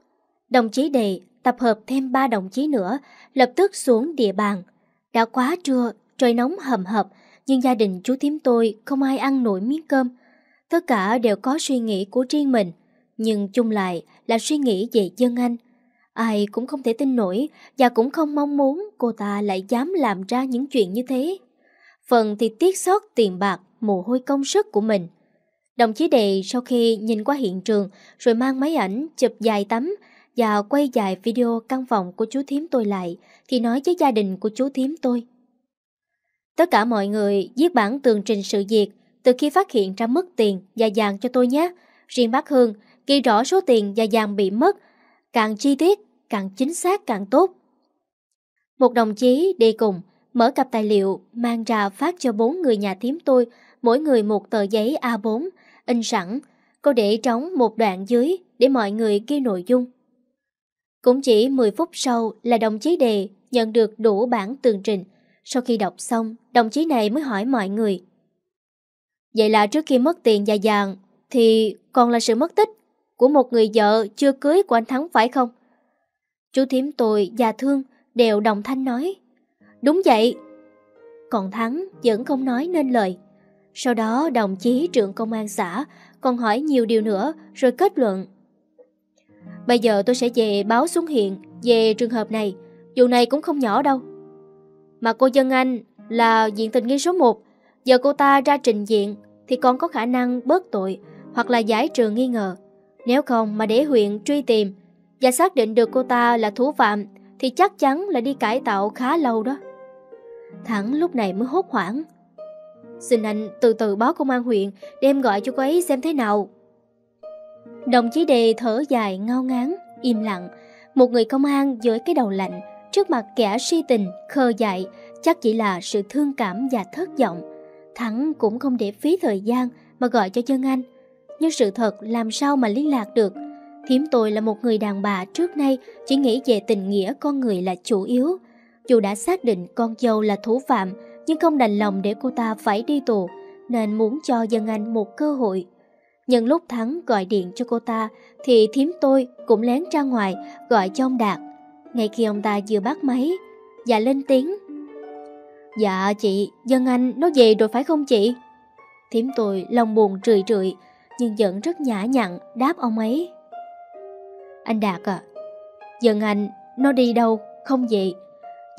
Đồng chí đề tập hợp thêm ba đồng chí nữa lập tức xuống địa bàn. Đã quá trưa, trời nóng hầm hập nhưng gia đình chú thím tôi không ai ăn nổi miếng cơm tất cả đều có suy nghĩ của riêng mình, nhưng chung lại là suy nghĩ về dân anh. Ai cũng không thể tin nổi và cũng không mong muốn cô ta lại dám làm ra những chuyện như thế. Phần thì tiếc sót tiền bạc, mồ hôi công sức của mình. Đồng chí Đề sau khi nhìn qua hiện trường rồi mang máy ảnh chụp dài tấm và quay dài video căn phòng của chú thím tôi lại thì nói với gia đình của chú thím tôi. Tất cả mọi người viết bản tường trình sự việc từ khi phát hiện ra mất tiền, Gia Giang cho tôi nhé. Riêng bác Hương, ghi rõ số tiền Gia Giang bị mất. Càng chi tiết, càng chính xác càng tốt. Một đồng chí đi cùng, mở cặp tài liệu, mang ra phát cho bốn người nhà thím tôi, mỗi người một tờ giấy A4, in sẵn. Cô để trống một đoạn dưới để mọi người ghi nội dung. Cũng chỉ 10 phút sau là đồng chí đề nhận được đủ bản tường trình. Sau khi đọc xong, đồng chí này mới hỏi mọi người Vậy là trước khi mất tiền dài vàng thì còn là sự mất tích của một người vợ chưa cưới của anh Thắng phải không? Chú thím tôi và Thương đều đồng thanh nói. Đúng vậy. Còn Thắng vẫn không nói nên lời. Sau đó đồng chí trưởng công an xã còn hỏi nhiều điều nữa rồi kết luận. Bây giờ tôi sẽ về báo xuống hiện về trường hợp này. Dù này cũng không nhỏ đâu. Mà cô dân anh là diện tình nghi số 1. Giờ cô ta ra trình diện thì còn có khả năng bớt tội hoặc là giải trừ nghi ngờ. Nếu không mà để huyện truy tìm và xác định được cô ta là thủ phạm thì chắc chắn là đi cải tạo khá lâu đó. Thẳng lúc này mới hốt hoảng. Xin anh từ từ báo công an huyện đem gọi cho cô ấy xem thế nào. Đồng chí đề thở dài ngao ngán, im lặng. Một người công an với cái đầu lạnh, trước mặt kẻ si tình, khờ dại, chắc chỉ là sự thương cảm và thất vọng. Thắng cũng không để phí thời gian mà gọi cho chân anh. Nhưng sự thật làm sao mà liên lạc được? Thiếm tôi là một người đàn bà trước nay chỉ nghĩ về tình nghĩa con người là chủ yếu. Dù đã xác định con dâu là thủ phạm nhưng không đành lòng để cô ta phải đi tù nên muốn cho dân anh một cơ hội. Nhân lúc Thắng gọi điện cho cô ta thì thiếm tôi cũng lén ra ngoài gọi cho ông Đạt. Ngay khi ông ta vừa bắt máy, và dạ lên tiếng Dạ chị, dân anh nó về rồi phải không chị? Thím tôi lòng buồn trười trượi, nhưng vẫn rất nhã nhặn đáp ông ấy. Anh Đạt à, dân anh nó đi đâu, không về.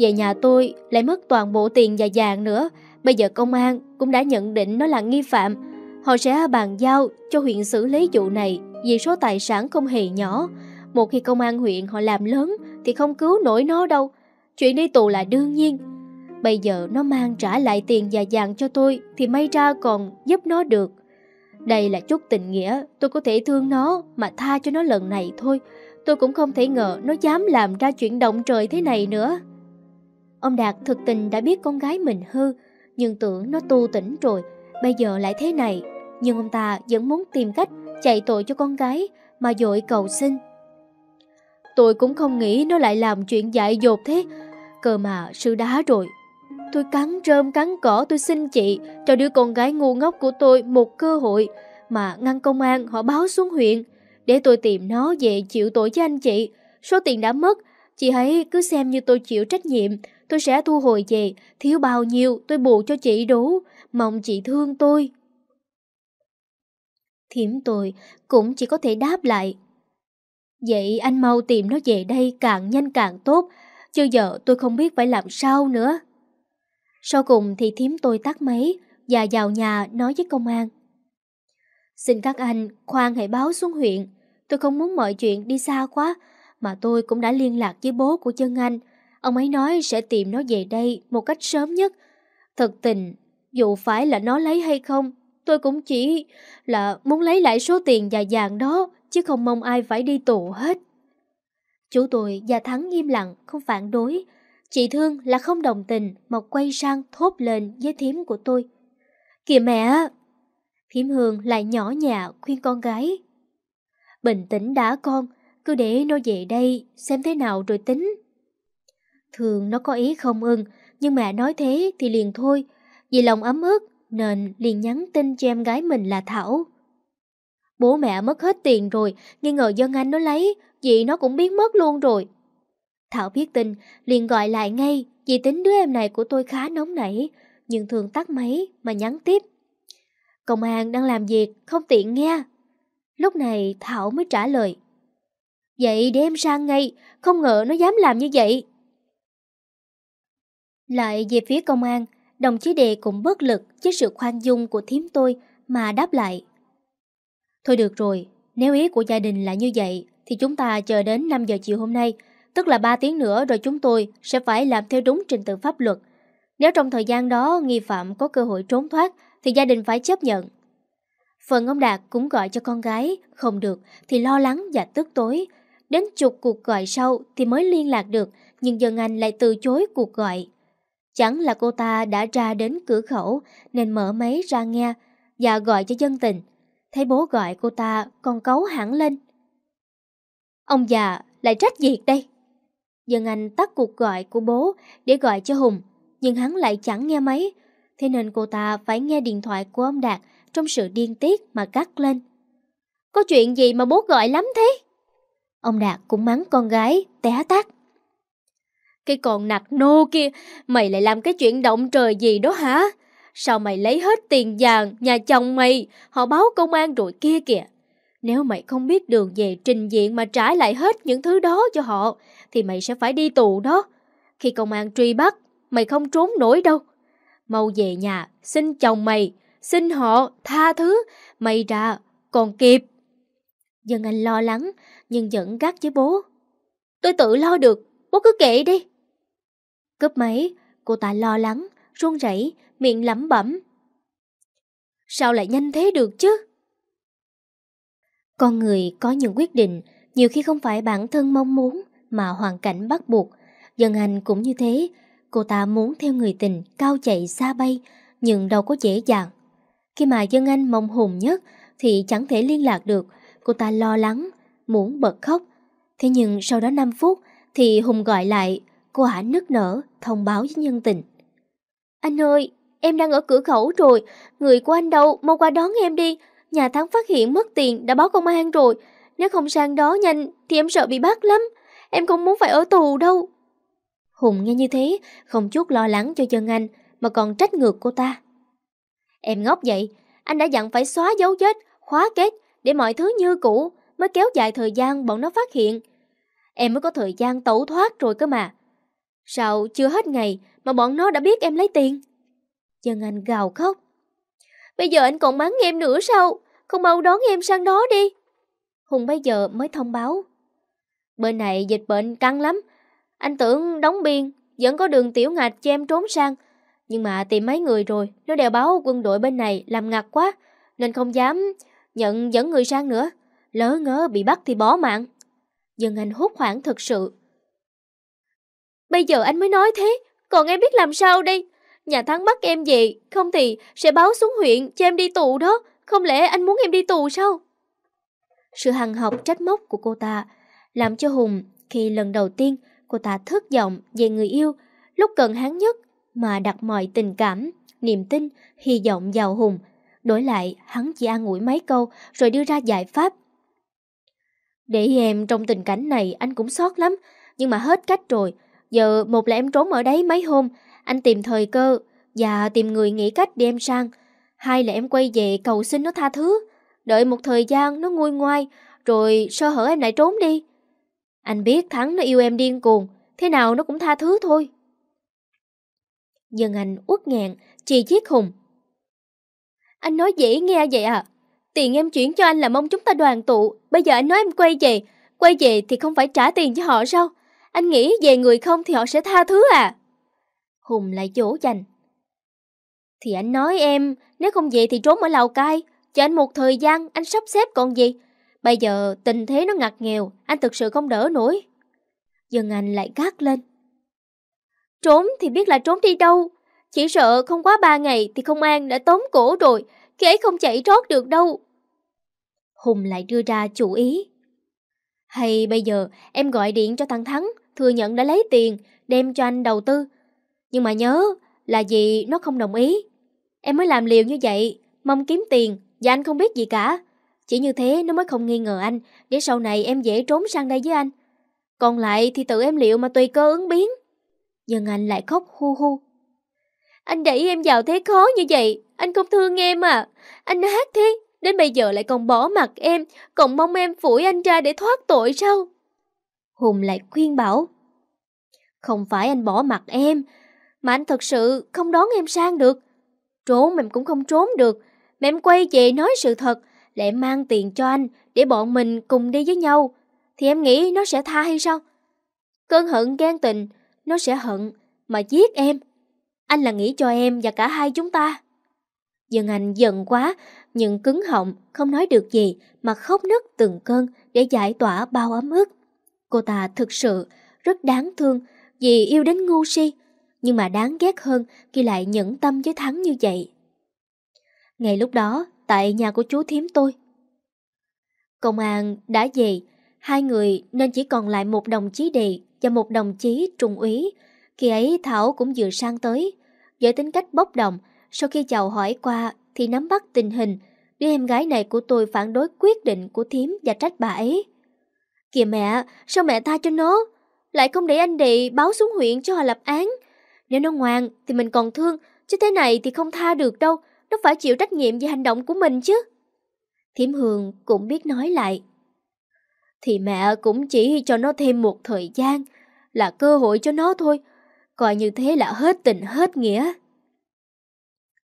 Về nhà tôi lại mất toàn bộ tiền và vàng nữa. Bây giờ công an cũng đã nhận định nó là nghi phạm. Họ sẽ bàn giao cho huyện xử lý vụ này vì số tài sản không hề nhỏ. Một khi công an huyện họ làm lớn thì không cứu nổi nó đâu. Chuyện đi tù là đương nhiên. Bây giờ nó mang trả lại tiền và vàng cho tôi thì may ra còn giúp nó được. Đây là chút tình nghĩa, tôi có thể thương nó mà tha cho nó lần này thôi. Tôi cũng không thể ngờ nó dám làm ra chuyện động trời thế này nữa. Ông Đạt thực tình đã biết con gái mình hư, nhưng tưởng nó tu tỉnh rồi, bây giờ lại thế này. Nhưng ông ta vẫn muốn tìm cách chạy tội cho con gái mà dội cầu xin. Tôi cũng không nghĩ nó lại làm chuyện dại dột thế, cơ mà sư đá rồi Tôi cắn rơm cắn cỏ tôi xin chị cho đứa con gái ngu ngốc của tôi một cơ hội mà ngăn công an họ báo xuống huyện để tôi tìm nó về chịu tội với anh chị. Số tiền đã mất, chị hãy cứ xem như tôi chịu trách nhiệm, tôi sẽ thu hồi về, thiếu bao nhiêu tôi bù cho chị đủ, mong chị thương tôi. Thiểm tôi cũng chỉ có thể đáp lại. Vậy anh mau tìm nó về đây càng nhanh càng tốt, chưa giờ tôi không biết phải làm sao nữa. Sau cùng thì thím tôi tắt máy và vào nhà nói với công an. Xin các anh khoan hãy báo xuống huyện. Tôi không muốn mọi chuyện đi xa quá mà tôi cũng đã liên lạc với bố của chân anh. Ông ấy nói sẽ tìm nó về đây một cách sớm nhất. Thật tình, dù phải là nó lấy hay không, tôi cũng chỉ là muốn lấy lại số tiền và vàng đó chứ không mong ai phải đi tù hết. Chú tôi và Thắng im lặng, không phản đối, Chị Thương là không đồng tình mà quay sang thốt lên với thím của tôi. Kìa mẹ! Thím Hương lại nhỏ nhà khuyên con gái. Bình tĩnh đã con, cứ để nó về đây xem thế nào rồi tính. Thường nó có ý không ưng, nhưng mẹ nói thế thì liền thôi. Vì lòng ấm ức nên liền nhắn tin cho em gái mình là Thảo. Bố mẹ mất hết tiền rồi, nghi ngờ do anh nó lấy, vậy nó cũng biến mất luôn rồi. Thảo biết tin, liền gọi lại ngay, vì tính đứa em này của tôi khá nóng nảy, nhưng thường tắt máy mà nhắn tiếp. Công an đang làm việc, không tiện nghe. Lúc này Thảo mới trả lời. Vậy để em sang ngay, không ngờ nó dám làm như vậy. Lại về phía công an, đồng chí Đề cũng bất lực trước sự khoan dung của thím tôi mà đáp lại. Thôi được rồi, nếu ý của gia đình là như vậy thì chúng ta chờ đến 5 giờ chiều hôm nay tức là 3 tiếng nữa rồi chúng tôi sẽ phải làm theo đúng trình tự pháp luật. Nếu trong thời gian đó nghi phạm có cơ hội trốn thoát thì gia đình phải chấp nhận. Phần ông Đạt cũng gọi cho con gái, không được thì lo lắng và tức tối. Đến chục cuộc gọi sau thì mới liên lạc được, nhưng Dân Anh lại từ chối cuộc gọi. Chẳng là cô ta đã ra đến cửa khẩu nên mở máy ra nghe và gọi cho dân tình. Thấy bố gọi cô ta còn cấu hẳn lên. Ông già lại trách việc đây. Dân Anh tắt cuộc gọi của bố để gọi cho Hùng, nhưng hắn lại chẳng nghe máy. Thế nên cô ta phải nghe điện thoại của ông Đạt trong sự điên tiết mà cắt lên. Có chuyện gì mà bố gọi lắm thế? Ông Đạt cũng mắng con gái, té tát. Cái con nặc nô kia, mày lại làm cái chuyện động trời gì đó hả? Sao mày lấy hết tiền vàng, nhà chồng mày, họ báo công an rồi kia kìa. Nếu mày không biết đường về trình diện mà trả lại hết những thứ đó cho họ, thì mày sẽ phải đi tù đó. Khi công an truy bắt, mày không trốn nổi đâu. Mau về nhà, xin chồng mày, xin họ, tha thứ, mày ra, còn kịp. Dân anh lo lắng, nhưng vẫn gắt với bố. Tôi tự lo được, bố cứ kệ đi. Cướp máy, cô ta lo lắng, run rẩy, miệng lẩm bẩm. Sao lại nhanh thế được chứ? Con người có những quyết định nhiều khi không phải bản thân mong muốn, mà hoàn cảnh bắt buộc. Dân Anh cũng như thế, cô ta muốn theo người tình cao chạy xa bay, nhưng đâu có dễ dàng. Khi mà Dân Anh mong hùng nhất thì chẳng thể liên lạc được, cô ta lo lắng, muốn bật khóc. Thế nhưng sau đó 5 phút thì Hùng gọi lại, cô hả nức nở thông báo với nhân tình. Anh ơi, em đang ở cửa khẩu rồi, người của anh đâu, mau qua đón em đi. Nhà thắng phát hiện mất tiền đã báo công an rồi, nếu không sang đó nhanh thì em sợ bị bắt lắm em không muốn phải ở tù đâu. Hùng nghe như thế, không chút lo lắng cho chân anh, mà còn trách ngược cô ta. Em ngốc vậy, anh đã dặn phải xóa dấu vết, khóa kết để mọi thứ như cũ mới kéo dài thời gian bọn nó phát hiện. Em mới có thời gian tẩu thoát rồi cơ mà. Sao chưa hết ngày mà bọn nó đã biết em lấy tiền? Chân anh gào khóc. Bây giờ anh còn bắn em nữa sao? Không mau đón em sang đó đi. Hùng bây giờ mới thông báo Bên này dịch bệnh căng lắm. Anh tưởng đóng biên, vẫn có đường tiểu ngạch cho em trốn sang. Nhưng mà tìm mấy người rồi, nó đều báo quân đội bên này làm ngặt quá, nên không dám nhận dẫn người sang nữa. Lỡ ngớ bị bắt thì bỏ mạng. Dân anh hốt hoảng thật sự. Bây giờ anh mới nói thế, còn em biết làm sao đây? Nhà thắng bắt em gì không thì sẽ báo xuống huyện cho em đi tù đó. Không lẽ anh muốn em đi tù sao? Sự hằng học trách móc của cô ta làm cho Hùng khi lần đầu tiên cô ta thất vọng về người yêu lúc cần hắn nhất mà đặt mọi tình cảm, niềm tin, hy vọng vào Hùng. Đổi lại, hắn chỉ an ủi mấy câu rồi đưa ra giải pháp. Để em trong tình cảnh này anh cũng sót lắm, nhưng mà hết cách rồi. Giờ một là em trốn ở đấy mấy hôm, anh tìm thời cơ và tìm người nghĩ cách đem sang. Hai là em quay về cầu xin nó tha thứ, đợi một thời gian nó nguôi ngoai, rồi sơ hở em lại trốn đi. Anh biết Thắng nó yêu em điên cuồng, thế nào nó cũng tha thứ thôi. Dân anh uất nghẹn, chỉ chiếc Hùng. Anh nói dễ nghe vậy à? Tiền em chuyển cho anh là mong chúng ta đoàn tụ, bây giờ anh nói em quay về, quay về thì không phải trả tiền cho họ sao? Anh nghĩ về người không thì họ sẽ tha thứ à? Hùng lại dỗ dành. Thì anh nói em, nếu không về thì trốn ở Lào Cai, cho anh một thời gian, anh sắp xếp còn gì, Bây giờ tình thế nó ngặt nghèo, anh thực sự không đỡ nổi. Dân Anh lại gắt lên. Trốn thì biết là trốn đi đâu. Chỉ sợ không quá ba ngày thì công an đã tóm cổ rồi, khi ấy không chạy trót được đâu. Hùng lại đưa ra chủ ý. Hay bây giờ em gọi điện cho thằng Thắng, thừa nhận đã lấy tiền, đem cho anh đầu tư. Nhưng mà nhớ là gì nó không đồng ý. Em mới làm liều như vậy, mong kiếm tiền và anh không biết gì cả. Chỉ như thế nó mới không nghi ngờ anh, để sau này em dễ trốn sang đây với anh. Còn lại thì tự em liệu mà tùy cơ ứng biến. Nhưng anh lại khóc hu hu. Anh đẩy em vào thế khó như vậy, anh không thương em à. Anh hát thế, đến bây giờ lại còn bỏ mặt em, còn mong em phủi anh ra để thoát tội sao? Hùng lại khuyên bảo. Không phải anh bỏ mặt em, mà anh thật sự không đón em sang được. Trốn em cũng không trốn được, mà em quay về nói sự thật, lại mang tiền cho anh để bọn mình cùng đi với nhau, thì em nghĩ nó sẽ tha hay sao? Cơn hận ghen tình, nó sẽ hận mà giết em. Anh là nghĩ cho em và cả hai chúng ta. Dân Anh giận quá, nhưng cứng họng, không nói được gì mà khóc nức từng cơn để giải tỏa bao ấm ức. Cô ta thực sự rất đáng thương vì yêu đến ngu si, nhưng mà đáng ghét hơn khi lại nhẫn tâm với Thắng như vậy. Ngày lúc đó, tại nhà của chú thím tôi. Công an đã về, hai người nên chỉ còn lại một đồng chí đề và một đồng chí trung úy. Khi ấy Thảo cũng vừa sang tới. Với tính cách bốc đồng, sau khi chào hỏi qua thì nắm bắt tình hình, đứa em gái này của tôi phản đối quyết định của thím và trách bà ấy. Kìa mẹ, sao mẹ tha cho nó? Lại không để anh đệ báo xuống huyện cho họ lập án. Nếu nó ngoan thì mình còn thương, chứ thế này thì không tha được đâu nó phải chịu trách nhiệm về hành động của mình chứ. Thiểm Hương cũng biết nói lại. Thì mẹ cũng chỉ cho nó thêm một thời gian, là cơ hội cho nó thôi, coi như thế là hết tình hết nghĩa.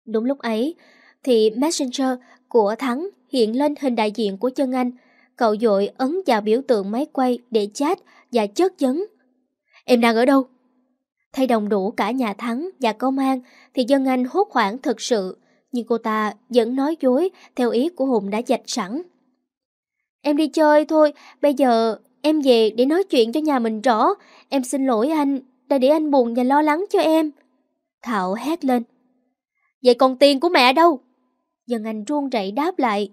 Đúng lúc ấy, thì Messenger của Thắng hiện lên hình đại diện của chân anh, cậu dội ấn vào biểu tượng máy quay để chat và chất vấn. Em đang ở đâu? Thay đồng đủ cả nhà Thắng và công an thì dân anh hốt hoảng thật sự nhưng cô ta vẫn nói dối theo ý của Hùng đã dạch sẵn. Em đi chơi thôi, bây giờ em về để nói chuyện cho nhà mình rõ. Em xin lỗi anh, đã để anh buồn và lo lắng cho em. Thảo hét lên. Vậy còn tiền của mẹ đâu? Dân anh run rẩy đáp lại.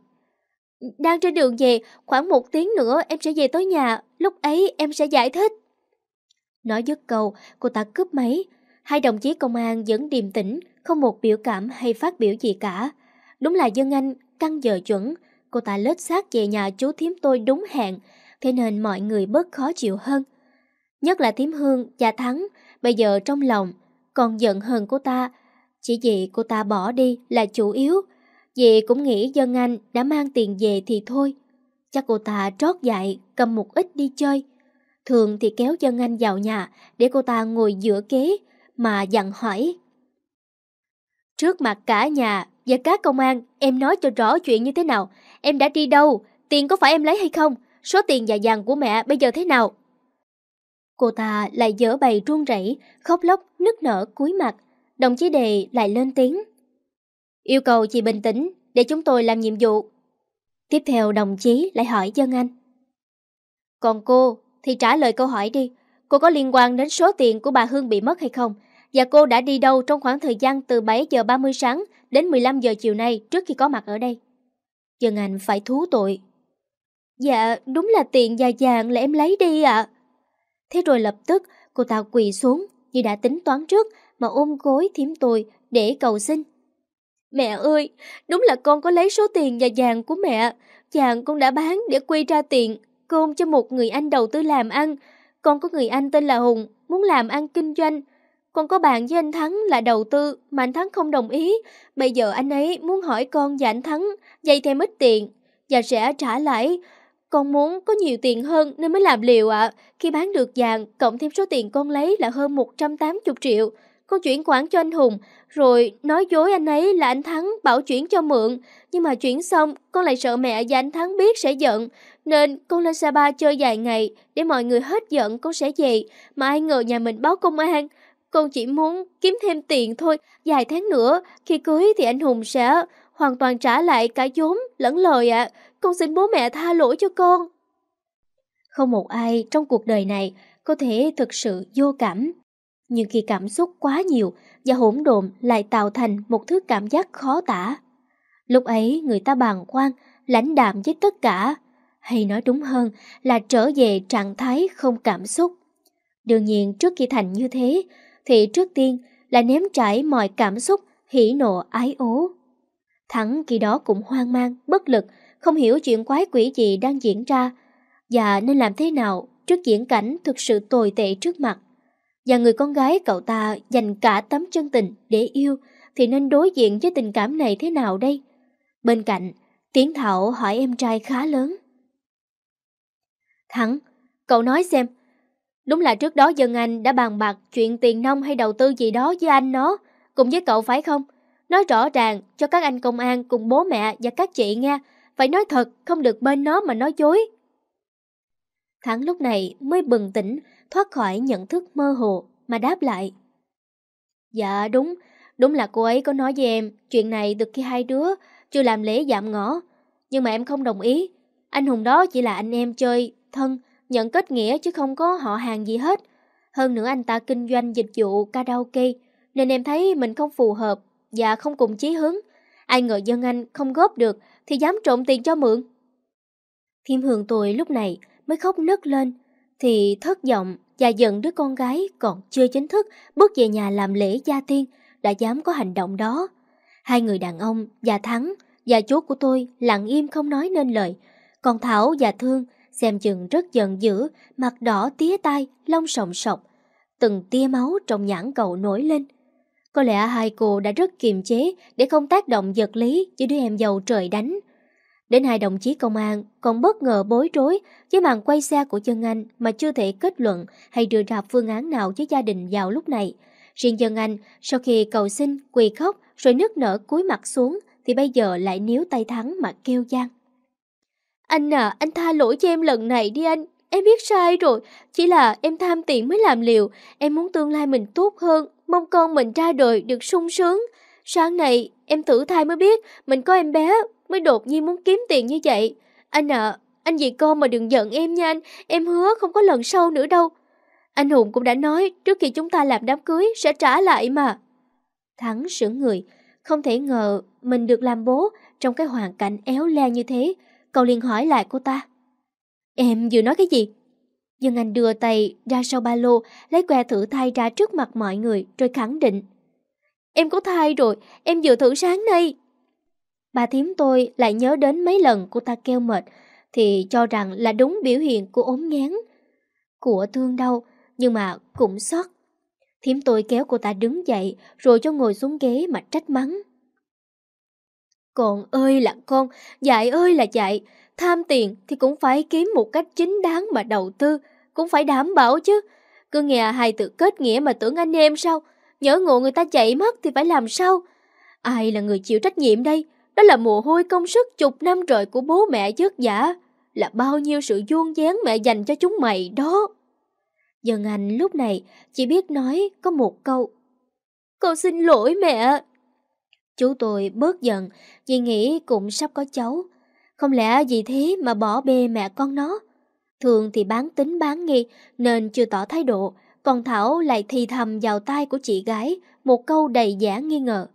Đang trên đường về, khoảng một tiếng nữa em sẽ về tới nhà, lúc ấy em sẽ giải thích. Nói dứt câu, cô ta cướp máy. Hai đồng chí công an vẫn điềm tĩnh, không một biểu cảm hay phát biểu gì cả. Đúng là dân anh, căng giờ chuẩn, cô ta lết xác về nhà chú thím tôi đúng hẹn, thế nên mọi người bớt khó chịu hơn. Nhất là thím Hương cha Thắng, bây giờ trong lòng, còn giận hơn cô ta, chỉ vì cô ta bỏ đi là chủ yếu. Dì cũng nghĩ dân anh đã mang tiền về thì thôi. Chắc cô ta trót dại, cầm một ít đi chơi. Thường thì kéo dân anh vào nhà để cô ta ngồi giữa kế mà dặn hỏi Trước mặt cả nhà và các công an, em nói cho rõ chuyện như thế nào. Em đã đi đâu, tiền có phải em lấy hay không, số tiền và vàng của mẹ bây giờ thế nào. Cô ta lại dở bày run rẩy, khóc lóc, nức nở cúi mặt. Đồng chí đề lại lên tiếng. Yêu cầu chị bình tĩnh để chúng tôi làm nhiệm vụ. Tiếp theo đồng chí lại hỏi dân anh. Còn cô thì trả lời câu hỏi đi, cô có liên quan đến số tiền của bà Hương bị mất hay không? và cô đã đi đâu trong khoảng thời gian từ 7 giờ 30 sáng đến 15 giờ chiều nay trước khi có mặt ở đây. Dân Anh phải thú tội. Dạ, đúng là tiền và vàng là em lấy đi ạ. Thế rồi lập tức cô ta quỳ xuống như đã tính toán trước mà ôm gối thím tôi để cầu xin. Mẹ ơi, đúng là con có lấy số tiền và vàng của mẹ. Vàng con đã bán để quy ra tiền, cơm cho một người anh đầu tư làm ăn. Con có người anh tên là Hùng, muốn làm ăn kinh doanh, con có bạn với anh Thắng là đầu tư mà anh Thắng không đồng ý. Bây giờ anh ấy muốn hỏi con và anh Thắng dây thêm ít tiền và sẽ trả lãi. Con muốn có nhiều tiền hơn nên mới làm liều ạ. Khi bán được vàng, cộng thêm số tiền con lấy là hơn 180 triệu. Con chuyển khoản cho anh Hùng, rồi nói dối anh ấy là anh Thắng bảo chuyển cho mượn. Nhưng mà chuyển xong, con lại sợ mẹ và anh Thắng biết sẽ giận. Nên con lên ba chơi vài ngày để mọi người hết giận con sẽ về. Mà ai ngờ nhà mình báo công an con chỉ muốn kiếm thêm tiền thôi, vài tháng nữa, khi cưới thì anh Hùng sẽ hoàn toàn trả lại cả vốn lẫn lời ạ. Con xin bố mẹ tha lỗi cho con. Không một ai trong cuộc đời này có thể thực sự vô cảm. Nhưng khi cảm xúc quá nhiều và hỗn độn lại tạo thành một thứ cảm giác khó tả. Lúc ấy người ta bàng quan, lãnh đạm với tất cả, hay nói đúng hơn là trở về trạng thái không cảm xúc. Đương nhiên trước khi Thành như thế, thì trước tiên là ném trải mọi cảm xúc, hỉ nộ, ái ố. Thắng khi đó cũng hoang mang, bất lực, không hiểu chuyện quái quỷ gì đang diễn ra và nên làm thế nào trước diễn cảnh thực sự tồi tệ trước mặt. Và người con gái cậu ta dành cả tấm chân tình để yêu thì nên đối diện với tình cảm này thế nào đây? Bên cạnh, Tiến Thảo hỏi em trai khá lớn. Thắng, cậu nói xem Đúng là trước đó dân anh đã bàn bạc chuyện tiền nông hay đầu tư gì đó với anh nó, cùng với cậu phải không? Nói rõ ràng cho các anh công an cùng bố mẹ và các chị nghe, phải nói thật, không được bên nó mà nói dối. Thắng lúc này mới bừng tỉnh, thoát khỏi nhận thức mơ hồ mà đáp lại. Dạ đúng, đúng là cô ấy có nói với em chuyện này được khi hai đứa chưa làm lễ giảm ngõ. Nhưng mà em không đồng ý, anh Hùng đó chỉ là anh em chơi, thân, nhận kết nghĩa chứ không có họ hàng gì hết. Hơn nữa anh ta kinh doanh dịch vụ karaoke, nên em thấy mình không phù hợp và không cùng chí hướng. Ai ngờ dân anh không góp được thì dám trộm tiền cho mượn. Thiêm Hường tôi lúc này mới khóc nức lên, thì thất vọng và giận đứa con gái còn chưa chính thức bước về nhà làm lễ gia tiên đã dám có hành động đó. Hai người đàn ông, già Thắng và chú của tôi lặng im không nói nên lời, còn Thảo và Thương xem chừng rất giận dữ, mặt đỏ tía tai, lông sòng sọc. Từng tia máu trong nhãn cậu nổi lên. Có lẽ hai cô đã rất kiềm chế để không tác động vật lý cho đứa em giàu trời đánh. Đến hai đồng chí công an còn bất ngờ bối rối với màn quay xe của Dân Anh mà chưa thể kết luận hay đưa ra phương án nào với gia đình vào lúc này. Riêng Dân Anh, sau khi cầu xin, quỳ khóc rồi nước nở cúi mặt xuống thì bây giờ lại níu tay thắng mà kêu gian. Anh à, anh tha lỗi cho em lần này đi anh. Em biết sai rồi, chỉ là em tham tiền mới làm liều. Em muốn tương lai mình tốt hơn, mong con mình ra đời được sung sướng. Sáng nay em thử thai mới biết mình có em bé, mới đột nhiên muốn kiếm tiền như vậy. Anh ạ, à, anh vì con mà đừng giận em nha anh, em hứa không có lần sau nữa đâu. Anh Hùng cũng đã nói trước khi chúng ta làm đám cưới sẽ trả lại mà. Thắng sững người, không thể ngờ mình được làm bố trong cái hoàn cảnh éo le như thế cậu liền hỏi lại cô ta. Em vừa nói cái gì? Dương Anh đưa tay ra sau ba lô, lấy que thử thai ra trước mặt mọi người rồi khẳng định. Em có thai rồi, em vừa thử sáng nay. Bà thím tôi lại nhớ đến mấy lần cô ta kêu mệt thì cho rằng là đúng biểu hiện của ốm ngán, của thương đau, nhưng mà cũng sót. Thím tôi kéo cô ta đứng dậy rồi cho ngồi xuống ghế mà trách mắng. Con ơi là con, dạy ơi là dạy, tham tiền thì cũng phải kiếm một cách chính đáng mà đầu tư, cũng phải đảm bảo chứ. Cứ nghe hai từ kết nghĩa mà tưởng anh em sao, nhớ ngộ người ta chạy mất thì phải làm sao? Ai là người chịu trách nhiệm đây? Đó là mồ hôi công sức chục năm rồi của bố mẹ dứt giả, là bao nhiêu sự vuông vén mẹ dành cho chúng mày đó. Dân Anh lúc này chỉ biết nói có một câu. Con xin lỗi mẹ. Chú tôi bớt giận vì nghĩ cũng sắp có cháu. Không lẽ vì thế mà bỏ bê mẹ con nó? Thường thì bán tính bán nghi nên chưa tỏ thái độ, còn Thảo lại thì thầm vào tai của chị gái một câu đầy giả nghi ngờ.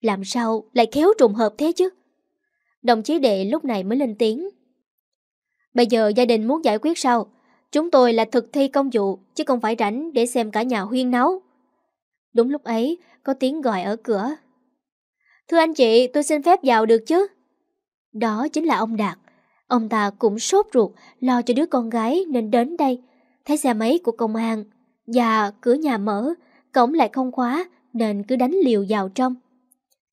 Làm sao lại khéo trùng hợp thế chứ? Đồng chí đệ lúc này mới lên tiếng. Bây giờ gia đình muốn giải quyết sao? Chúng tôi là thực thi công vụ, chứ không phải rảnh để xem cả nhà huyên náo. Đúng lúc ấy, có tiếng gọi ở cửa, Thưa anh chị, tôi xin phép vào được chứ? Đó chính là ông Đạt. Ông ta cũng sốt ruột, lo cho đứa con gái nên đến đây. Thấy xe máy của công an, và cửa nhà mở, cổng lại không khóa nên cứ đánh liều vào trong.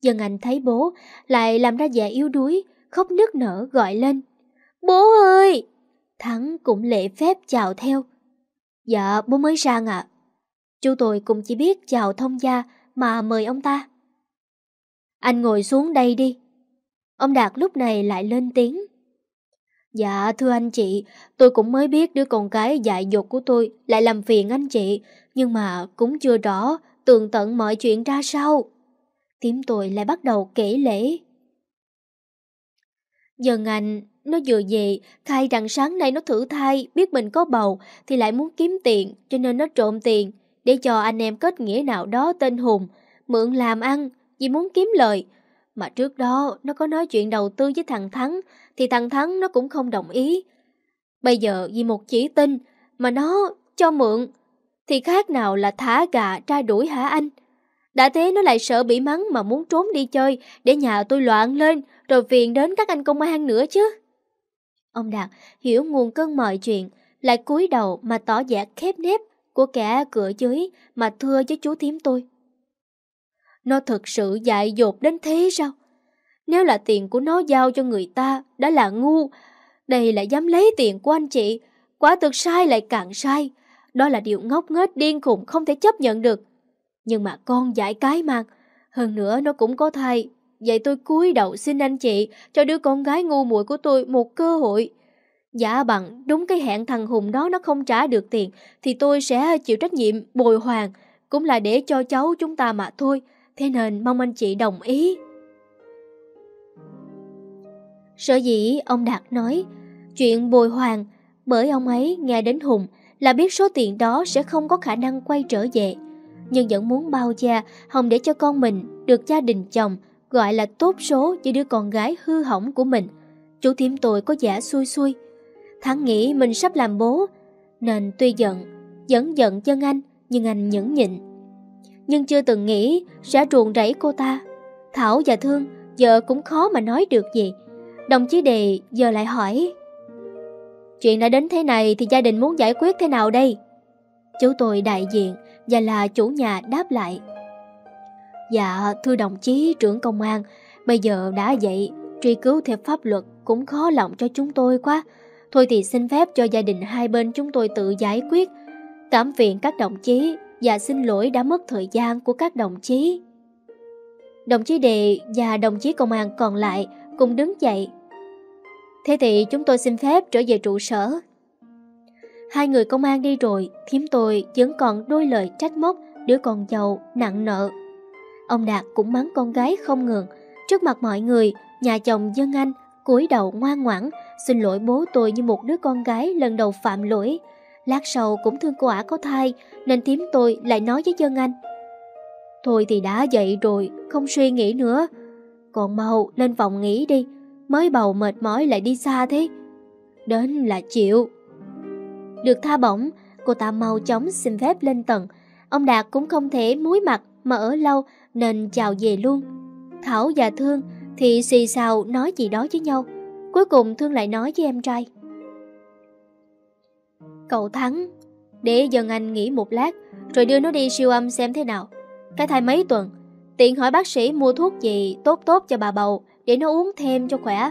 Dân Anh thấy bố lại làm ra vẻ yếu đuối, khóc nức nở gọi lên. Bố ơi! Thắng cũng lễ phép chào theo. Dạ, bố mới sang ạ. Chú tôi cũng chỉ biết chào thông gia mà mời ông ta. Anh ngồi xuống đây đi. Ông Đạt lúc này lại lên tiếng. Dạ thưa anh chị, tôi cũng mới biết đứa con cái dại dột của tôi lại làm phiền anh chị, nhưng mà cũng chưa rõ tường tận mọi chuyện ra sao. Tím tôi lại bắt đầu kể lễ. Dần anh, nó vừa về, khai rằng sáng nay nó thử thai, biết mình có bầu thì lại muốn kiếm tiền cho nên nó trộm tiền để cho anh em kết nghĩa nào đó tên Hùng, mượn làm ăn vì muốn kiếm lời. Mà trước đó nó có nói chuyện đầu tư với thằng Thắng thì thằng Thắng nó cũng không đồng ý. Bây giờ vì một chỉ tin mà nó cho mượn thì khác nào là thả gà ra đuổi hả anh? Đã thế nó lại sợ bị mắng mà muốn trốn đi chơi để nhà tôi loạn lên rồi phiền đến các anh công an nữa chứ. Ông Đạt hiểu nguồn cơn mọi chuyện lại cúi đầu mà tỏ vẻ khép nếp của kẻ cửa dưới mà thưa với chú thím tôi. Nó thật sự dại dột đến thế sao? Nếu là tiền của nó giao cho người ta, đã là ngu. Đây lại dám lấy tiền của anh chị. Quả thực sai lại càng sai. Đó là điều ngốc nghếch điên khùng không thể chấp nhận được. Nhưng mà con giải cái mà, Hơn nữa nó cũng có thai. Vậy tôi cúi đầu xin anh chị cho đứa con gái ngu muội của tôi một cơ hội. giả bằng đúng cái hẹn thằng Hùng đó nó không trả được tiền thì tôi sẽ chịu trách nhiệm bồi hoàn cũng là để cho cháu chúng ta mà thôi thế nên mong anh chị đồng ý. Sở dĩ ông Đạt nói chuyện bồi hoàng bởi ông ấy nghe đến Hùng là biết số tiền đó sẽ không có khả năng quay trở về. Nhưng vẫn muốn bao cha Hồng để cho con mình được gia đình chồng gọi là tốt số với đứa con gái hư hỏng của mình. Chú thím tôi có giả xui xui. Thắng nghĩ mình sắp làm bố nên tuy giận, vẫn giận chân anh nhưng anh nhẫn nhịn nhưng chưa từng nghĩ sẽ ruồng rẫy cô ta. Thảo và Thương giờ cũng khó mà nói được gì. Đồng chí Đề giờ lại hỏi. Chuyện đã đến thế này thì gia đình muốn giải quyết thế nào đây? Chú tôi đại diện và là chủ nhà đáp lại. Dạ, thưa đồng chí trưởng công an, bây giờ đã vậy, truy cứu theo pháp luật cũng khó lòng cho chúng tôi quá. Thôi thì xin phép cho gia đình hai bên chúng tôi tự giải quyết. Cảm phiền các đồng chí và xin lỗi đã mất thời gian của các đồng chí. Đồng chí đệ và đồng chí công an còn lại cùng đứng dậy. Thế thì chúng tôi xin phép trở về trụ sở. Hai người công an đi rồi, thím tôi vẫn còn đôi lời trách móc đứa con giàu nặng nợ. Ông Đạt cũng mắng con gái không ngừng, trước mặt mọi người, nhà chồng dân anh cúi đầu ngoan ngoãn, xin lỗi bố tôi như một đứa con gái lần đầu phạm lỗi. Lát sau cũng thương cô ả có thai Nên thím tôi lại nói với dân anh Thôi thì đã vậy rồi Không suy nghĩ nữa Còn mau lên phòng nghỉ đi Mới bầu mệt mỏi lại đi xa thế Đến là chịu Được tha bổng Cô ta mau chóng xin phép lên tầng Ông Đạt cũng không thể muối mặt Mà ở lâu nên chào về luôn Thảo và Thương thì xì xào nói gì đó với nhau Cuối cùng Thương lại nói với em trai Cậu Thắng Để dần anh nghỉ một lát Rồi đưa nó đi siêu âm xem thế nào Cái thai mấy tuần Tiện hỏi bác sĩ mua thuốc gì tốt tốt cho bà bầu Để nó uống thêm cho khỏe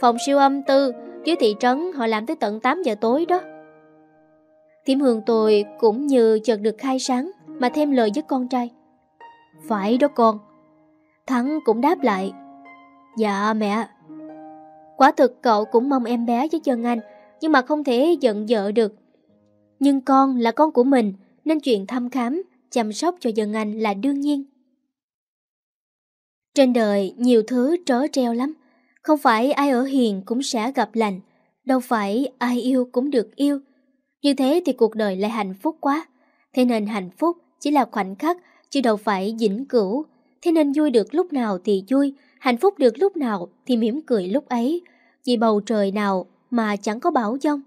Phòng siêu âm tư dưới thị trấn họ làm tới tận 8 giờ tối đó Thiểm hương tôi cũng như chợt được khai sáng Mà thêm lời với con trai Phải đó con Thắng cũng đáp lại Dạ mẹ Quả thực cậu cũng mong em bé với chân anh Nhưng mà không thể giận vợ được nhưng con là con của mình, nên chuyện thăm khám, chăm sóc cho dân anh là đương nhiên. Trên đời nhiều thứ trớ treo lắm, không phải ai ở hiền cũng sẽ gặp lành, đâu phải ai yêu cũng được yêu. Như thế thì cuộc đời lại hạnh phúc quá, thế nên hạnh phúc chỉ là khoảnh khắc chứ đâu phải vĩnh cửu. Thế nên vui được lúc nào thì vui, hạnh phúc được lúc nào thì mỉm cười lúc ấy, vì bầu trời nào mà chẳng có bão giông.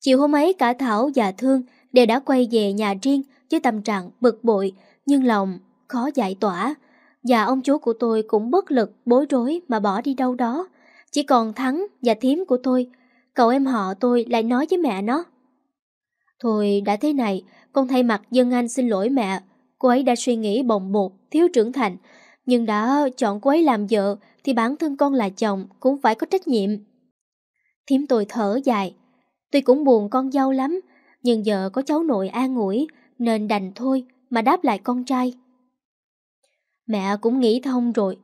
Chiều hôm ấy cả Thảo và Thương đều đã quay về nhà riêng với tâm trạng bực bội nhưng lòng khó giải tỏa. Và ông chú của tôi cũng bất lực bối rối mà bỏ đi đâu đó. Chỉ còn Thắng và Thiếm của tôi, cậu em họ tôi lại nói với mẹ nó. Thôi đã thế này, con thay mặt dân anh xin lỗi mẹ. Cô ấy đã suy nghĩ bồng bột, thiếu trưởng thành. Nhưng đã chọn cô ấy làm vợ thì bản thân con là chồng cũng phải có trách nhiệm. Thiếm tôi thở dài, Tuy cũng buồn con dâu lắm, nhưng giờ có cháu nội an ủi nên đành thôi mà đáp lại con trai. Mẹ cũng nghĩ thông rồi,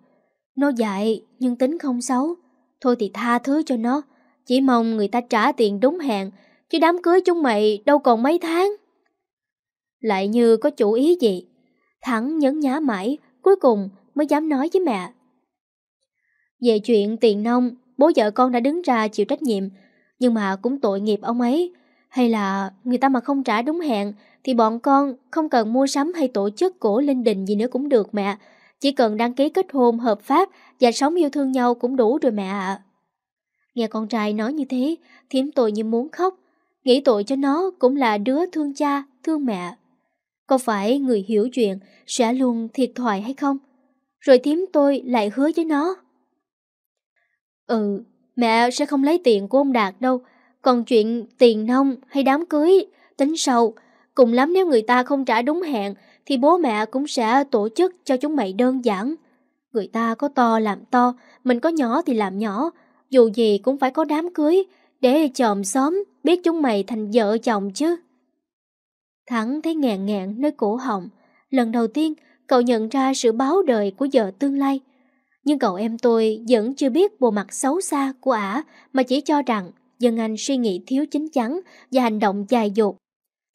nó dạy nhưng tính không xấu, thôi thì tha thứ cho nó, chỉ mong người ta trả tiền đúng hẹn chứ đám cưới chúng mày đâu còn mấy tháng. Lại như có chủ ý gì, thẳng nhấn nhá mãi, cuối cùng mới dám nói với mẹ. Về chuyện tiền nông, bố vợ con đã đứng ra chịu trách nhiệm nhưng mà cũng tội nghiệp ông ấy. Hay là người ta mà không trả đúng hẹn thì bọn con không cần mua sắm hay tổ chức cổ linh đình gì nữa cũng được mẹ. Chỉ cần đăng ký kết hôn hợp pháp và sống yêu thương nhau cũng đủ rồi mẹ ạ. Nghe con trai nói như thế, thiếm tôi như muốn khóc. Nghĩ tội cho nó cũng là đứa thương cha, thương mẹ. Có phải người hiểu chuyện sẽ luôn thiệt thòi hay không? Rồi thiếm tôi lại hứa với nó. Ừ, Mẹ sẽ không lấy tiền của ông Đạt đâu Còn chuyện tiền nông hay đám cưới Tính sau Cùng lắm nếu người ta không trả đúng hẹn Thì bố mẹ cũng sẽ tổ chức cho chúng mày đơn giản Người ta có to làm to Mình có nhỏ thì làm nhỏ Dù gì cũng phải có đám cưới Để chòm xóm biết chúng mày thành vợ chồng chứ Thắng thấy ngẹn ngẹn nơi cổ họng Lần đầu tiên cậu nhận ra sự báo đời của vợ tương lai nhưng cậu em tôi vẫn chưa biết bộ mặt xấu xa của ả mà chỉ cho rằng dân anh suy nghĩ thiếu chính chắn và hành động dài dột.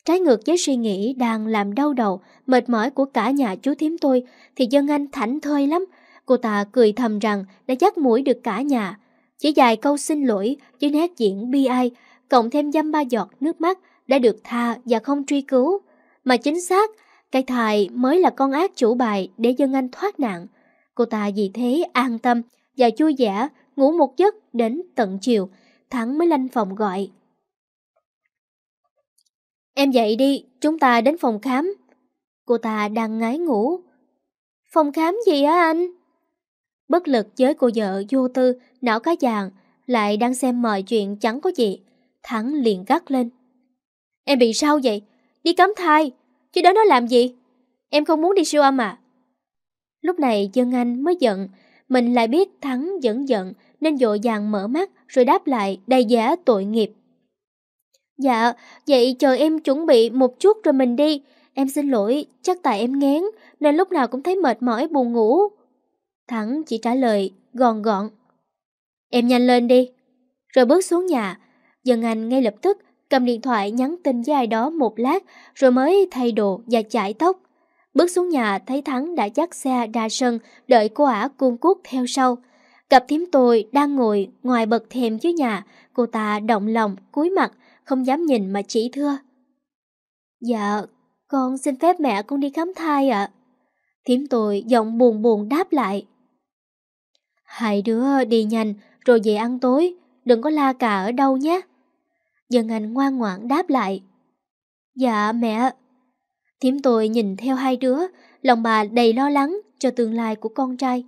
Trái ngược với suy nghĩ đang làm đau đầu, mệt mỏi của cả nhà chú thím tôi thì dân anh thảnh thơi lắm. Cô ta cười thầm rằng đã dắt mũi được cả nhà. Chỉ dài câu xin lỗi với nét diễn bi ai, cộng thêm dăm ba giọt nước mắt đã được tha và không truy cứu. Mà chính xác, cái thài mới là con ác chủ bài để dân anh thoát nạn. Cô ta vì thế an tâm và chui giả ngủ một giấc đến tận chiều, Thắng mới lên phòng gọi. Em dậy đi, chúng ta đến phòng khám. Cô ta đang ngái ngủ. Phòng khám gì á anh? Bất lực với cô vợ vô tư, não cá vàng, lại đang xem mọi chuyện chẳng có gì. Thắng liền gắt lên. Em bị sao vậy? Đi cắm thai, chứ đó nó làm gì? Em không muốn đi siêu âm à? Lúc này dân anh mới giận, mình lại biết Thắng vẫn giận nên dội vàng mở mắt rồi đáp lại đầy giá tội nghiệp. Dạ, vậy chờ em chuẩn bị một chút rồi mình đi. Em xin lỗi, chắc tại em ngán nên lúc nào cũng thấy mệt mỏi buồn ngủ. Thắng chỉ trả lời gọn gọn. Em nhanh lên đi. Rồi bước xuống nhà, dân anh ngay lập tức cầm điện thoại nhắn tin với ai đó một lát rồi mới thay đồ và chải tóc. Bước xuống nhà thấy Thắng đã dắt xe ra sân, đợi cô ả cuôn cút theo sau. Gặp thím tôi đang ngồi ngoài bậc thềm dưới nhà, cô ta động lòng, cúi mặt, không dám nhìn mà chỉ thưa. Dạ, con xin phép mẹ con đi khám thai ạ. À. Thím tôi giọng buồn buồn đáp lại. Hai đứa đi nhanh rồi về ăn tối, đừng có la cà ở đâu nhé. Dân Anh ngoan ngoãn đáp lại. Dạ mẹ. Thím tôi nhìn theo hai đứa, lòng bà đầy lo lắng cho tương lai của con trai.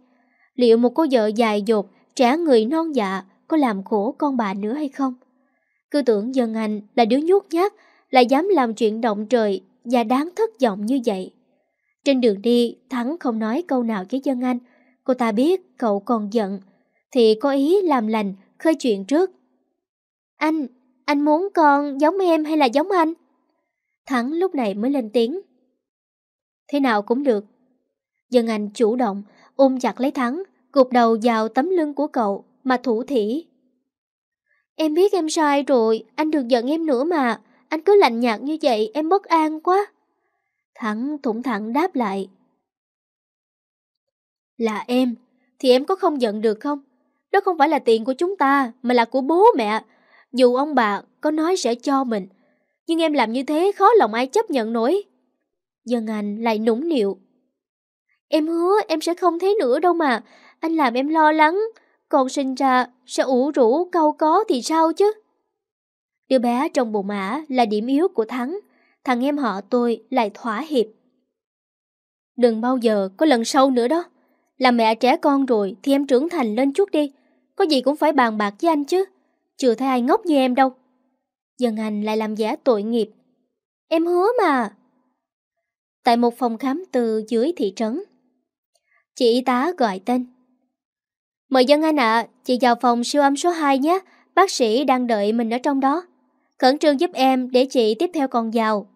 Liệu một cô vợ dài dột, trẻ người non dạ có làm khổ con bà nữa hay không? Cứ tưởng dân anh là đứa nhút nhát, là dám làm chuyện động trời và đáng thất vọng như vậy. Trên đường đi, Thắng không nói câu nào với dân anh. Cô ta biết cậu còn giận, thì có ý làm lành, khơi chuyện trước. Anh, anh muốn con giống em hay là giống anh? Thắng lúc này mới lên tiếng. Thế nào cũng được. Dân Anh chủ động, ôm chặt lấy Thắng, gục đầu vào tấm lưng của cậu mà thủ thỉ. Em biết em sai rồi, anh được giận em nữa mà. Anh cứ lạnh nhạt như vậy, em bất an quá. Thắng thủng thẳng đáp lại. Là em, thì em có không giận được không? Đó không phải là tiền của chúng ta, mà là của bố mẹ. Dù ông bà có nói sẽ cho mình, nhưng em làm như thế khó lòng ai chấp nhận nổi. Dân Anh lại nũng nịu. Em hứa em sẽ không thế nữa đâu mà, anh làm em lo lắng, còn sinh ra sẽ ủ rũ câu có thì sao chứ? Đứa bé trong bụng mã là điểm yếu của Thắng, thằng em họ tôi lại thỏa hiệp. Đừng bao giờ có lần sau nữa đó, là mẹ trẻ con rồi thì em trưởng thành lên chút đi, có gì cũng phải bàn bạc với anh chứ, chưa thấy ai ngốc như em đâu. Dân Anh lại làm giả tội nghiệp. Em hứa mà. Tại một phòng khám từ dưới thị trấn. Chị y tá gọi tên. Mời Dân Anh ạ, chị vào phòng siêu âm số 2 nhé. Bác sĩ đang đợi mình ở trong đó. Khẩn trương giúp em để chị tiếp theo còn vào.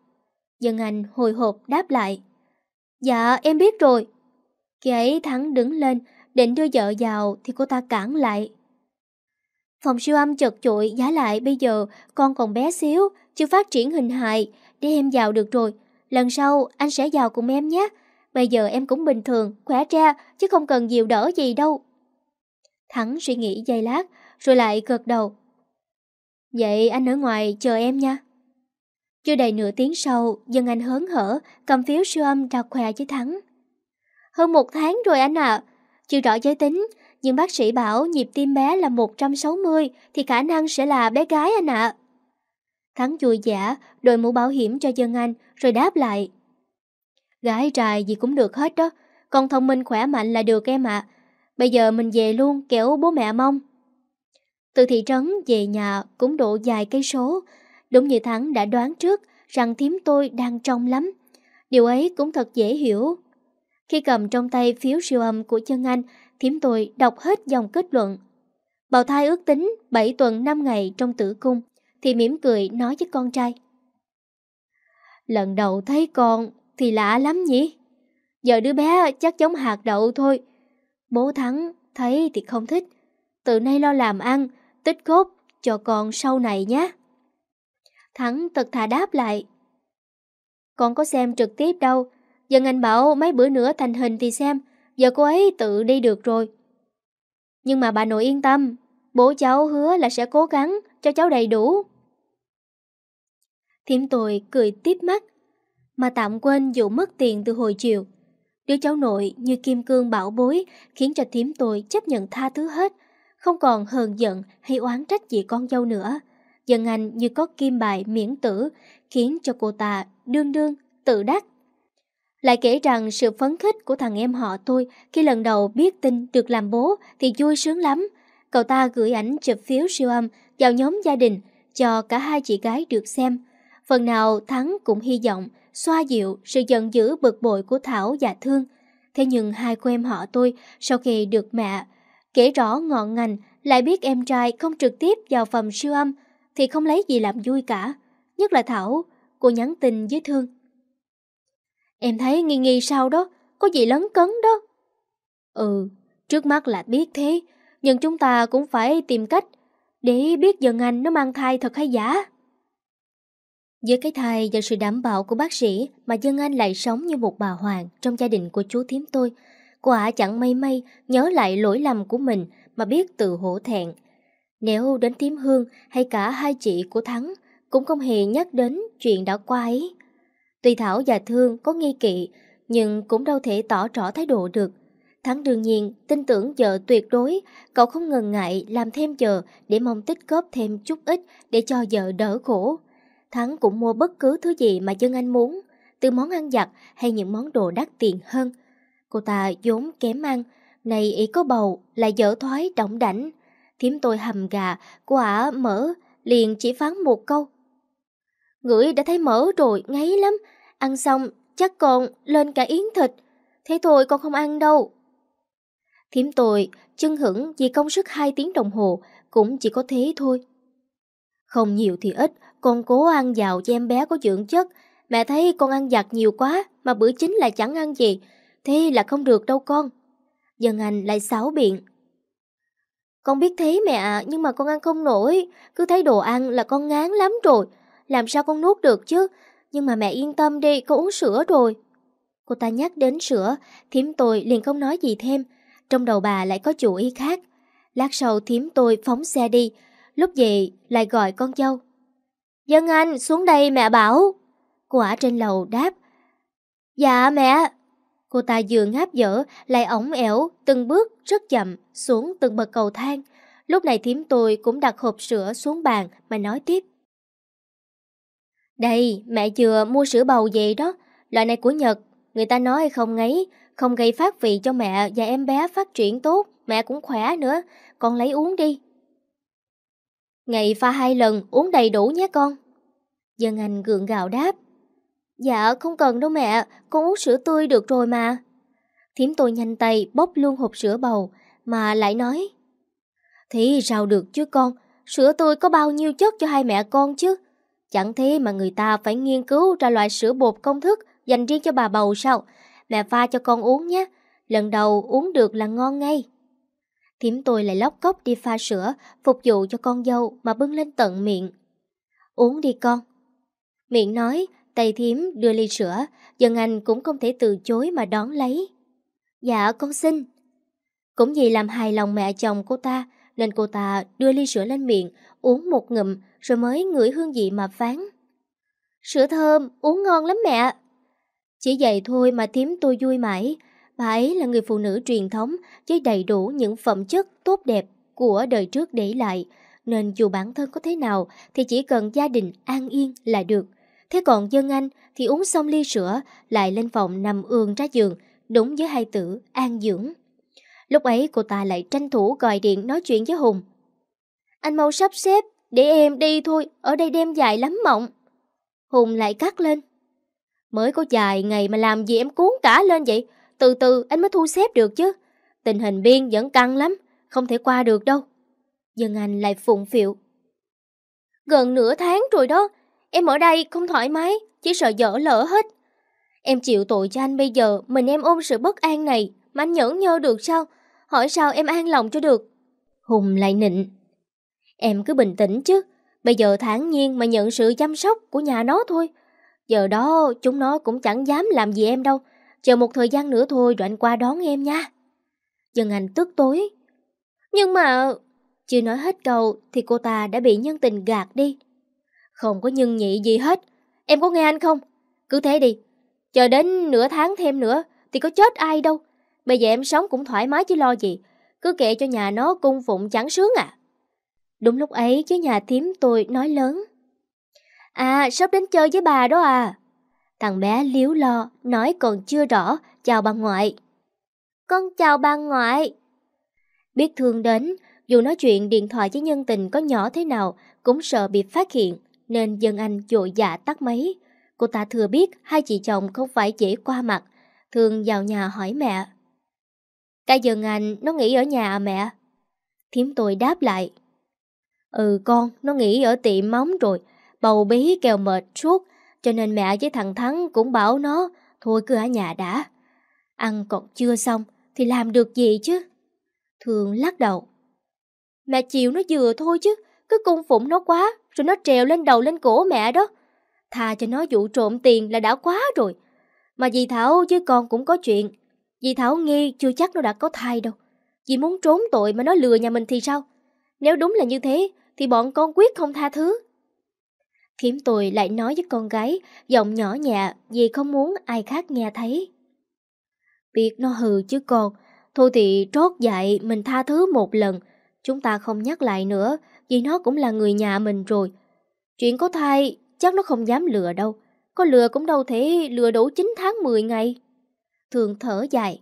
Dân Anh hồi hộp đáp lại. Dạ, em biết rồi. Khi ấy Thắng đứng lên, định đưa vợ vào thì cô ta cản lại. Phòng siêu âm chật chội giá lại bây giờ con còn bé xíu, chưa phát triển hình hài, để em vào được rồi. Lần sau anh sẽ vào cùng em nhé. Bây giờ em cũng bình thường, khỏe ra, chứ không cần dìu đỡ gì đâu. Thắng suy nghĩ giây lát, rồi lại gật đầu. Vậy anh ở ngoài chờ em nha. Chưa đầy nửa tiếng sau, dân anh hớn hở, cầm phiếu siêu âm ra khỏe với Thắng. Hơn một tháng rồi anh ạ, chưa rõ giới tính, nhưng bác sĩ bảo nhịp tim bé là 160 thì khả năng sẽ là bé gái anh ạ. Thắng vui giả, đội mũ bảo hiểm cho dân anh, rồi đáp lại. Gái trai gì cũng được hết đó, con thông minh khỏe mạnh là được em ạ. Bây giờ mình về luôn kéo bố mẹ mong. Từ thị trấn về nhà cũng độ dài cây số. Đúng như Thắng đã đoán trước rằng thím tôi đang trong lắm. Điều ấy cũng thật dễ hiểu. Khi cầm trong tay phiếu siêu âm của chân anh thím tôi đọc hết dòng kết luận. Bào thai ước tính 7 tuần 5 ngày trong tử cung, thì mỉm cười nói với con trai. Lần đầu thấy con thì lạ lắm nhỉ? Giờ đứa bé chắc giống hạt đậu thôi. Bố Thắng thấy thì không thích. Từ nay lo làm ăn, tích góp cho con sau này nhé. Thắng thật thà đáp lại. Con có xem trực tiếp đâu, giờ anh bảo mấy bữa nữa thành hình thì xem, giờ cô ấy tự đi được rồi. Nhưng mà bà nội yên tâm, bố cháu hứa là sẽ cố gắng cho cháu đầy đủ. Thiểm tồi cười tiếp mắt, mà tạm quên vụ mất tiền từ hồi chiều. Đứa cháu nội như kim cương bảo bối khiến cho thiểm tồi chấp nhận tha thứ hết, không còn hờn giận hay oán trách gì con dâu nữa. Dần anh như có kim bài miễn tử khiến cho cô ta đương đương tự đắc lại kể rằng sự phấn khích của thằng em họ tôi khi lần đầu biết tin được làm bố thì vui sướng lắm. Cậu ta gửi ảnh chụp phiếu siêu âm vào nhóm gia đình cho cả hai chị gái được xem. Phần nào Thắng cũng hy vọng xoa dịu sự giận dữ bực bội của Thảo và Thương. Thế nhưng hai cô em họ tôi sau khi được mẹ kể rõ ngọn ngành lại biết em trai không trực tiếp vào phòng siêu âm thì không lấy gì làm vui cả. Nhất là Thảo, cô nhắn tin với Thương Em thấy nghi nghi sao đó, có gì lấn cấn đó. Ừ, trước mắt là biết thế, nhưng chúng ta cũng phải tìm cách để biết dần anh nó mang thai thật hay giả. Với cái thai và sự đảm bảo của bác sĩ mà Dân Anh lại sống như một bà hoàng trong gia đình của chú thím tôi. Cô ả chẳng may may nhớ lại lỗi lầm của mình mà biết tự hổ thẹn. Nếu đến thím Hương hay cả hai chị của Thắng cũng không hề nhắc đến chuyện đã qua ấy. Tuy Thảo và Thương có nghi kỵ, nhưng cũng đâu thể tỏ rõ thái độ được. Thắng đương nhiên tin tưởng vợ tuyệt đối, cậu không ngần ngại làm thêm giờ để mong tích góp thêm chút ít để cho vợ đỡ khổ. Thắng cũng mua bất cứ thứ gì mà dân anh muốn, từ món ăn giặt hay những món đồ đắt tiền hơn. Cô ta vốn kém ăn, nay ý có bầu, lại dở thoái động đảnh. Thím tôi hầm gà, quả ả mỡ, liền chỉ phán một câu. Ngửi đã thấy mỡ rồi, ngấy lắm, Ăn xong, chắc còn lên cả yến thịt. Thế thôi con không ăn đâu. Thiếm tội, chân hưởng vì công sức 2 tiếng đồng hồ, cũng chỉ có thế thôi. Không nhiều thì ít, con cố ăn giàu cho em bé có dưỡng chất. Mẹ thấy con ăn giặt nhiều quá, mà bữa chính là chẳng ăn gì. Thế là không được đâu con. Dân Anh lại xáo biện. Con biết thế mẹ nhưng mà con ăn không nổi. Cứ thấy đồ ăn là con ngán lắm rồi. Làm sao con nuốt được chứ? Nhưng mà mẹ yên tâm đi, con uống sữa rồi. Cô ta nhắc đến sữa, thím tôi liền không nói gì thêm. Trong đầu bà lại có chủ ý khác. Lát sau thím tôi phóng xe đi, lúc về lại gọi con dâu. Dân Anh, xuống đây mẹ bảo. Cô ả trên lầu đáp. Dạ mẹ. Cô ta vừa ngáp dở, lại ổng ẻo, từng bước rất chậm, xuống từng bậc cầu thang. Lúc này thím tôi cũng đặt hộp sữa xuống bàn mà nói tiếp. Đây, mẹ vừa mua sữa bầu về đó, loại này của Nhật, người ta nói không ngấy, không gây phát vị cho mẹ và em bé phát triển tốt, mẹ cũng khỏe nữa, con lấy uống đi. Ngày pha hai lần, uống đầy đủ nhé con. Dân Anh gượng gạo đáp. Dạ, không cần đâu mẹ, con uống sữa tươi được rồi mà. Thiếm tôi nhanh tay bốc luôn hộp sữa bầu, mà lại nói. Thì sao được chứ con, sữa tươi có bao nhiêu chất cho hai mẹ con chứ? Chẳng thế mà người ta phải nghiên cứu ra loại sữa bột công thức dành riêng cho bà bầu sao? Mẹ pha cho con uống nhé. Lần đầu uống được là ngon ngay. Thím tôi lại lóc cốc đi pha sữa, phục vụ cho con dâu mà bưng lên tận miệng. Uống đi con. Miệng nói, tay thím đưa ly sữa, dần anh cũng không thể từ chối mà đón lấy. Dạ con xin. Cũng vì làm hài lòng mẹ chồng cô ta, nên cô ta đưa ly sữa lên miệng, uống một ngụm, rồi mới ngửi hương vị mà phán. Sữa thơm, uống ngon lắm mẹ. Chỉ vậy thôi mà thím tôi vui mãi. Bà ấy là người phụ nữ truyền thống với đầy đủ những phẩm chất tốt đẹp của đời trước để lại. Nên dù bản thân có thế nào thì chỉ cần gia đình an yên là được. Thế còn dân anh thì uống xong ly sữa lại lên phòng nằm ương ra giường, đúng với hai tử an dưỡng. Lúc ấy cô ta lại tranh thủ gọi điện nói chuyện với Hùng. Anh mau sắp xếp để em đi thôi, ở đây đêm dài lắm mộng. Hùng lại cắt lên. Mới có dài ngày mà làm gì em cuốn cả lên vậy? Từ từ anh mới thu xếp được chứ. Tình hình biên vẫn căng lắm, không thể qua được đâu. Dân Anh lại phụng phiệu. Gần nửa tháng rồi đó, em ở đây không thoải mái, chỉ sợ dở lỡ hết. Em chịu tội cho anh bây giờ, mình em ôm sự bất an này, mà anh nhẫn nhơ được sao? Hỏi sao em an lòng cho được? Hùng lại nịnh. Em cứ bình tĩnh chứ, bây giờ thản nhiên mà nhận sự chăm sóc của nhà nó thôi. Giờ đó chúng nó cũng chẳng dám làm gì em đâu, chờ một thời gian nữa thôi rồi anh qua đón em nha. Dân Anh tức tối. Nhưng mà... Chưa nói hết câu thì cô ta đã bị nhân tình gạt đi. Không có nhân nhị gì hết. Em có nghe anh không? Cứ thế đi. Chờ đến nửa tháng thêm nữa thì có chết ai đâu. Bây giờ em sống cũng thoải mái chứ lo gì. Cứ kệ cho nhà nó cung phụng chẳng sướng à. Đúng lúc ấy chứ nhà thím tôi nói lớn. À, sắp đến chơi với bà đó à. Thằng bé liếu lo, nói còn chưa rõ, chào bà ngoại. Con chào bà ngoại. Biết thương đến, dù nói chuyện điện thoại với nhân tình có nhỏ thế nào, cũng sợ bị phát hiện, nên dân anh dội dạ tắt máy. Cô ta thừa biết hai chị chồng không phải dễ qua mặt, thường vào nhà hỏi mẹ. Cái dân anh nó nghỉ ở nhà à mẹ? Thiếm tôi đáp lại. Ừ con, nó nghỉ ở tiệm móng rồi, bầu bí kèo mệt suốt, cho nên mẹ với thằng Thắng cũng bảo nó, thôi cứ ở nhà đã. Ăn còn chưa xong thì làm được gì chứ? Thường lắc đầu. Mẹ chịu nó vừa thôi chứ, cứ cung phụng nó quá, rồi nó trèo lên đầu lên cổ mẹ đó. Thà cho nó vụ trộm tiền là đã quá rồi. Mà dì Thảo chứ con cũng có chuyện. Dì Thảo nghi chưa chắc nó đã có thai đâu. Dì muốn trốn tội mà nó lừa nhà mình thì sao? Nếu đúng là như thế, thì bọn con quyết không tha thứ. Thiếm tôi lại nói với con gái, giọng nhỏ nhẹ vì không muốn ai khác nghe thấy. Việc nó hừ chứ con, thôi thì trót dạy mình tha thứ một lần, chúng ta không nhắc lại nữa vì nó cũng là người nhà mình rồi. Chuyện có thai chắc nó không dám lừa đâu, có lừa cũng đâu thể lừa đủ 9 tháng 10 ngày. Thường thở dài.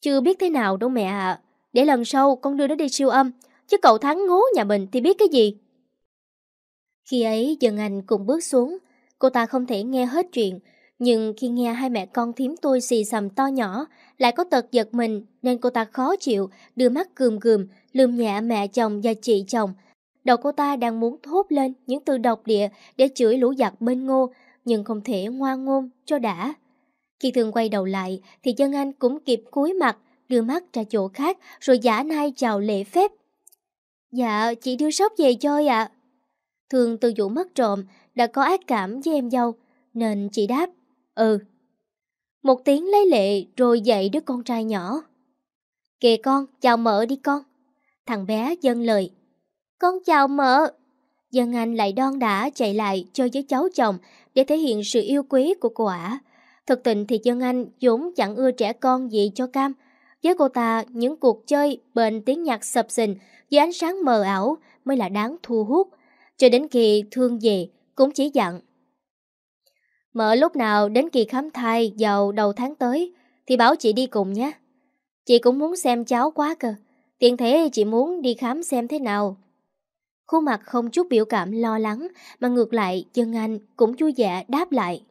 Chưa biết thế nào đâu mẹ ạ, à. để lần sau con đưa nó đi siêu âm, chứ cậu thắng ngố nhà mình thì biết cái gì. Khi ấy Dân Anh cùng bước xuống, cô ta không thể nghe hết chuyện, nhưng khi nghe hai mẹ con thím tôi xì xầm to nhỏ, lại có tật giật mình nên cô ta khó chịu, đưa mắt gườm gườm, lườm nhẹ mẹ chồng và chị chồng. Đầu cô ta đang muốn thốt lên những từ độc địa để chửi lũ giặc bên ngô, nhưng không thể ngoan ngôn cho đã. Khi thường quay đầu lại thì dân anh cũng kịp cúi mặt, đưa mắt ra chỗ khác rồi giả nai chào lễ phép. Dạ, chị đưa sóc về chơi ạ. Thường từ vụ mất trộm đã có ác cảm với em dâu, nên chị đáp, ừ. Một tiếng lấy lệ rồi dậy đứa con trai nhỏ. Kìa con, chào mợ đi con. Thằng bé dâng lời. Con chào mợ. Dân Anh lại đon đã chạy lại chơi với cháu chồng để thể hiện sự yêu quý của cô ả. Thực tình thì Dân Anh vốn chẳng ưa trẻ con gì cho cam. Với cô ta, những cuộc chơi bền tiếng nhạc sập sình dưới ánh sáng mờ ảo mới là đáng thu hút, cho đến khi thương về cũng chỉ dặn. Mở lúc nào đến kỳ khám thai vào đầu tháng tới thì bảo chị đi cùng nhé. Chị cũng muốn xem cháu quá cơ, tiện thế chị muốn đi khám xem thế nào. Khuôn mặt không chút biểu cảm lo lắng mà ngược lại chân anh cũng vui vẻ đáp lại.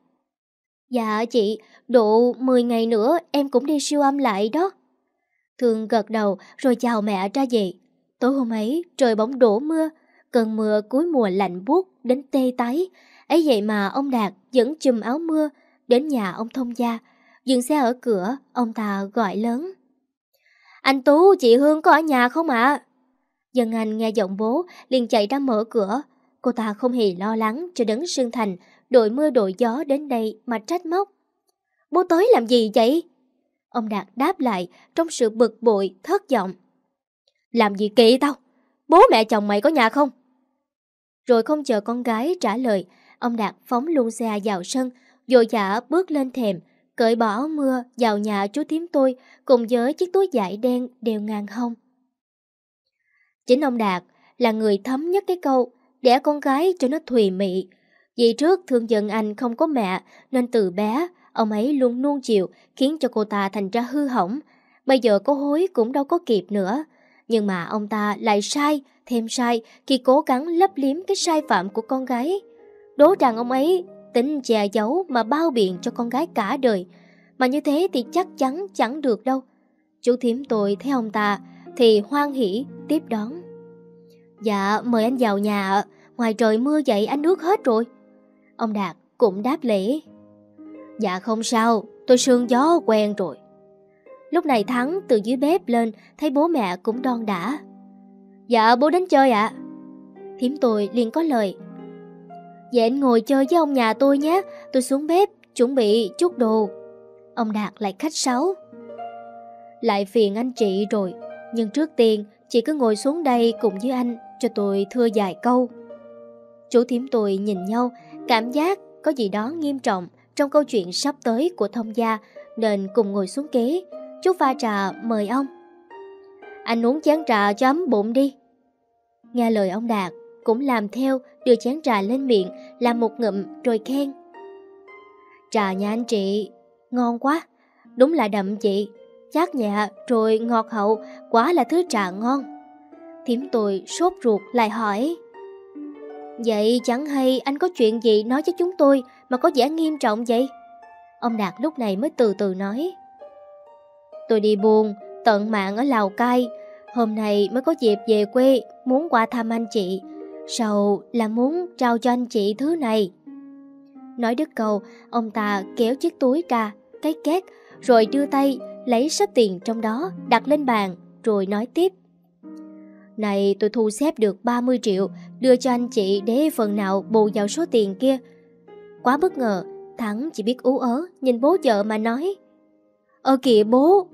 Dạ chị, độ 10 ngày nữa em cũng đi siêu âm lại đó. Thường gật đầu rồi chào mẹ ra về. Tối hôm ấy, trời bỗng đổ mưa, cơn mưa cuối mùa lạnh buốt đến tê tái. ấy vậy mà ông Đạt vẫn chùm áo mưa đến nhà ông thông gia. Dừng xe ở cửa, ông ta gọi lớn. Anh Tú, chị Hương có ở nhà không ạ? À? Dân Anh nghe giọng bố, liền chạy ra mở cửa. Cô ta không hề lo lắng cho đến Sương Thành, đội mưa đội gió đến đây mà trách móc. Bố tới làm gì vậy? Ông Đạt đáp lại trong sự bực bội, thất vọng. Làm gì kỳ tao? Bố mẹ chồng mày có nhà không? Rồi không chờ con gái trả lời, ông Đạt phóng luôn xe vào sân, dội dã bước lên thềm, cởi bỏ áo mưa vào nhà chú tím tôi cùng với chiếc túi vải đen đều ngang hông. Chính ông Đạt là người thấm nhất cái câu đẻ con gái cho nó thùy mị. Vì trước thương dân anh không có mẹ nên từ bé ông ấy luôn nuông chiều khiến cho cô ta thành ra hư hỏng. Bây giờ có hối cũng đâu có kịp nữa. Nhưng mà ông ta lại sai, thêm sai khi cố gắng lấp liếm cái sai phạm của con gái. Đố rằng ông ấy tính che giấu mà bao biện cho con gái cả đời. Mà như thế thì chắc chắn chẳng được đâu. Chú thím tôi thấy ông ta thì hoan hỉ tiếp đón. Dạ, mời anh vào nhà ạ. Ngoài trời mưa vậy anh nước hết rồi. Ông Đạt cũng đáp lễ. Dạ không sao, tôi sương gió quen rồi. Lúc này Thắng từ dưới bếp lên Thấy bố mẹ cũng đon đã Dạ bố đến chơi ạ à. Thiếm tôi liền có lời Vậy anh ngồi chơi với ông nhà tôi nhé Tôi xuống bếp chuẩn bị chút đồ Ông Đạt lại khách sáo Lại phiền anh chị rồi Nhưng trước tiên chị cứ ngồi xuống đây cùng với anh Cho tôi thưa dài câu Chú thím tôi nhìn nhau Cảm giác có gì đó nghiêm trọng Trong câu chuyện sắp tới của thông gia Nên cùng ngồi xuống kế Chú pha trà mời ông Anh uống chén trà cho ấm bụng đi Nghe lời ông Đạt Cũng làm theo đưa chén trà lên miệng Làm một ngụm rồi khen Trà nhà anh chị Ngon quá Đúng là đậm chị Chát nhẹ rồi ngọt hậu Quá là thứ trà ngon Thiếm tôi sốt ruột lại hỏi Vậy chẳng hay anh có chuyện gì nói với chúng tôi Mà có vẻ nghiêm trọng vậy Ông Đạt lúc này mới từ từ nói Tôi đi buồn, tận mạng ở Lào Cai. Hôm nay mới có dịp về quê, muốn qua thăm anh chị. Sầu là muốn trao cho anh chị thứ này. Nói đứt cầu ông ta kéo chiếc túi ra, cái két, rồi đưa tay lấy sắp tiền trong đó đặt lên bàn, rồi nói tiếp. Này tôi thu xếp được 30 triệu, đưa cho anh chị để phần nào bù vào số tiền kia. Quá bất ngờ, Thắng chỉ biết ú ớ, nhìn bố vợ mà nói. Ơ ờ kìa bố,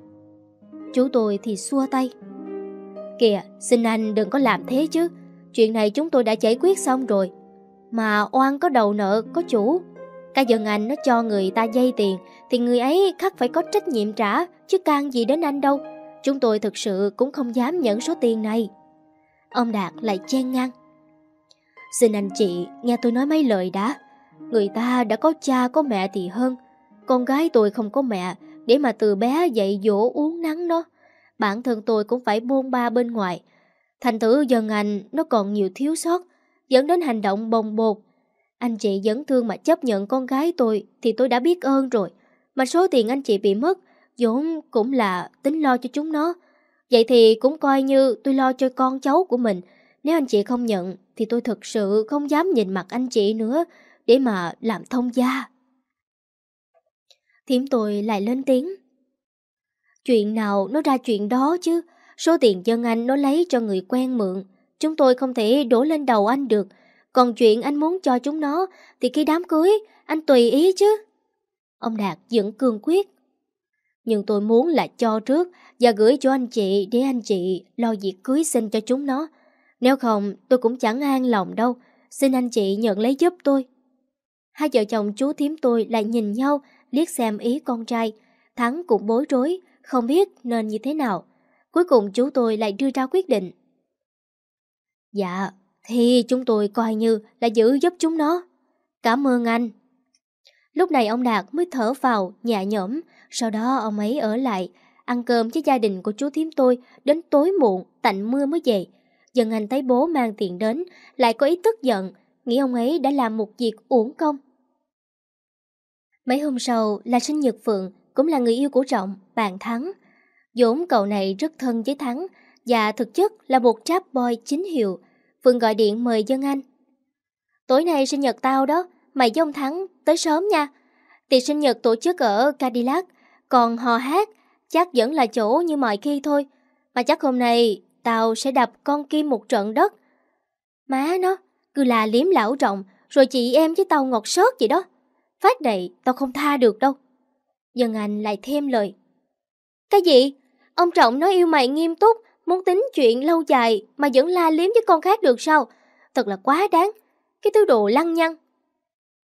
Chú tôi thì xua tay Kìa xin anh đừng có làm thế chứ Chuyện này chúng tôi đã giải quyết xong rồi Mà oan có đầu nợ có chủ Cả dân anh nó cho người ta dây tiền Thì người ấy khắc phải có trách nhiệm trả Chứ can gì đến anh đâu Chúng tôi thực sự cũng không dám nhận số tiền này Ông Đạt lại chen ngang Xin anh chị nghe tôi nói mấy lời đã Người ta đã có cha có mẹ thì hơn Con gái tôi không có mẹ để mà từ bé dạy dỗ uống nắng nó. Bản thân tôi cũng phải bôn ba bên ngoài. Thành thử dần anh nó còn nhiều thiếu sót, dẫn đến hành động bồng bột. Anh chị dẫn thương mà chấp nhận con gái tôi thì tôi đã biết ơn rồi. Mà số tiền anh chị bị mất vốn cũng là tính lo cho chúng nó. Vậy thì cũng coi như tôi lo cho con cháu của mình. Nếu anh chị không nhận thì tôi thực sự không dám nhìn mặt anh chị nữa để mà làm thông gia. Thiếm tôi lại lên tiếng. Chuyện nào nó ra chuyện đó chứ. Số tiền dân anh nó lấy cho người quen mượn. Chúng tôi không thể đổ lên đầu anh được. Còn chuyện anh muốn cho chúng nó thì khi đám cưới anh tùy ý chứ. Ông Đạt vẫn cương quyết. Nhưng tôi muốn là cho trước và gửi cho anh chị để anh chị lo việc cưới xin cho chúng nó. Nếu không tôi cũng chẳng an lòng đâu. Xin anh chị nhận lấy giúp tôi. Hai vợ chồng chú thím tôi lại nhìn nhau liếc xem ý con trai. Thắng cũng bối rối, không biết nên như thế nào. Cuối cùng chú tôi lại đưa ra quyết định. Dạ, thì chúng tôi coi như là giữ giúp chúng nó. Cảm ơn anh. Lúc này ông Đạt mới thở vào, nhẹ nhõm, sau đó ông ấy ở lại, ăn cơm với gia đình của chú thím tôi đến tối muộn, tạnh mưa mới về. Dần anh thấy bố mang tiền đến, lại có ý tức giận, nghĩ ông ấy đã làm một việc uổng công. Mấy hôm sau là sinh nhật Phượng, cũng là người yêu của Trọng, bạn Thắng. dũng cậu này rất thân với Thắng và thực chất là một trap boy chính hiệu. Phượng gọi điện mời dân anh. Tối nay sinh nhật tao đó, mày với ông Thắng tới sớm nha. Tiệc sinh nhật tổ chức ở Cadillac, còn hò hát chắc vẫn là chỗ như mọi khi thôi. Mà chắc hôm nay tao sẽ đập con Kim một trận đất. Má nó, cứ là liếm lão trọng, rồi chị em với tao ngọt sớt vậy đó. Phát này tao không tha được đâu. Dân Anh lại thêm lời. Cái gì? Ông Trọng nói yêu mày nghiêm túc, muốn tính chuyện lâu dài mà vẫn la liếm với con khác được sao? Thật là quá đáng. Cái thứ đồ lăng nhăng.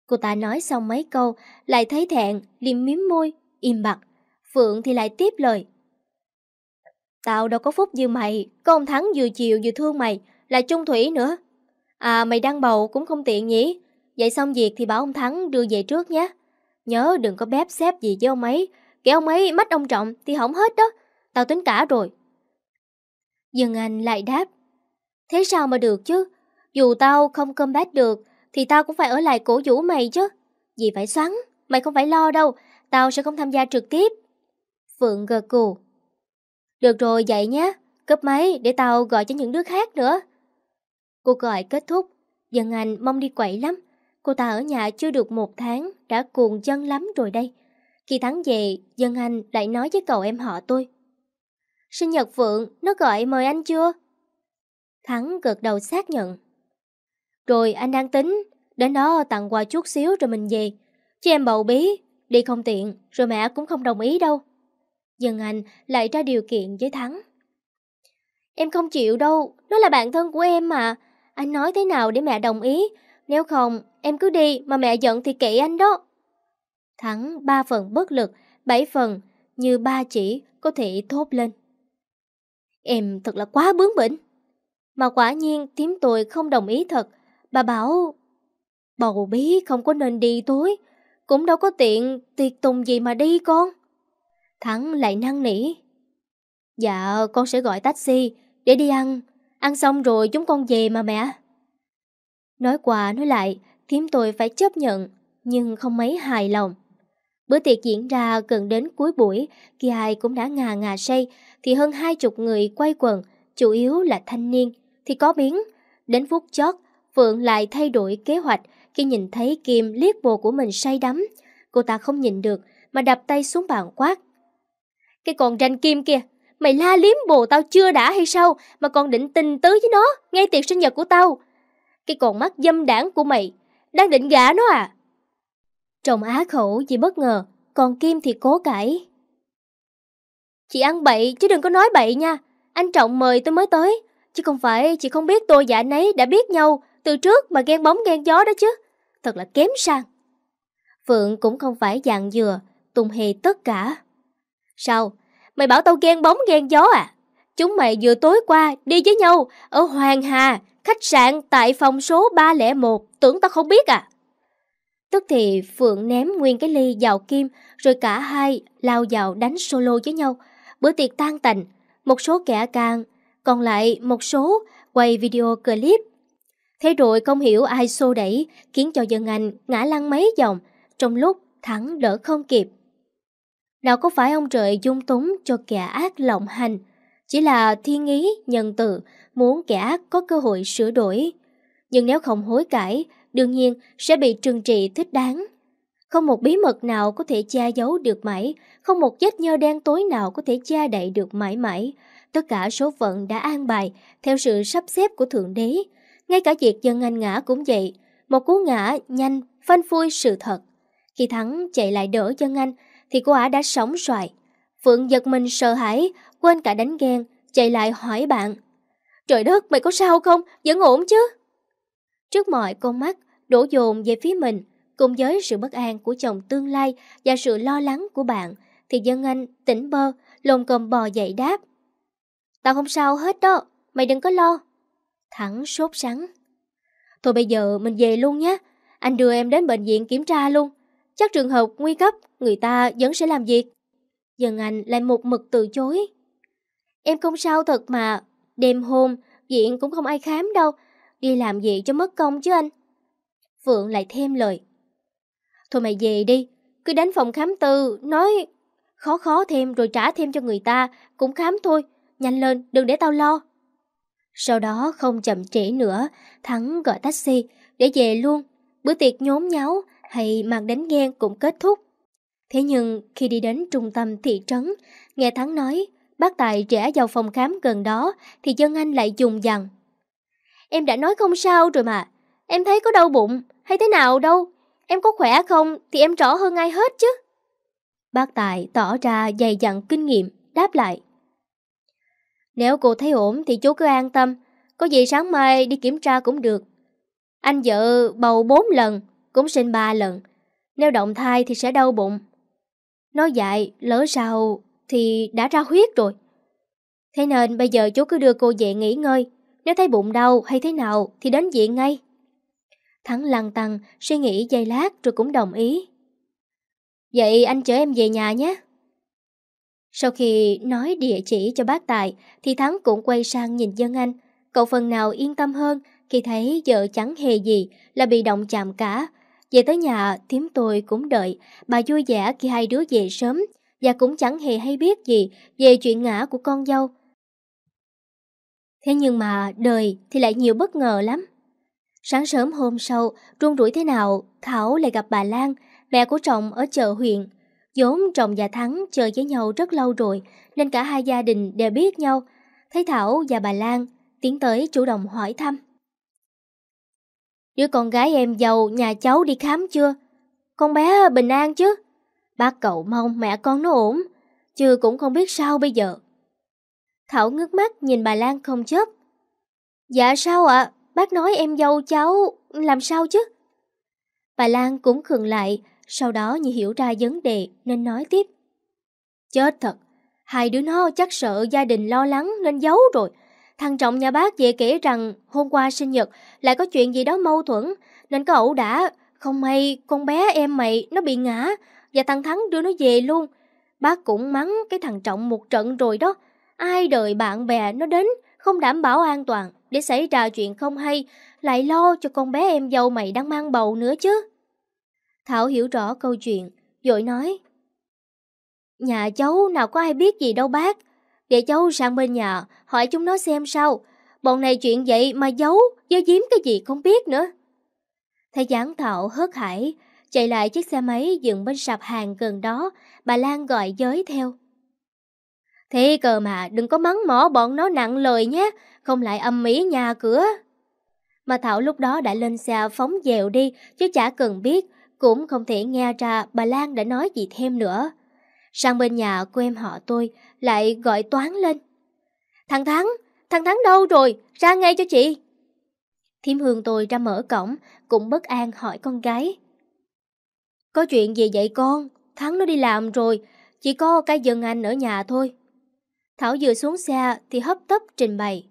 Cô ta nói xong mấy câu, lại thấy thẹn, liếm miếm môi, im bặt. Phượng thì lại tiếp lời. Tao đâu có phúc như mày, có ông Thắng vừa chiều vừa thương mày, lại chung thủy nữa. À mày đang bầu cũng không tiện nhỉ, Vậy xong việc thì bảo ông Thắng đưa về trước nhé. Nhớ đừng có bếp xếp gì với ông ấy. Kẻ ông ấy mắt ông trọng thì hỏng hết đó. Tao tính cả rồi. dừng Anh lại đáp. Thế sao mà được chứ? Dù tao không combat được thì tao cũng phải ở lại cổ vũ mày chứ. Vì phải xoắn, mày không phải lo đâu. Tao sẽ không tham gia trực tiếp. Phượng gật cù. Được rồi vậy nhé. Cấp máy để tao gọi cho những đứa khác nữa. Cuộc gọi kết thúc. Dân Anh mong đi quậy lắm cô ta ở nhà chưa được một tháng, đã cuồng dân lắm rồi đây. Khi thắng về, dân anh lại nói với cậu em họ tôi. Sinh nhật Phượng, nó gọi mời anh chưa? Thắng gật đầu xác nhận. Rồi anh đang tính, đến đó tặng quà chút xíu rồi mình về. Chứ em bầu bí, đi không tiện, rồi mẹ cũng không đồng ý đâu. Dân Anh lại ra điều kiện với Thắng. Em không chịu đâu, nó là bạn thân của em mà. Anh nói thế nào để mẹ đồng ý, nếu không em cứ đi mà mẹ giận thì kỵ anh đó. Thắng ba phần bất lực, bảy phần như ba chỉ có thể thốt lên. Em thật là quá bướng bỉnh. Mà quả nhiên tím tôi không đồng ý thật. Bà bảo, bầu bí không có nên đi tối, cũng đâu có tiện tiệc tùng gì mà đi con. Thắng lại năn nỉ. Dạ, con sẽ gọi taxi để đi ăn. Ăn xong rồi chúng con về mà mẹ. Nói qua nói lại, khiến tôi phải chấp nhận, nhưng không mấy hài lòng. Bữa tiệc diễn ra gần đến cuối buổi, khi ai cũng đã ngà ngà say, thì hơn hai chục người quay quần, chủ yếu là thanh niên, thì có biến. Đến phút chót, Phượng lại thay đổi kế hoạch khi nhìn thấy Kim liếc bồ của mình say đắm. Cô ta không nhìn được mà đập tay xuống bàn quát. Cái con ranh Kim kìa, mày la liếm bồ tao chưa đã hay sao mà còn định tình tứ với nó ngay tiệc sinh nhật của tao. Cái con mắt dâm đảng của mày đang định gả nó à? Trọng á khẩu chỉ bất ngờ, còn Kim thì cố cãi. Chị ăn bậy chứ đừng có nói bậy nha, anh Trọng mời tôi mới tới, chứ không phải chị không biết tôi và anh ấy đã biết nhau từ trước mà ghen bóng ghen gió đó chứ, thật là kém sang. Phượng cũng không phải dạng dừa, tùng hề tất cả. Sao? Mày bảo tao ghen bóng ghen gió à? Chúng mày vừa tối qua đi với nhau ở Hoàng Hà khách sạn tại phòng số 301, tưởng tao không biết à? Tức thì Phượng ném nguyên cái ly vào Kim, rồi cả hai lao vào đánh solo với nhau. Bữa tiệc tan tành, một số kẻ càng, còn lại một số quay video clip. Thế rồi không hiểu ai xô đẩy, khiến cho dân anh ngã lăn mấy vòng, trong lúc thắng đỡ không kịp. Nào có phải ông trời dung túng cho kẻ ác lộng hành, chỉ là thiên ý, nhân từ, muốn kẻ ác có cơ hội sửa đổi. Nhưng nếu không hối cải, đương nhiên sẽ bị trừng trị thích đáng. Không một bí mật nào có thể che giấu được mãi, không một vết nhơ đen tối nào có thể che đậy được mãi mãi. Tất cả số phận đã an bài theo sự sắp xếp của Thượng Đế. Ngay cả việc dân anh ngã cũng vậy, một cú ngã nhanh, phanh phui sự thật. Khi Thắng chạy lại đỡ dân anh, thì cô ả đã sống xoài. Phượng giật mình sợ hãi, quên cả đánh ghen, chạy lại hỏi bạn – Trời đất, mày có sao không? Vẫn ổn chứ? Trước mọi con mắt, đổ dồn về phía mình, cùng với sự bất an của chồng tương lai và sự lo lắng của bạn, thì dân anh tỉnh bơ, lồn cồm bò dậy đáp. Tao không sao hết đó, mày đừng có lo. Thẳng sốt sắng. Thôi bây giờ mình về luôn nhé, anh đưa em đến bệnh viện kiểm tra luôn. Chắc trường hợp nguy cấp, người ta vẫn sẽ làm việc. Dân anh lại một mực từ chối. Em không sao thật mà, Đêm hôm, viện cũng không ai khám đâu, đi làm gì cho mất công chứ anh. Phượng lại thêm lời. Thôi mày về đi, cứ đánh phòng khám tư, nói khó khó thêm rồi trả thêm cho người ta, cũng khám thôi, nhanh lên, đừng để tao lo. Sau đó không chậm trễ nữa, Thắng gọi taxi để về luôn. Bữa tiệc nhốm nháo hay màn đánh ghen cũng kết thúc. Thế nhưng khi đi đến trung tâm thị trấn, nghe Thắng nói Bác Tài trẻ vào phòng khám gần đó thì dân anh lại dùng dằn. Em đã nói không sao rồi mà. Em thấy có đau bụng hay thế nào đâu. Em có khỏe không thì em rõ hơn ai hết chứ. Bác Tài tỏ ra dày dặn kinh nghiệm, đáp lại. Nếu cô thấy ổn thì chú cứ an tâm. Có gì sáng mai đi kiểm tra cũng được. Anh vợ bầu 4 lần, cũng sinh 3 lần. Nếu động thai thì sẽ đau bụng. Nói dại, lỡ sao thì đã ra huyết rồi. Thế nên bây giờ chú cứ đưa cô về nghỉ ngơi, nếu thấy bụng đau hay thế nào thì đến viện ngay. Thắng lăng tăng, suy nghĩ giây lát rồi cũng đồng ý. Vậy anh chở em về nhà nhé. Sau khi nói địa chỉ cho bác Tài thì Thắng cũng quay sang nhìn dân anh. Cậu phần nào yên tâm hơn khi thấy vợ chẳng hề gì là bị động chạm cả. Về tới nhà, tiếm tôi cũng đợi. Bà vui vẻ khi hai đứa về sớm và cũng chẳng hề hay biết gì về chuyện ngã của con dâu. Thế nhưng mà đời thì lại nhiều bất ngờ lắm. Sáng sớm hôm sau, run rủi thế nào, Thảo lại gặp bà Lan, mẹ của chồng ở chợ huyện. vốn chồng và Thắng chơi với nhau rất lâu rồi, nên cả hai gia đình đều biết nhau. Thấy Thảo và bà Lan tiến tới chủ động hỏi thăm. Đứa con gái em giàu nhà cháu đi khám chưa? Con bé bình an chứ? Bác cậu mong mẹ con nó ổn, chứ cũng không biết sao bây giờ. Thảo ngước mắt nhìn bà Lan không chớp. Dạ sao ạ, bác nói em dâu cháu, làm sao chứ? Bà Lan cũng khừng lại, sau đó như hiểu ra vấn đề nên nói tiếp. Chết thật, hai đứa nó chắc sợ gia đình lo lắng nên giấu rồi. Thằng Trọng nhà bác về kể rằng hôm qua sinh nhật lại có chuyện gì đó mâu thuẫn nên có ẩu đả. Không may con bé em mày nó bị ngã, và thằng Thắng đưa nó về luôn. Bác cũng mắng cái thằng Trọng một trận rồi đó. Ai đợi bạn bè nó đến, không đảm bảo an toàn, để xảy ra chuyện không hay, lại lo cho con bé em dâu mày đang mang bầu nữa chứ. Thảo hiểu rõ câu chuyện, dội nói. Nhà cháu nào có ai biết gì đâu bác, để cháu sang bên nhà hỏi chúng nó xem sao. Bọn này chuyện vậy mà giấu, giấu giếm cái gì không biết nữa. Thầy giảng Thảo hớt hải, chạy lại chiếc xe máy dựng bên sạp hàng gần đó, bà Lan gọi giới theo. Thế cờ mà, đừng có mắng mỏ bọn nó nặng lời nhé, không lại âm mỉ nhà cửa. Mà Thảo lúc đó đã lên xe phóng dèo đi, chứ chả cần biết, cũng không thể nghe ra bà Lan đã nói gì thêm nữa. Sang bên nhà của em họ tôi lại gọi toán lên. Thằng Thắng, thằng Thắng đâu rồi, ra ngay cho chị. Thiêm hương tôi ra mở cổng, cũng bất an hỏi con gái. Có chuyện gì vậy con? Thắng nó đi làm rồi, chỉ có cái dân anh ở nhà thôi. Thảo vừa xuống xe thì hấp tấp trình bày.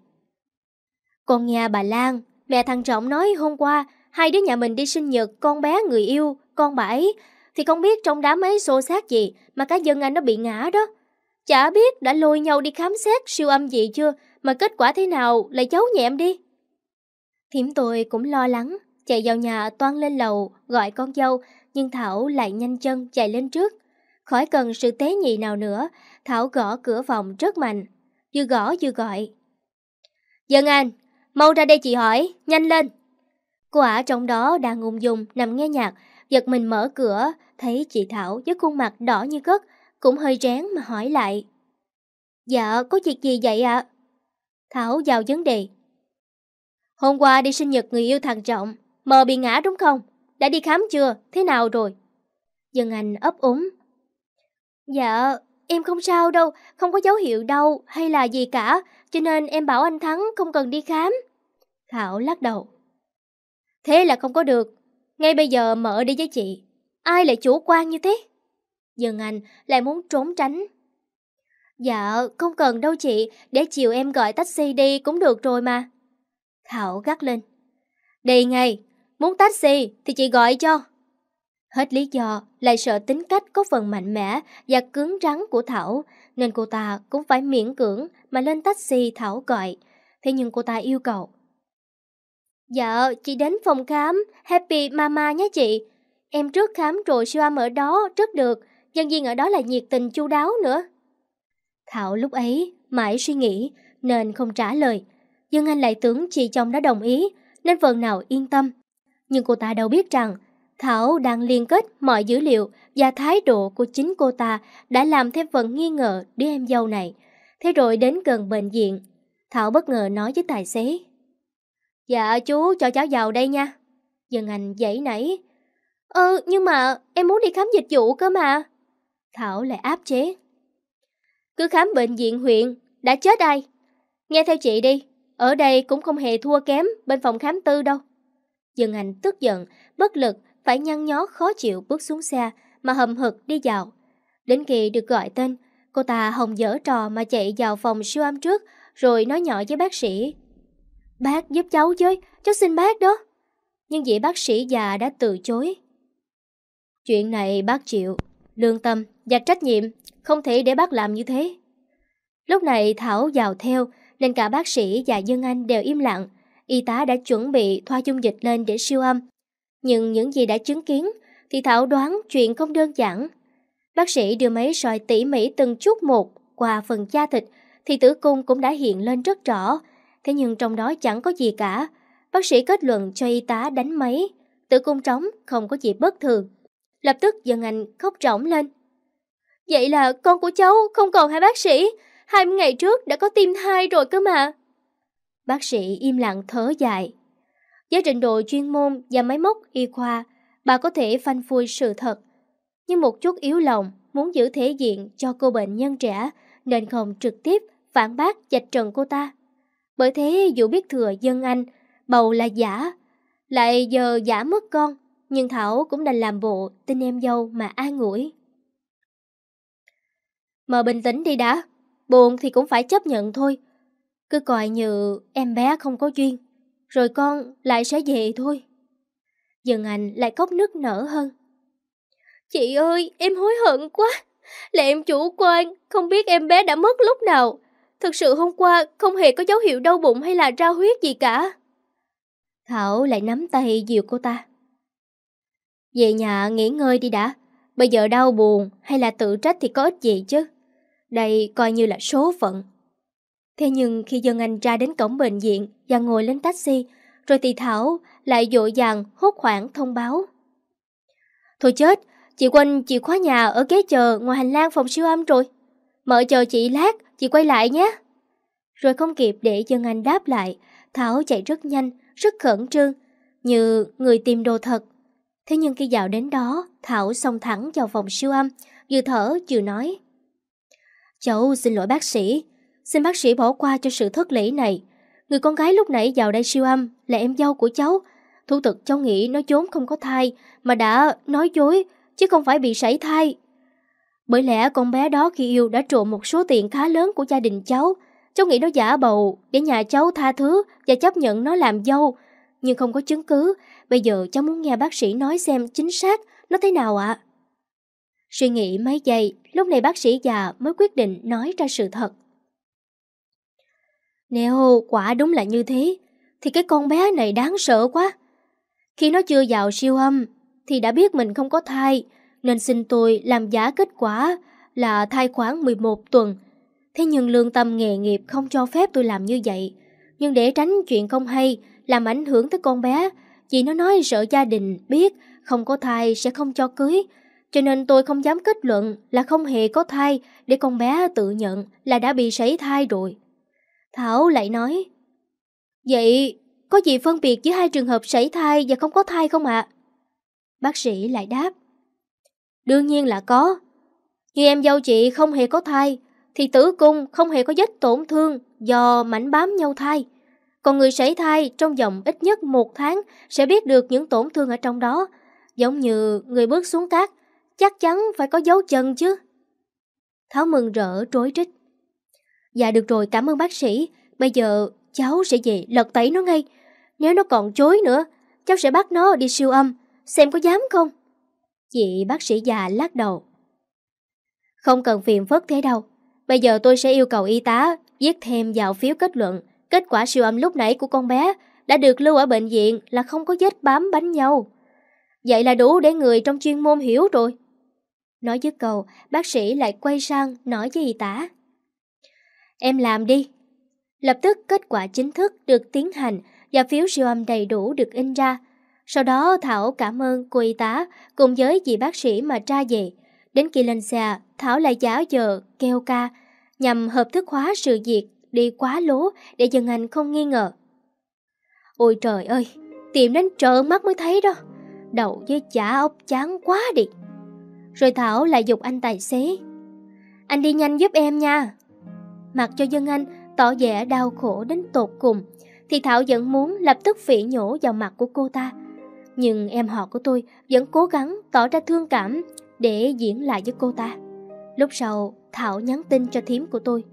Con nhà bà Lan, mẹ thằng Trọng nói hôm qua hai đứa nhà mình đi sinh nhật con bé người yêu, con bà ấy. Thì không biết trong đám ấy xô xác gì mà cái dân anh nó bị ngã đó. Chả biết đã lôi nhau đi khám xét siêu âm gì chưa mà kết quả thế nào lại cháu nhẹm đi. Thiểm tôi cũng lo lắng, chạy vào nhà toan lên lầu gọi con dâu nhưng Thảo lại nhanh chân chạy lên trước. Khỏi cần sự tế nhị nào nữa, Thảo gõ cửa phòng rất mạnh, vừa gõ vừa gọi. Dân Anh, mau ra đây chị hỏi, nhanh lên. Cô ả trong đó đang ung dung nằm nghe nhạc, giật mình mở cửa, thấy chị Thảo với khuôn mặt đỏ như cất, cũng hơi rén mà hỏi lại. Dạ, có việc gì vậy ạ? Thảo vào vấn đề. Hôm qua đi sinh nhật người yêu thằng Trọng, mờ bị ngã đúng không? đã đi khám chưa? Thế nào rồi? Dân Anh ấp úng. Dạ, em không sao đâu, không có dấu hiệu đâu hay là gì cả, cho nên em bảo anh Thắng không cần đi khám. Thảo lắc đầu. Thế là không có được, ngay bây giờ mở đi với chị. Ai lại chủ quan như thế? Dân Anh lại muốn trốn tránh. Dạ, không cần đâu chị, để chiều em gọi taxi đi cũng được rồi mà. Thảo gắt lên. Đi ngay, Muốn taxi thì chị gọi cho. Hết lý do, lại sợ tính cách có phần mạnh mẽ và cứng rắn của Thảo, nên cô ta cũng phải miễn cưỡng mà lên taxi Thảo gọi. Thế nhưng cô ta yêu cầu. Dạ, chị đến phòng khám, happy mama nhé chị. Em trước khám rồi siêu âm ở đó, rất được. Nhân viên ở đó là nhiệt tình chu đáo nữa. Thảo lúc ấy mãi suy nghĩ nên không trả lời. Nhưng anh lại tưởng chị chồng đã đồng ý nên phần nào yên tâm nhưng cô ta đâu biết rằng Thảo đang liên kết mọi dữ liệu và thái độ của chính cô ta đã làm thêm phần nghi ngờ đứa em dâu này. Thế rồi đến gần bệnh viện, Thảo bất ngờ nói với tài xế. Dạ chú cho cháu vào đây nha. Dân Anh dãy nảy. Ơ ờ, nhưng mà em muốn đi khám dịch vụ cơ mà. Thảo lại áp chế. Cứ khám bệnh viện huyện, đã chết ai? Nghe theo chị đi, ở đây cũng không hề thua kém bên phòng khám tư đâu. Dương Anh tức giận, bất lực, phải nhăn nhó khó chịu bước xuống xe mà hầm hực đi vào. Đến khi được gọi tên, cô ta hồng dở trò mà chạy vào phòng siêu âm trước rồi nói nhỏ với bác sĩ. Bác giúp cháu với, cháu xin bác đó. Nhưng vị bác sĩ già đã từ chối. Chuyện này bác chịu, lương tâm và trách nhiệm, không thể để bác làm như thế. Lúc này Thảo vào theo nên cả bác sĩ và Dương Anh đều im lặng y tá đã chuẩn bị thoa dung dịch lên để siêu âm. Nhưng những gì đã chứng kiến thì Thảo đoán chuyện không đơn giản. Bác sĩ đưa máy soi tỉ mỉ từng chút một qua phần da thịt thì tử cung cũng đã hiện lên rất rõ. Thế nhưng trong đó chẳng có gì cả. Bác sĩ kết luận cho y tá đánh máy. Tử cung trống không có gì bất thường. Lập tức dân anh khóc rỗng lên. Vậy là con của cháu không còn hai bác sĩ. 20 ngày trước đã có tim thai rồi cơ mà. Bác sĩ im lặng thở dài. Với trình độ chuyên môn và máy móc y khoa, bà có thể phanh phui sự thật. Nhưng một chút yếu lòng, muốn giữ thể diện cho cô bệnh nhân trẻ, nên không trực tiếp phản bác dạch trần cô ta. Bởi thế dù biết thừa dân anh, bầu là giả, lại giờ giả mất con, nhưng Thảo cũng đành làm bộ tin em dâu mà an ngủi. Mở bình tĩnh đi đã, buồn thì cũng phải chấp nhận thôi, cứ coi như em bé không có duyên, rồi con lại sẽ về thôi. Dần Anh lại cốc nức nở hơn. Chị ơi, em hối hận quá. Là em chủ quan, không biết em bé đã mất lúc nào. Thật sự hôm qua không hề có dấu hiệu đau bụng hay là ra huyết gì cả. Thảo lại nắm tay dìu cô ta. Về nhà nghỉ ngơi đi đã. Bây giờ đau buồn hay là tự trách thì có ích gì chứ. Đây coi như là số phận. Thế nhưng khi dân anh ra đến cổng bệnh viện và ngồi lên taxi, rồi thì Thảo lại dội dàng hốt hoảng thông báo. Thôi chết, chị quên chìa khóa nhà ở ghế chờ ngoài hành lang phòng siêu âm rồi. Mở chờ chị lát, chị quay lại nhé. Rồi không kịp để dân anh đáp lại, Thảo chạy rất nhanh, rất khẩn trương, như người tìm đồ thật. Thế nhưng khi dạo đến đó, Thảo xông thẳng vào phòng siêu âm, vừa thở vừa nói. Cháu xin lỗi bác sĩ, Xin bác sĩ bỏ qua cho sự thất lễ này. Người con gái lúc nãy vào đây siêu âm là em dâu của cháu. Thủ thực cháu nghĩ nó trốn không có thai mà đã nói dối chứ không phải bị sảy thai. Bởi lẽ con bé đó khi yêu đã trộm một số tiền khá lớn của gia đình cháu. Cháu nghĩ nó giả bầu để nhà cháu tha thứ và chấp nhận nó làm dâu. Nhưng không có chứng cứ. Bây giờ cháu muốn nghe bác sĩ nói xem chính xác nó thế nào ạ. Suy nghĩ mấy giây, lúc này bác sĩ già mới quyết định nói ra sự thật. Nếu quả đúng là như thế, thì cái con bé này đáng sợ quá. Khi nó chưa vào siêu âm, thì đã biết mình không có thai, nên xin tôi làm giả kết quả là thai khoảng 11 tuần. Thế nhưng lương tâm nghề nghiệp không cho phép tôi làm như vậy. Nhưng để tránh chuyện không hay, làm ảnh hưởng tới con bé, chị nó nói sợ gia đình biết không có thai sẽ không cho cưới. Cho nên tôi không dám kết luận là không hề có thai để con bé tự nhận là đã bị sấy thai rồi. Thảo lại nói Vậy có gì phân biệt giữa hai trường hợp sảy thai và không có thai không ạ? Bác sĩ lại đáp Đương nhiên là có Như em dâu chị không hề có thai Thì tử cung không hề có vết tổn thương do mảnh bám nhau thai Còn người sảy thai trong vòng ít nhất một tháng sẽ biết được những tổn thương ở trong đó Giống như người bước xuống cát chắc chắn phải có dấu chân chứ Thảo mừng rỡ trối trích Dạ được rồi, cảm ơn bác sĩ. Bây giờ cháu sẽ về lật tẩy nó ngay. Nếu nó còn chối nữa, cháu sẽ bắt nó đi siêu âm, xem có dám không? Chị bác sĩ già lắc đầu. Không cần phiền phức thế đâu. Bây giờ tôi sẽ yêu cầu y tá viết thêm vào phiếu kết luận kết quả siêu âm lúc nãy của con bé đã được lưu ở bệnh viện là không có vết bám bánh nhau. Vậy là đủ để người trong chuyên môn hiểu rồi. Nói dứt câu, bác sĩ lại quay sang nói với y tá. Em làm đi. Lập tức kết quả chính thức được tiến hành và phiếu siêu âm đầy đủ được in ra. Sau đó Thảo cảm ơn cô y tá cùng với dì bác sĩ mà tra về. Đến khi lên xe, Thảo lại giả giờ kêu ca nhằm hợp thức hóa sự việc đi quá lố để dân anh không nghi ngờ. Ôi trời ơi, tìm đến trợn mắt mới thấy đó. Đậu với chả ốc chán quá đi. Rồi Thảo lại dục anh tài xế. Anh đi nhanh giúp em nha mặc cho dân anh tỏ vẻ đau khổ đến tột cùng, thì Thảo vẫn muốn lập tức phỉ nhổ vào mặt của cô ta. Nhưng em họ của tôi vẫn cố gắng tỏ ra thương cảm để diễn lại với cô ta. Lúc sau, Thảo nhắn tin cho thím của tôi.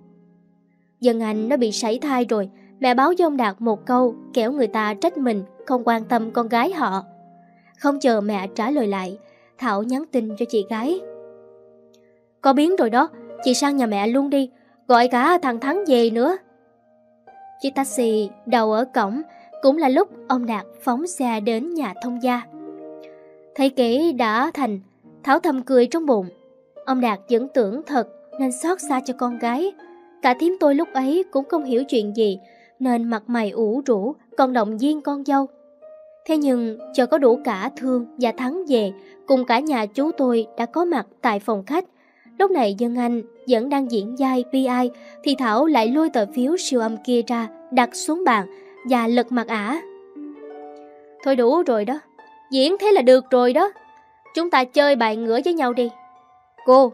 Dân anh nó bị sảy thai rồi, mẹ báo với ông Đạt một câu kéo người ta trách mình không quan tâm con gái họ. Không chờ mẹ trả lời lại, Thảo nhắn tin cho chị gái. Có biến rồi đó, chị sang nhà mẹ luôn đi, gọi cả thằng Thắng về nữa. Chiếc taxi đầu ở cổng cũng là lúc ông Đạt phóng xe đến nhà thông gia. Thấy kỹ đã thành, Thảo thầm cười trong bụng. Ông Đạt vẫn tưởng thật nên xót xa cho con gái. Cả thím tôi lúc ấy cũng không hiểu chuyện gì nên mặt mày ủ rũ còn động viên con dâu. Thế nhưng chờ có đủ cả Thương và Thắng về cùng cả nhà chú tôi đã có mặt tại phòng khách Lúc này Dân Anh vẫn đang diễn dai PI thì Thảo lại lôi tờ phiếu siêu âm kia ra, đặt xuống bàn và lật mặt ả. Thôi đủ rồi đó, diễn thế là được rồi đó. Chúng ta chơi bài ngửa với nhau đi. Cô,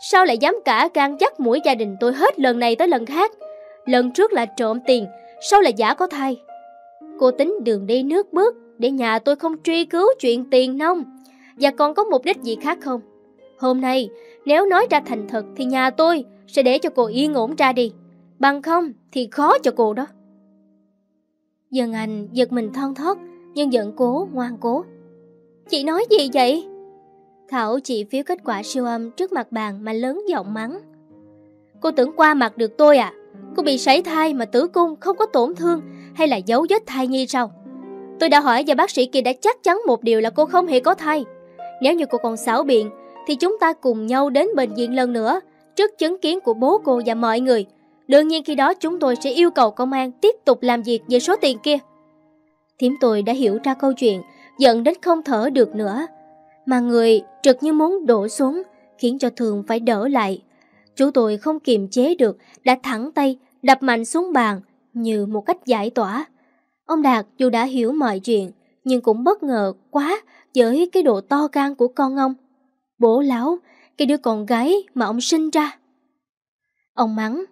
sao lại dám cả can dắt mũi gia đình tôi hết lần này tới lần khác? Lần trước là trộm tiền, sau là giả có thai. Cô tính đường đi nước bước để nhà tôi không truy cứu chuyện tiền nông và còn có mục đích gì khác không? Hôm nay, nếu nói ra thành thật thì nhà tôi sẽ để cho cô yên ổn ra đi. Bằng không thì khó cho cô đó. Dân Anh giật mình thon thót nhưng vẫn cố ngoan cố. Chị nói gì vậy? Thảo chỉ phiếu kết quả siêu âm trước mặt bàn mà lớn giọng mắng. Cô tưởng qua mặt được tôi à? Cô bị sảy thai mà tử cung không có tổn thương hay là giấu vết thai nhi sao? Tôi đã hỏi và bác sĩ kia đã chắc chắn một điều là cô không hề có thai. Nếu như cô còn xảo biện thì chúng ta cùng nhau đến bệnh viện lần nữa trước chứng kiến của bố cô và mọi người. Đương nhiên khi đó chúng tôi sẽ yêu cầu công an tiếp tục làm việc về số tiền kia. Thím tôi đã hiểu ra câu chuyện, giận đến không thở được nữa. Mà người trực như muốn đổ xuống, khiến cho thường phải đỡ lại. Chú tôi không kiềm chế được, đã thẳng tay, đập mạnh xuống bàn, như một cách giải tỏa. Ông Đạt dù đã hiểu mọi chuyện, nhưng cũng bất ngờ quá với cái độ to gan của con ông bố láo, cái đứa con gái mà ông sinh ra. Ông mắng.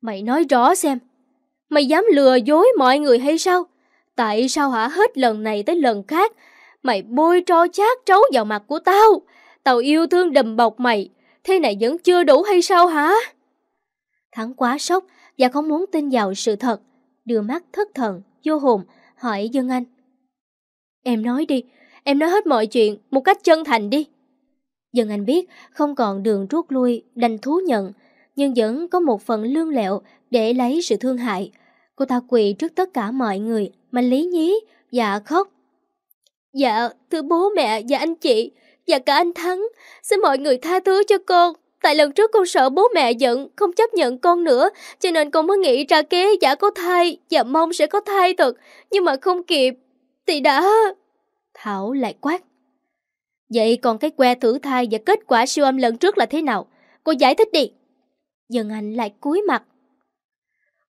Mày nói rõ xem, mày dám lừa dối mọi người hay sao? Tại sao hả hết lần này tới lần khác, mày bôi tro chát trấu vào mặt của tao? Tao yêu thương đầm bọc mày, thế này vẫn chưa đủ hay sao hả? Thắng quá sốc và không muốn tin vào sự thật, đưa mắt thất thần, vô hồn, hỏi Dương Anh. Em nói đi, em nói hết mọi chuyện một cách chân thành đi. Dân Anh biết không còn đường rút lui đành thú nhận, nhưng vẫn có một phần lương lẹo để lấy sự thương hại. Cô ta quỳ trước tất cả mọi người mà lý nhí và dạ khóc. Dạ, thưa bố mẹ và dạ anh chị và dạ cả anh Thắng, xin mọi người tha thứ cho con. Tại lần trước con sợ bố mẹ giận, không chấp nhận con nữa, cho nên con mới nghĩ ra kế giả có thai và mong sẽ có thai thật, nhưng mà không kịp. Thì đã... Thảo lại quát. Vậy còn cái que thử thai và kết quả siêu âm lần trước là thế nào? Cô giải thích đi. Dân Anh lại cúi mặt.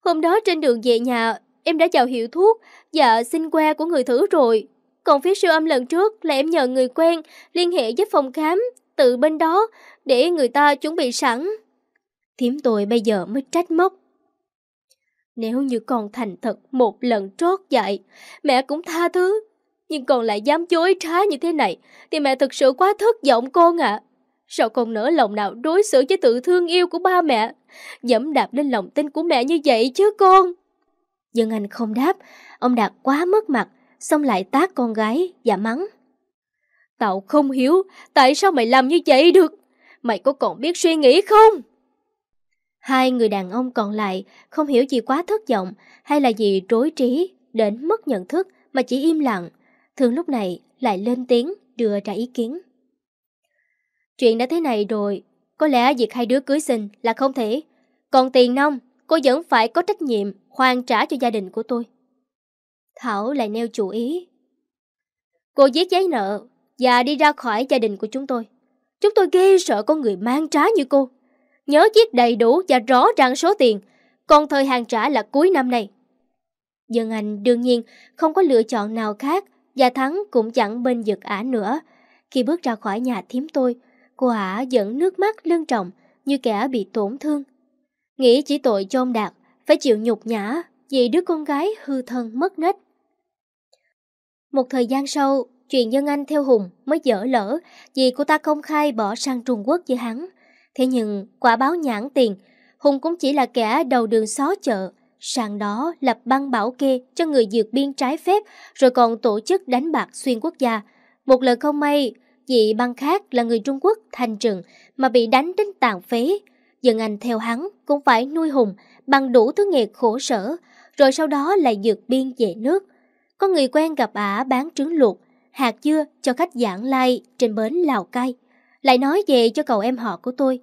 Hôm đó trên đường về nhà, em đã chào hiệu thuốc và xin que của người thử rồi. Còn phía siêu âm lần trước là em nhờ người quen liên hệ với phòng khám từ bên đó để người ta chuẩn bị sẵn. Thiếm tôi bây giờ mới trách móc. Nếu như còn thành thật một lần trót dạy, mẹ cũng tha thứ nhưng còn lại dám chối trá như thế này, thì mẹ thật sự quá thất vọng con ạ. À. Sao con nỡ lòng nào đối xử với tự thương yêu của ba mẹ, dẫm đạp lên lòng tin của mẹ như vậy chứ con? Dân Anh không đáp, ông Đạt quá mất mặt, xong lại tác con gái và mắng. Tao không hiểu, tại sao mày làm như vậy được? Mày có còn biết suy nghĩ không? Hai người đàn ông còn lại không hiểu gì quá thất vọng hay là gì trối trí đến mất nhận thức mà chỉ im lặng. Thường lúc này lại lên tiếng đưa ra ý kiến. Chuyện đã thế này rồi, có lẽ việc hai đứa cưới xin là không thể. Còn tiền nông, cô vẫn phải có trách nhiệm hoàn trả cho gia đình của tôi. Thảo lại nêu chủ ý. Cô viết giấy nợ và đi ra khỏi gia đình của chúng tôi. Chúng tôi ghê sợ con người mang trá như cô. Nhớ viết đầy đủ và rõ ràng số tiền, còn thời hạn trả là cuối năm này. Dân Anh đương nhiên không có lựa chọn nào khác và Thắng cũng chẳng bên giật ả nữa. Khi bước ra khỏi nhà thím tôi, cô ả dẫn nước mắt lưng trọng như kẻ bị tổn thương. Nghĩ chỉ tội cho ông Đạt, phải chịu nhục nhã vì đứa con gái hư thân mất nết. Một thời gian sau, chuyện dân anh theo Hùng mới dở lỡ vì cô ta công khai bỏ sang Trung Quốc với hắn. Thế nhưng, quả báo nhãn tiền, Hùng cũng chỉ là kẻ đầu đường xó chợ, sang đó lập băng bảo kê cho người dược biên trái phép, rồi còn tổ chức đánh bạc xuyên quốc gia. Một lần không may, vị băng khác là người Trung Quốc thành trừng mà bị đánh đến tàn phế. Dân Anh theo hắn cũng phải nuôi hùng bằng đủ thứ nghề khổ sở, rồi sau đó lại dược biên về nước. Có người quen gặp ả bán trứng luộc, hạt dưa cho khách giảng lai trên bến Lào Cai. Lại nói về cho cậu em họ của tôi.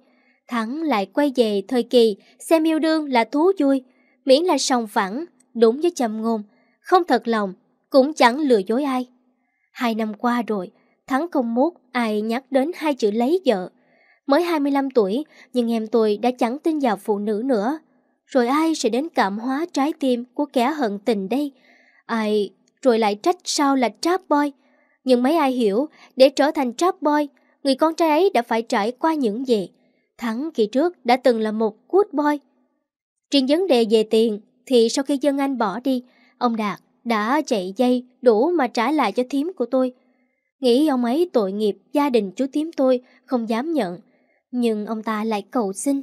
Thắng lại quay về thời kỳ xem yêu đương là thú vui, miễn là sòng phẳng, đúng với châm ngôn, không thật lòng, cũng chẳng lừa dối ai. Hai năm qua rồi, Thắng công mốt ai nhắc đến hai chữ lấy vợ. Mới 25 tuổi, nhưng em tôi đã chẳng tin vào phụ nữ nữa. Rồi ai sẽ đến cảm hóa trái tim của kẻ hận tình đây? Ai rồi lại trách sao là trap boy? Nhưng mấy ai hiểu, để trở thành trap boy, người con trai ấy đã phải trải qua những gì? Thắng kỳ trước đã từng là một good boy, trên vấn đề về tiền thì sau khi dân anh bỏ đi, ông Đạt đã chạy dây đủ mà trả lại cho thím của tôi. Nghĩ ông ấy tội nghiệp gia đình chú thím tôi không dám nhận, nhưng ông ta lại cầu xin.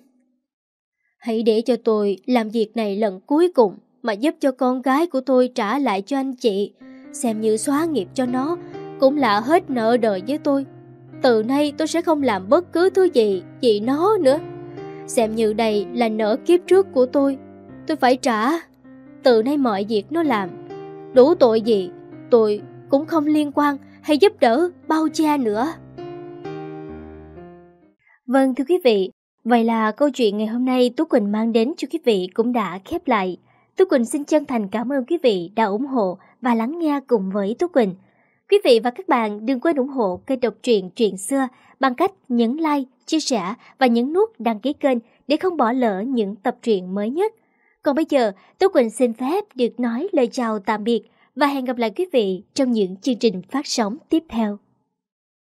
Hãy để cho tôi làm việc này lần cuối cùng mà giúp cho con gái của tôi trả lại cho anh chị, xem như xóa nghiệp cho nó, cũng là hết nợ đời với tôi. Từ nay tôi sẽ không làm bất cứ thứ gì vì nó nữa. Xem như đây là nợ kiếp trước của tôi Tôi phải trả Từ nay mọi việc nó làm Đủ tội gì Tôi cũng không liên quan hay giúp đỡ bao cha nữa Vâng thưa quý vị Vậy là câu chuyện ngày hôm nay Tú Quỳnh mang đến cho quý vị cũng đã khép lại Tú Quỳnh xin chân thành cảm ơn quý vị đã ủng hộ và lắng nghe cùng với Tú Quỳnh Quý vị và các bạn đừng quên ủng hộ kênh đọc truyện Truyện Xưa bằng cách nhấn like, chia sẻ và nhấn nút đăng ký kênh để không bỏ lỡ những tập truyện mới nhất. Còn bây giờ, Tú Quỳnh xin phép được nói lời chào tạm biệt và hẹn gặp lại quý vị trong những chương trình phát sóng tiếp theo.